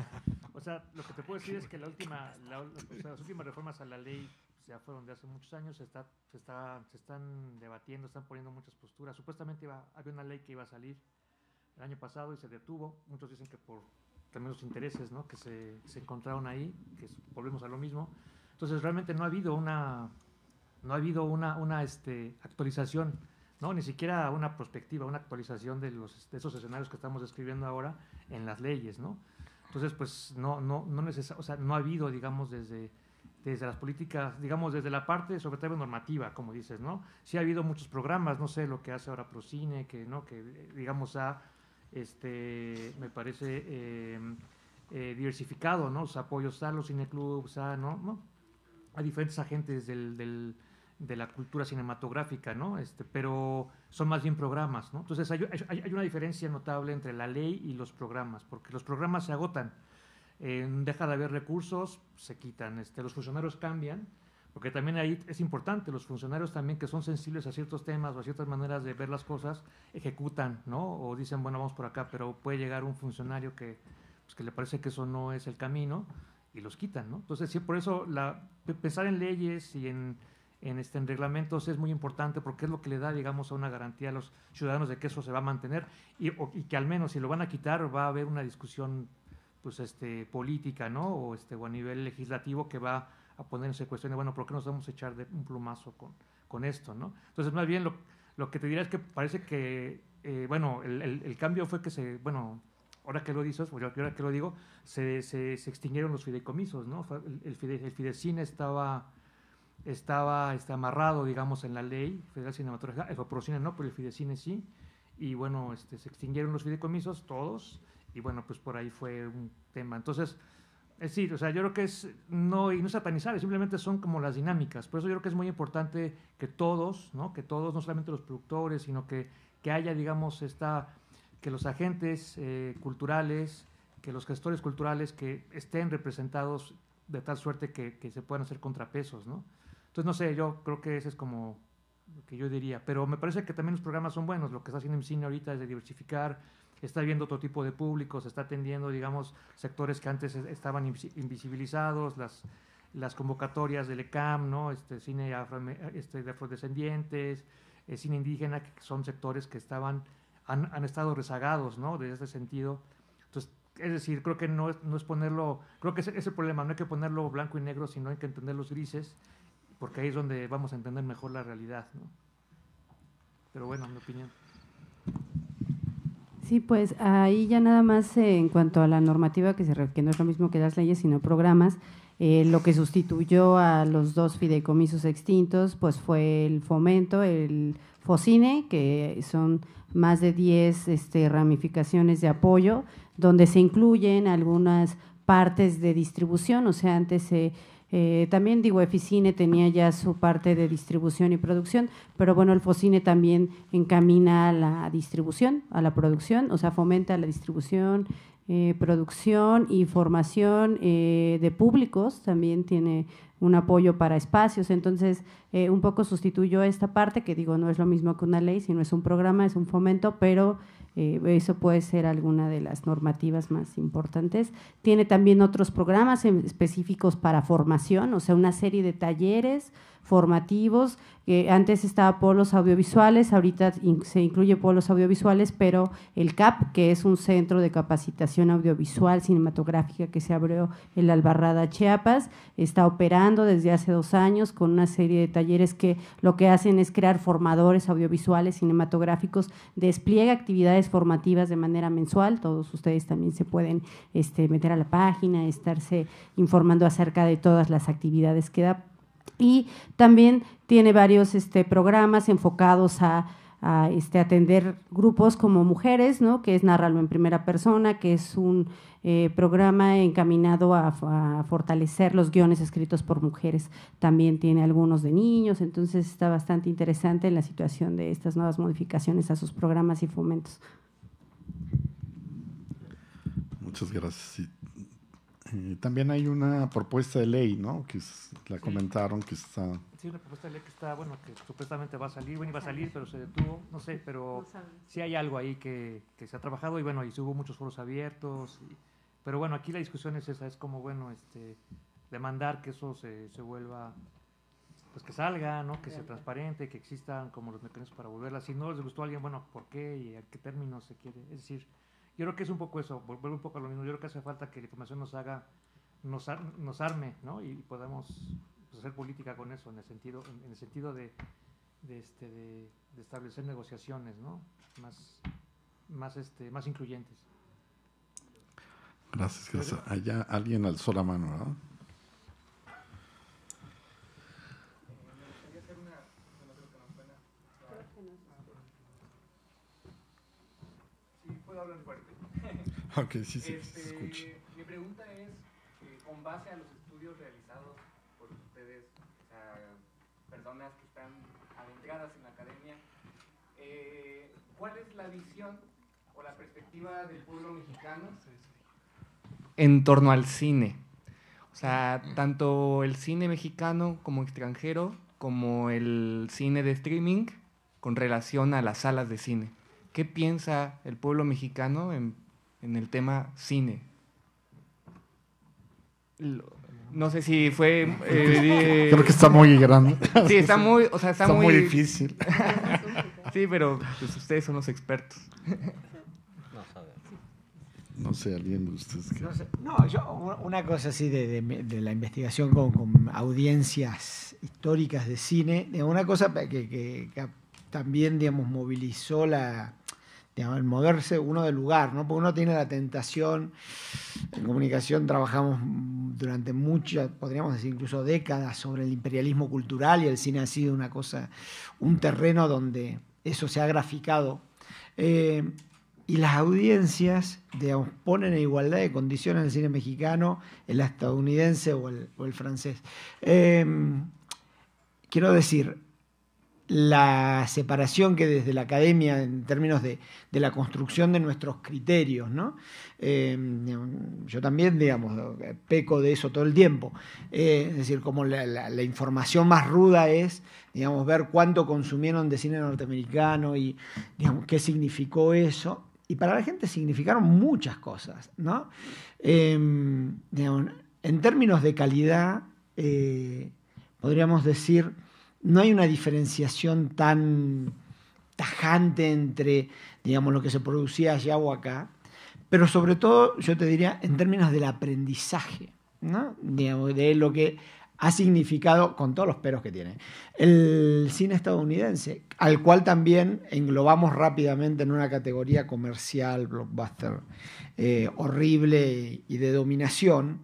C: o sea, lo que te puedo decir es que la última, las últimas reformas a la ley pues, ya fueron de hace muchos años, se, se están debatiendo, están poniendo muchas posturas. Supuestamente iba, había una ley que iba a salir el año pasado y se detuvo. Muchos dicen que por también los intereses ¿no? que se, encontraron ahí, que volvemos a lo mismo. Entonces realmente no ha habido una, no ha habido una, una este, actualización, ¿no? ni siquiera una perspectiva, una actualización de, los, de esos escenarios que estamos describiendo ahora en las leyes. ¿no? Entonces, pues no, no, no, no ha habido, digamos, desde, desde las políticas, digamos, desde la parte, sobre todo normativa, como dices, ¿no? Sí ha habido muchos programas, no sé lo que hace ahora Procine, que, ¿no? Que, digamos, ha, este, me parece, em, eh, diversificado, ¿no? Los apoyos a los cineclubs, a, ¿no? ¿no? A diferentes agentes del de la cultura cinematográfica, ¿no? Este, pero son más bien programas, ¿no? Entonces hay, una diferencia notable entre la ley y los programas, porque los programas se agotan, deja de haber recursos, se quitan, este, los funcionarios cambian, porque también ahí es importante, los funcionarios también que son sensibles a ciertos temas o a ciertas maneras de ver las cosas, ejecutan, ¿no? O dicen, bueno, vamos por acá, pero puede llegar un funcionario que, pues, que le parece que eso no es el camino y los quitan, ¿no? Entonces, sí, por eso la, pensar en leyes y en en, este, en reglamentos es muy importante porque es lo que le da, digamos, a una garantía a los ciudadanos de que eso se va a mantener y, que al menos si lo van a quitar va a haber una discusión pues este política, ¿no? O este o a nivel legislativo que va a ponerse cuestiones, bueno, ¿por qué nos vamos a echar de un plumazo con, con esto, ¿no? Entonces, más bien lo, lo que te diría es que parece que, eh, bueno, el, el, cambio fue que se, bueno, ahora que lo dices, pues, ahora que lo digo, se, se, se extinguieron los fideicomisos, ¿no? El, el, fide, el fidecine estaba estaba este, amarrado, digamos, en la ley federal cinematográfica, el Foprocine no, pero el Fidecine sí, y bueno, este, se extinguieron los fideicomisos, todos, y bueno, pues por ahí fue un tema. Entonces, es decir, o sea, yo creo que es no, y no satanizar, simplemente son como las dinámicas. Por eso yo creo que es muy importante que todos, Que todos, no solamente los productores, sino que, que haya, digamos, esta, que los agentes eh, culturales, que los gestores culturales que estén representados de tal suerte que, que se puedan hacer contrapesos, ¿no? Entonces, no sé, yo creo que ese es como lo que yo diría. Pero me parece que también los programas son buenos. Lo que está haciendo el cine ahorita es diversificar, está viendo otro tipo de públicos, está atendiendo, digamos, sectores que antes e, estaban invisibilizados, las, las convocatorias del ECAM, ¿no? Este, cine este, de afrodescendientes, eh, cine indígena, que son sectores que estaban, han, han estado rezagados, ¿no? Desde ese sentido. Entonces, es decir, creo que no no es ponerlo, creo que ese es el problema, no hay que ponerlo blanco y negro, sino hay que entender los grises porque ahí es donde vamos a entender mejor la realidad. ¿no? Pero bueno, mi opinión.
D: Sí, pues ahí ya nada más eh, en cuanto a la normativa, que, se, que no es lo mismo que las leyes, sino programas, eh, lo que sustituyó a los dos fideicomisos extintos, pues fue el fomento, el FOCINE, que son más de 10 este, ramificaciones de apoyo, donde se incluyen algunas partes de distribución, o sea, antes se... Eh, también digo, Eficine tenía ya su parte de distribución y producción, pero bueno, el Focine también encamina a la distribución, a la producción, o sea, fomenta la distribución, eh, producción y formación eh, de públicos, también tiene un apoyo para espacios, entonces un poco sustituyó esta parte, que digo, no es lo mismo que una ley, sino es un programa, es un fomento, pero eh, eso puede ser alguna de las normativas más importantes. Tiene también otros programas específicos para formación, o sea, una serie de talleres formativos. que antes estaba polos audiovisuales, ahorita se incluye polos audiovisuales, pero el CAP, que es un centro de capacitación audiovisual cinematográfica que se abrió en la Albarrada Chiapas, está operando desde hace dos años con una serie de talleres que lo que hacen es crear formadores audiovisuales cinematográficos, despliega actividades formativas de manera mensual, todos ustedes también se pueden este, meter a la página, estarse informando acerca de todas las actividades que da y también tiene varios este, programas enfocados a, este, atender grupos como mujeres, ¿no? que es Narralo en primera persona, que es un eh, programa encaminado a, fortalecer los guiones escritos por mujeres. También tiene algunos de niños, entonces está bastante interesante en la situación de estas nuevas modificaciones a sus programas y fomentos.
A: Muchas gracias. Eh, también hay una propuesta de ley, ¿no? Que la comentaron que está.
C: Sí, una propuesta de ley que está, bueno, que supuestamente va a salir, bueno, iba a salir, pero se detuvo, no sé, pero sí hay algo ahí que, que, se ha trabajado y bueno, y hubo muchos foros abiertos, pero bueno, aquí la discusión es esa, es como, bueno, este, demandar que eso se, se vuelva, pues que salga, ¿no? Que sea transparente, que existan como los mecanismos para volverla. Si no les gustó a alguien, bueno, ¿por qué y a qué términos se quiere? Es decir yo creo que es un poco eso, volver un poco a lo mismo. Yo creo que hace falta que la información nos haga, nos, arme, ¿no? Y, podamos pues, hacer política con eso, en el sentido, en, el sentido este, de, establecer negociaciones, ¿no? Más, más, este, más incluyentes.
A: Gracias, gracias. Allá alguien alzó la mano, ¿no? hablar fuerte. ok, sí, sí, se este,
F: Mi pregunta es, eh, con base a los estudios realizados por ustedes, o personas que están adentradas en la academia, eh, ¿cuál es la visión o la perspectiva del pueblo mexicano en torno al cine? O sea, tanto el cine mexicano como extranjero, como el cine de streaming, con relación a las salas de cine. ¿Qué piensa el pueblo mexicano en en el tema cine. No sé si fue... Eh, creo que está muy grande. Sí, está muy... O sea, está, muy, difícil. sí,
E: pero
A: pues, ustedes son los expertos. No sé, alguien de ustedes.
E: No, yo una cosa así de, la investigación con, audiencias históricas de cine, eh, una cosa que también, digamos, movilizó la, el moverse uno del lugar, ¿no? Porque uno tiene la tentación, en comunicación trabajamos durante muchas, podríamos decir incluso décadas, sobre el imperialismo cultural y el cine ha sido una cosa, un terreno donde eso se ha graficado. Eh, y las audiencias, ponen en igualdad de condiciones el cine mexicano, el estadounidense o el, francés. Eh, quiero decir, la separación que desde la academia en términos de, la construcción de nuestros criterios, ¿no? Eh, yo también, digamos, peco de eso todo el tiempo. Eh, es decir, como la, información más ruda es, digamos, ver cuánto consumieron de cine norteamericano y, qué significó eso. Y para la gente significaron muchas cosas, ¿no? Em, en términos de calidad, eh, podríamos decir no hay una diferenciación tan tajante entre, digamos, lo que se producía allá o acá, pero sobre todo, yo te diría, en términos del aprendizaje, ¿no? de lo que ha significado, con todos los peros que tiene, el cine estadounidense, al cual también englobamos rápidamente en una categoría comercial, blockbuster, eh, horrible y de dominación,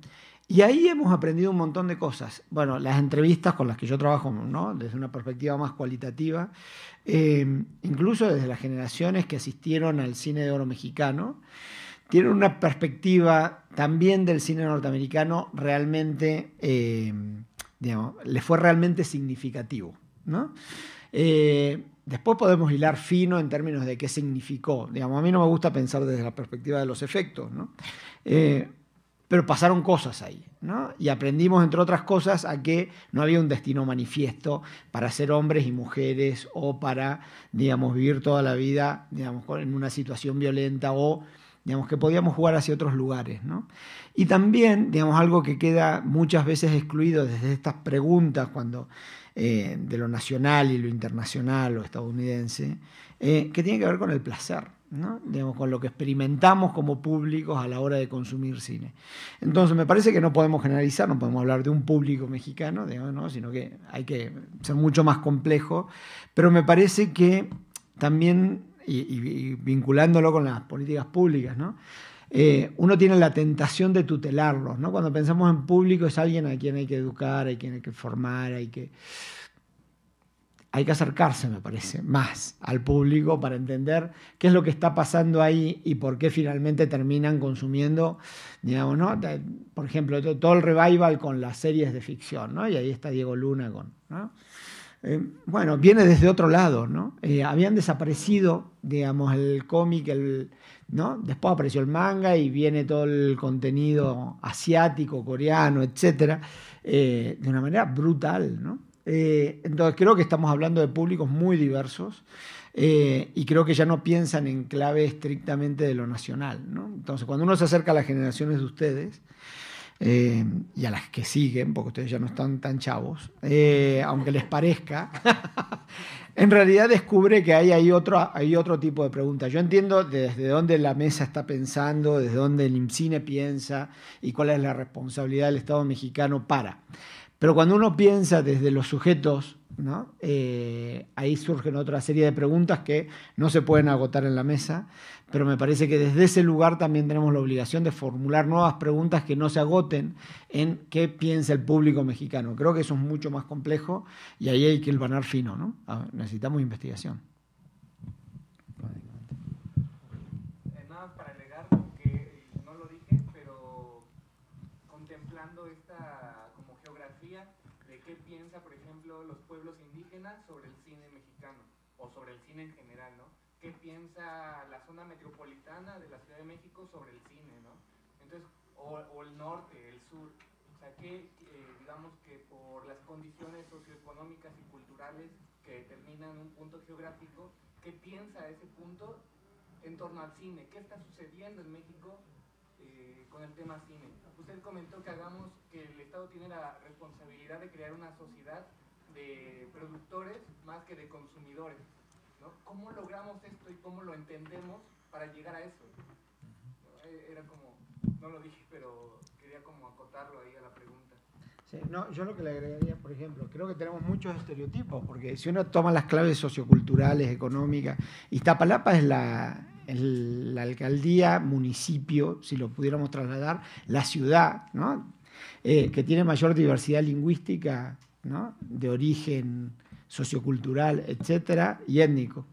E: y ahí hemos aprendido un montón de cosas. Bueno, las entrevistas con las que yo trabajo, ¿no? desde una perspectiva más cualitativa, em, incluso desde las generaciones que asistieron al cine de oro mexicano, tienen una perspectiva también del cine norteamericano realmente, em, digamos, le fue realmente significativo. Eh, después podemos hilar fino en términos de qué significó. Digamos, a mí no me gusta pensar desde la perspectiva de los efectos, ¿no? Eh, pero pasaron cosas ahí, ¿no? Y aprendimos, entre otras cosas, a que no había un destino manifiesto para ser hombres y mujeres o para, digamos, vivir toda la vida, digamos, en una situación violenta o, digamos, que podíamos jugar hacia otros lugares, ¿no? Y también, digamos, algo que queda muchas veces excluido desde estas preguntas cuando eh, de lo nacional y lo internacional o estadounidense, eh, que tiene que ver con el placer con lo que experimentamos como públicos a la hora de consumir cine. Entonces, me parece que no podemos generalizar, no podemos hablar de un público mexicano, digamos, ¿no? sino que hay que ser mucho más complejo, pero me parece que también, y, vinculándolo con las políticas públicas, eh, uno tiene la tentación de tutelarlos. ¿no? Cuando pensamos en público es alguien a quien hay que educar, hay quien hay que formar, hay que hay que acercarse, me parece, más al público para entender qué es lo que está pasando ahí y por qué finalmente terminan consumiendo, digamos, ¿no? Por ejemplo, todo el revival con las series de ficción, ¿no? Y ahí está Diego Luna con, ¿no? Eh, bueno, viene desde otro lado, ¿no? Eh, habían desaparecido, digamos, el cómic, el, ¿no? Después apareció el manga y viene todo el contenido asiático, coreano, etcétera, eh, de una manera brutal, ¿no? Eh, entonces creo que estamos hablando de públicos muy diversos eh, y creo que ya no piensan en clave estrictamente de lo nacional. Entonces cuando uno se acerca a las generaciones de ustedes eh, y a las que siguen, porque ustedes ya no están tan chavos, aunque les parezca, en realidad descubre que hay, hay, otro, hay otro tipo de preguntas. Yo entiendo desde dónde la mesa está pensando, desde dónde el IMCINE piensa y cuál es la responsabilidad del Estado mexicano para. Pero cuando uno piensa desde los sujetos, eh, ahí surgen otra serie de preguntas que no se pueden agotar en la mesa, pero me parece que desde ese lugar también tenemos la obligación de formular nuevas preguntas que no se agoten en qué piensa el público mexicano. Creo que eso es mucho más complejo y ahí hay que el banar fino, ¿no? Ah, necesitamos investigación.
F: la, zona metropolitana de la Ciudad de México sobre el cine, ¿no? Entonces, o, el norte, el sur. O sea que, eh, digamos que por las condiciones socioeconómicas y culturales que determinan un punto geográfico, ¿qué piensa ese punto en torno al cine? ¿Qué está sucediendo en México eh, con el tema cine? Usted comentó que hagamos que el Estado tiene la responsabilidad de crear una sociedad de productores más que de consumidores. ¿Cómo logramos esto y cómo lo entendemos para llegar a eso? Eh, era como,
E: no lo dije, pero quería como acotarlo ahí a la pregunta. no, yo lo que le agregaría, por ejemplo, creo que tenemos muchos estereotipos, porque si uno toma las claves socioculturales, económicas, Iztapalapa es la, alcaldía, municipio, si lo pudiéramos trasladar, la ciudad, ¿no? Eh, que tiene mayor diversidad lingüística, ¿no? De origen sociocultural, etcétera, y étnico.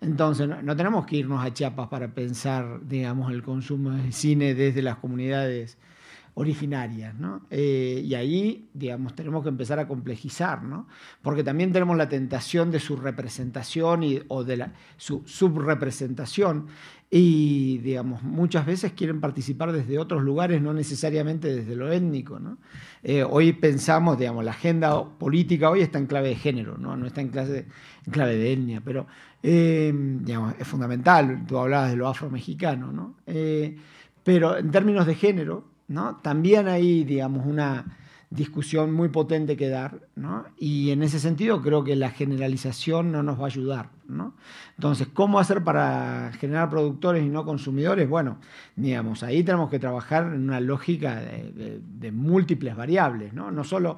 E: Entonces, no, tenemos que irnos a Chiapas para pensar, digamos, el consumo de cine desde las comunidades originarias. ¿no? Eh, y ahí, digamos, tenemos que empezar a complejizar, ¿no? porque también tenemos la tentación de su representación y, o de la, su subrepresentación. Y, digamos, muchas veces quieren participar desde otros lugares, no necesariamente desde lo étnico. ¿no? Eh, hoy pensamos, digamos, la agenda política hoy está en clave de género, no, no está en, clave de etnia, pero eh, digamos, es fundamental. Tú hablabas de lo afromexicano, ¿no? pero en términos de género, también hay, digamos, una discusión muy potente que dar, Y en ese sentido creo que la generalización no nos va a ayudar, Entonces, ¿cómo hacer para generar productores y no consumidores? Bueno, digamos, ahí tenemos que trabajar en una lógica de, de múltiples variables, ¿no? No solo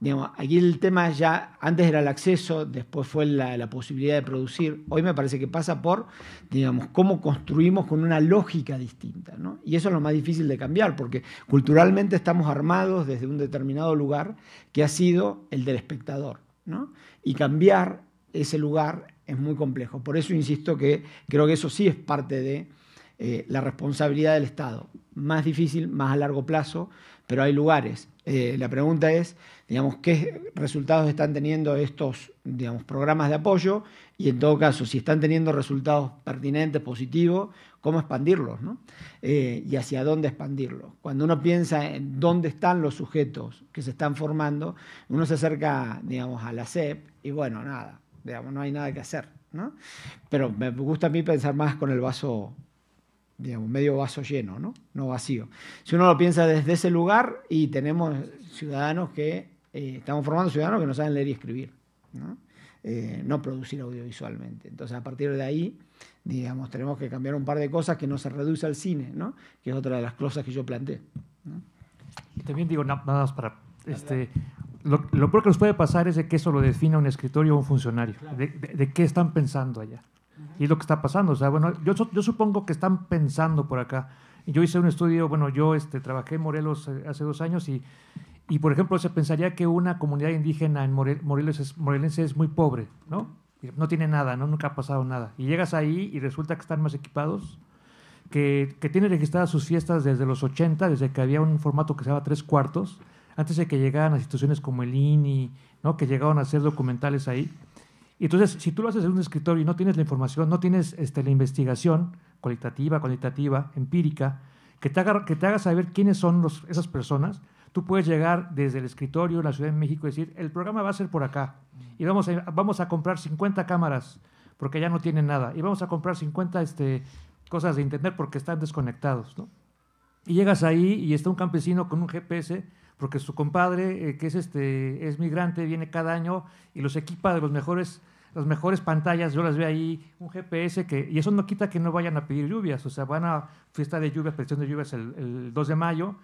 E: Digamos, aquí el tema ya, antes era el acceso, después fue la, posibilidad de producir. Hoy me parece que pasa por, digamos, cómo construimos con una lógica distinta. Y eso es lo más difícil de cambiar, porque culturalmente estamos armados desde un determinado lugar que ha sido el del espectador. Y cambiar ese lugar es muy complejo. Por eso insisto que creo que eso sí es parte de eh, la responsabilidad del Estado. Más difícil, más a largo plazo, pero hay lugares. Eh, la pregunta es, digamos, qué resultados están teniendo estos, digamos, programas de apoyo y en todo caso, si están teniendo resultados pertinentes, positivos, cómo expandirlos, eh, y hacia dónde expandirlos. Cuando uno piensa en dónde están los sujetos que se están formando, uno se acerca, digamos, a la CEP y bueno, nada, digamos, no hay nada que hacer, ¿no? Pero me gusta a mí pensar más con el vaso digamos, medio vaso lleno, ¿no? no vacío. Si uno lo piensa desde ese lugar y tenemos ciudadanos que, eh, estamos formando ciudadanos que no saben leer y escribir, eh, ¿no? producir audiovisualmente. Entonces, a partir de ahí, digamos, tenemos que cambiar un par de cosas que no se reduce al cine, ¿no? que es otra de las cosas que yo planteé.
C: también digo, nada más para... Este, lo, peor que nos puede pasar es que eso lo defina un escritorio o un funcionario, de qué están pensando allá. Y lo que está pasando. O sea, bueno, yo, supongo que están pensando por acá. Yo hice un estudio, bueno, yo este, trabajé en Morelos eh, hace dos años y, y por ejemplo, se pensaría que una comunidad indígena en Morelos es, morelense es muy pobre, ¿no? No tiene nada, ¿no? Nunca ha pasado nada. Y llegas ahí y resulta que están más equipados, que, tienen registradas sus fiestas desde los 80, desde que había un formato que se llamaba tres cuartos, antes de que llegaran a instituciones como el INI, ¿no? Que llegaron a hacer documentales ahí. Y entonces, si tú lo haces en un escritorio y no tienes la información, no tienes este, la investigación cualitativa, cuantitativa, empírica, que te haga, saber quiénes son esas personas, tú puedes llegar desde el escritorio en la Ciudad de México y decir, el programa va a ser por acá y vamos a, comprar 50 cámaras porque ya no tienen nada y vamos a comprar 50 este, cosas de internet porque están desconectados. Y llegas ahí y está un campesino con un GPS porque su compadre, eh, que es, este, es migrante, viene cada año y los equipa de los mejores, las mejores pantallas, yo las veo ahí, un GPS, que, y eso no quita que no vayan a pedir lluvias, o sea, van a fiesta de lluvias, presión de lluvias el, 2 de mayo,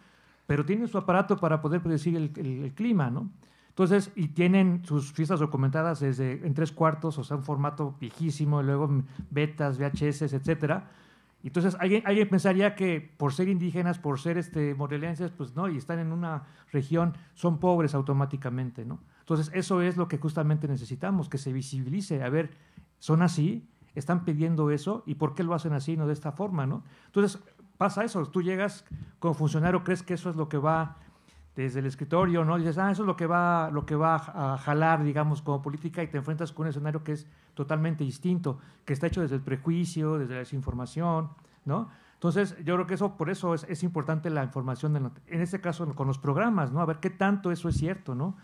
C: pero tienen su aparato para poder predecir el, clima, ¿no? Entonces, y tienen sus fiestas documentadas desde en tres cuartos, o sea, un formato viejísimo, y luego betas, VHS, etcétera. Entonces, alguien, pensaría que por ser indígenas, por ser este, morelenses, pues no, y están en una región, son pobres automáticamente, ¿no? Entonces, eso es lo que justamente necesitamos, que se visibilice. A ver, son así, están pidiendo eso, ¿y por qué lo hacen así, no de esta forma, no? Entonces, pasa eso, tú llegas como funcionario, crees que eso es lo que va desde el escritorio, ¿no? Dices, ah, eso es lo que va, lo que va a jalar, digamos, como política y te enfrentas con un escenario que es totalmente distinto, que está hecho desde el prejuicio, desde la desinformación, ¿no? Entonces, yo creo que eso, por eso es, importante la información, en, en, este caso con los programas, ¿no? A ver qué tanto eso es cierto, ¿no?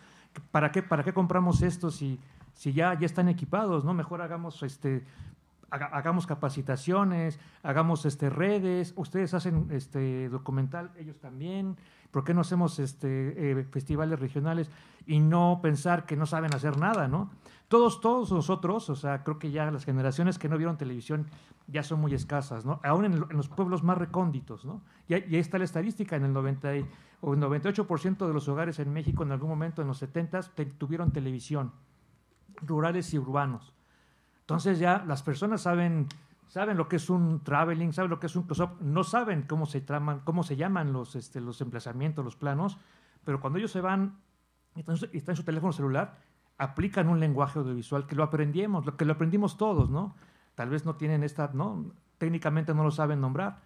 C: ¿Para qué, para qué compramos esto si, si ya, ya están equipados, ¿no? Mejor hagamos este, hagamos capacitaciones, hagamos este, redes, ustedes hacen este documental, ellos también, ¿por qué no hacemos este, eh, festivales regionales y no pensar que no saben hacer nada, ¿no? Todos, todos nosotros, o sea, creo que ya las generaciones que no vieron televisión ya son muy escasas, ¿no? Aún en, los pueblos más recónditos, ¿no? Y, ahí está la estadística, en el 98% de los hogares en México en algún momento en los 70 tuvieron televisión, rurales y urbanos. Entonces ya las personas saben saben lo que es un traveling, saben lo que es un close-up, no saben cómo se, traman, cómo se llaman los, este, los emplazamientos, los planos, pero cuando ellos se van y están, en su teléfono celular, aplican un lenguaje audiovisual que lo aprendimos, lo que lo aprendimos todos, ¿no? Tal vez no tienen esta, ¿no? Técnicamente no lo saben nombrar,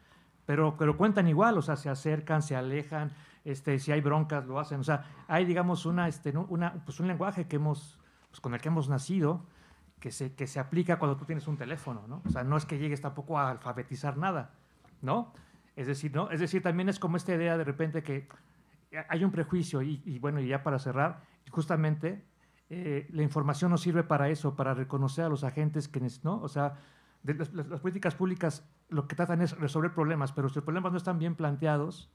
C: pero, pero cuentan igual, o sea, se acercan, se alejan, este, si hay broncas lo hacen, o sea, hay, digamos, una, este, una, pues un lenguaje que hemos, pues, con el que hemos nacido, que se, que se aplica cuando tú tienes un teléfono, ¿no? O sea, no es que llegues tampoco a alfabetizar nada, ¿no? Es decir, ¿no? Es decir, también es como esta idea de repente que hay un prejuicio y, bueno, y ya para cerrar, justamente eh, la información no sirve para eso, para reconocer a los agentes que, ¿no? O sea, las, las, políticas públicas lo que tratan es resolver problemas, pero si los problemas no están bien planteados,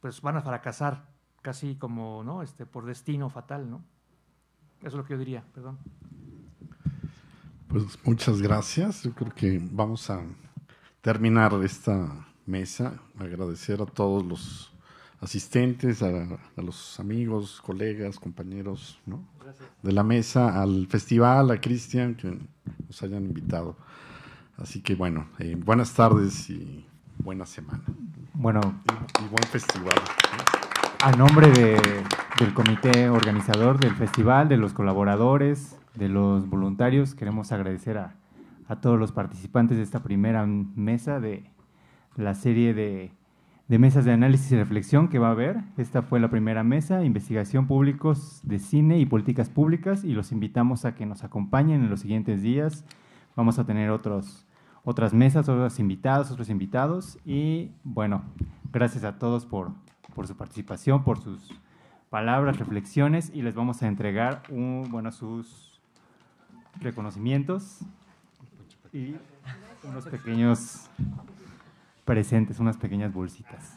C: pues van a fracasar casi como, ¿no? Este, por destino fatal, ¿no? Eso es lo que yo diría, perdón.
A: Pues, muchas gracias. Yo creo que vamos a terminar esta mesa. Agradecer a todos los asistentes, a, los amigos, colegas, compañeros de la mesa, al festival, a Cristian, que nos hayan invitado. Así que bueno, eh, buenas tardes y buena semana. Bueno. Y, buen festival. A nombre del comité organizador del festival,
F: de los colaboradores, de los voluntarios. Queremos agradecer a, a todos los participantes de esta primera mesa de la serie de, mesas de análisis y reflexión que va a haber. Esta fue la primera mesa, investigación públicos de cine y políticas públicas, y los invitamos a que nos acompañen en los siguientes días. Vamos a tener otros, otras mesas, otros invitados, otros invitados, y bueno, gracias a todos por, por su participación, por sus palabras, reflexiones, y les vamos a entregar un, bueno, sus reconocimientos y
B: unos pequeños
F: presentes, unas pequeñas bolsitas.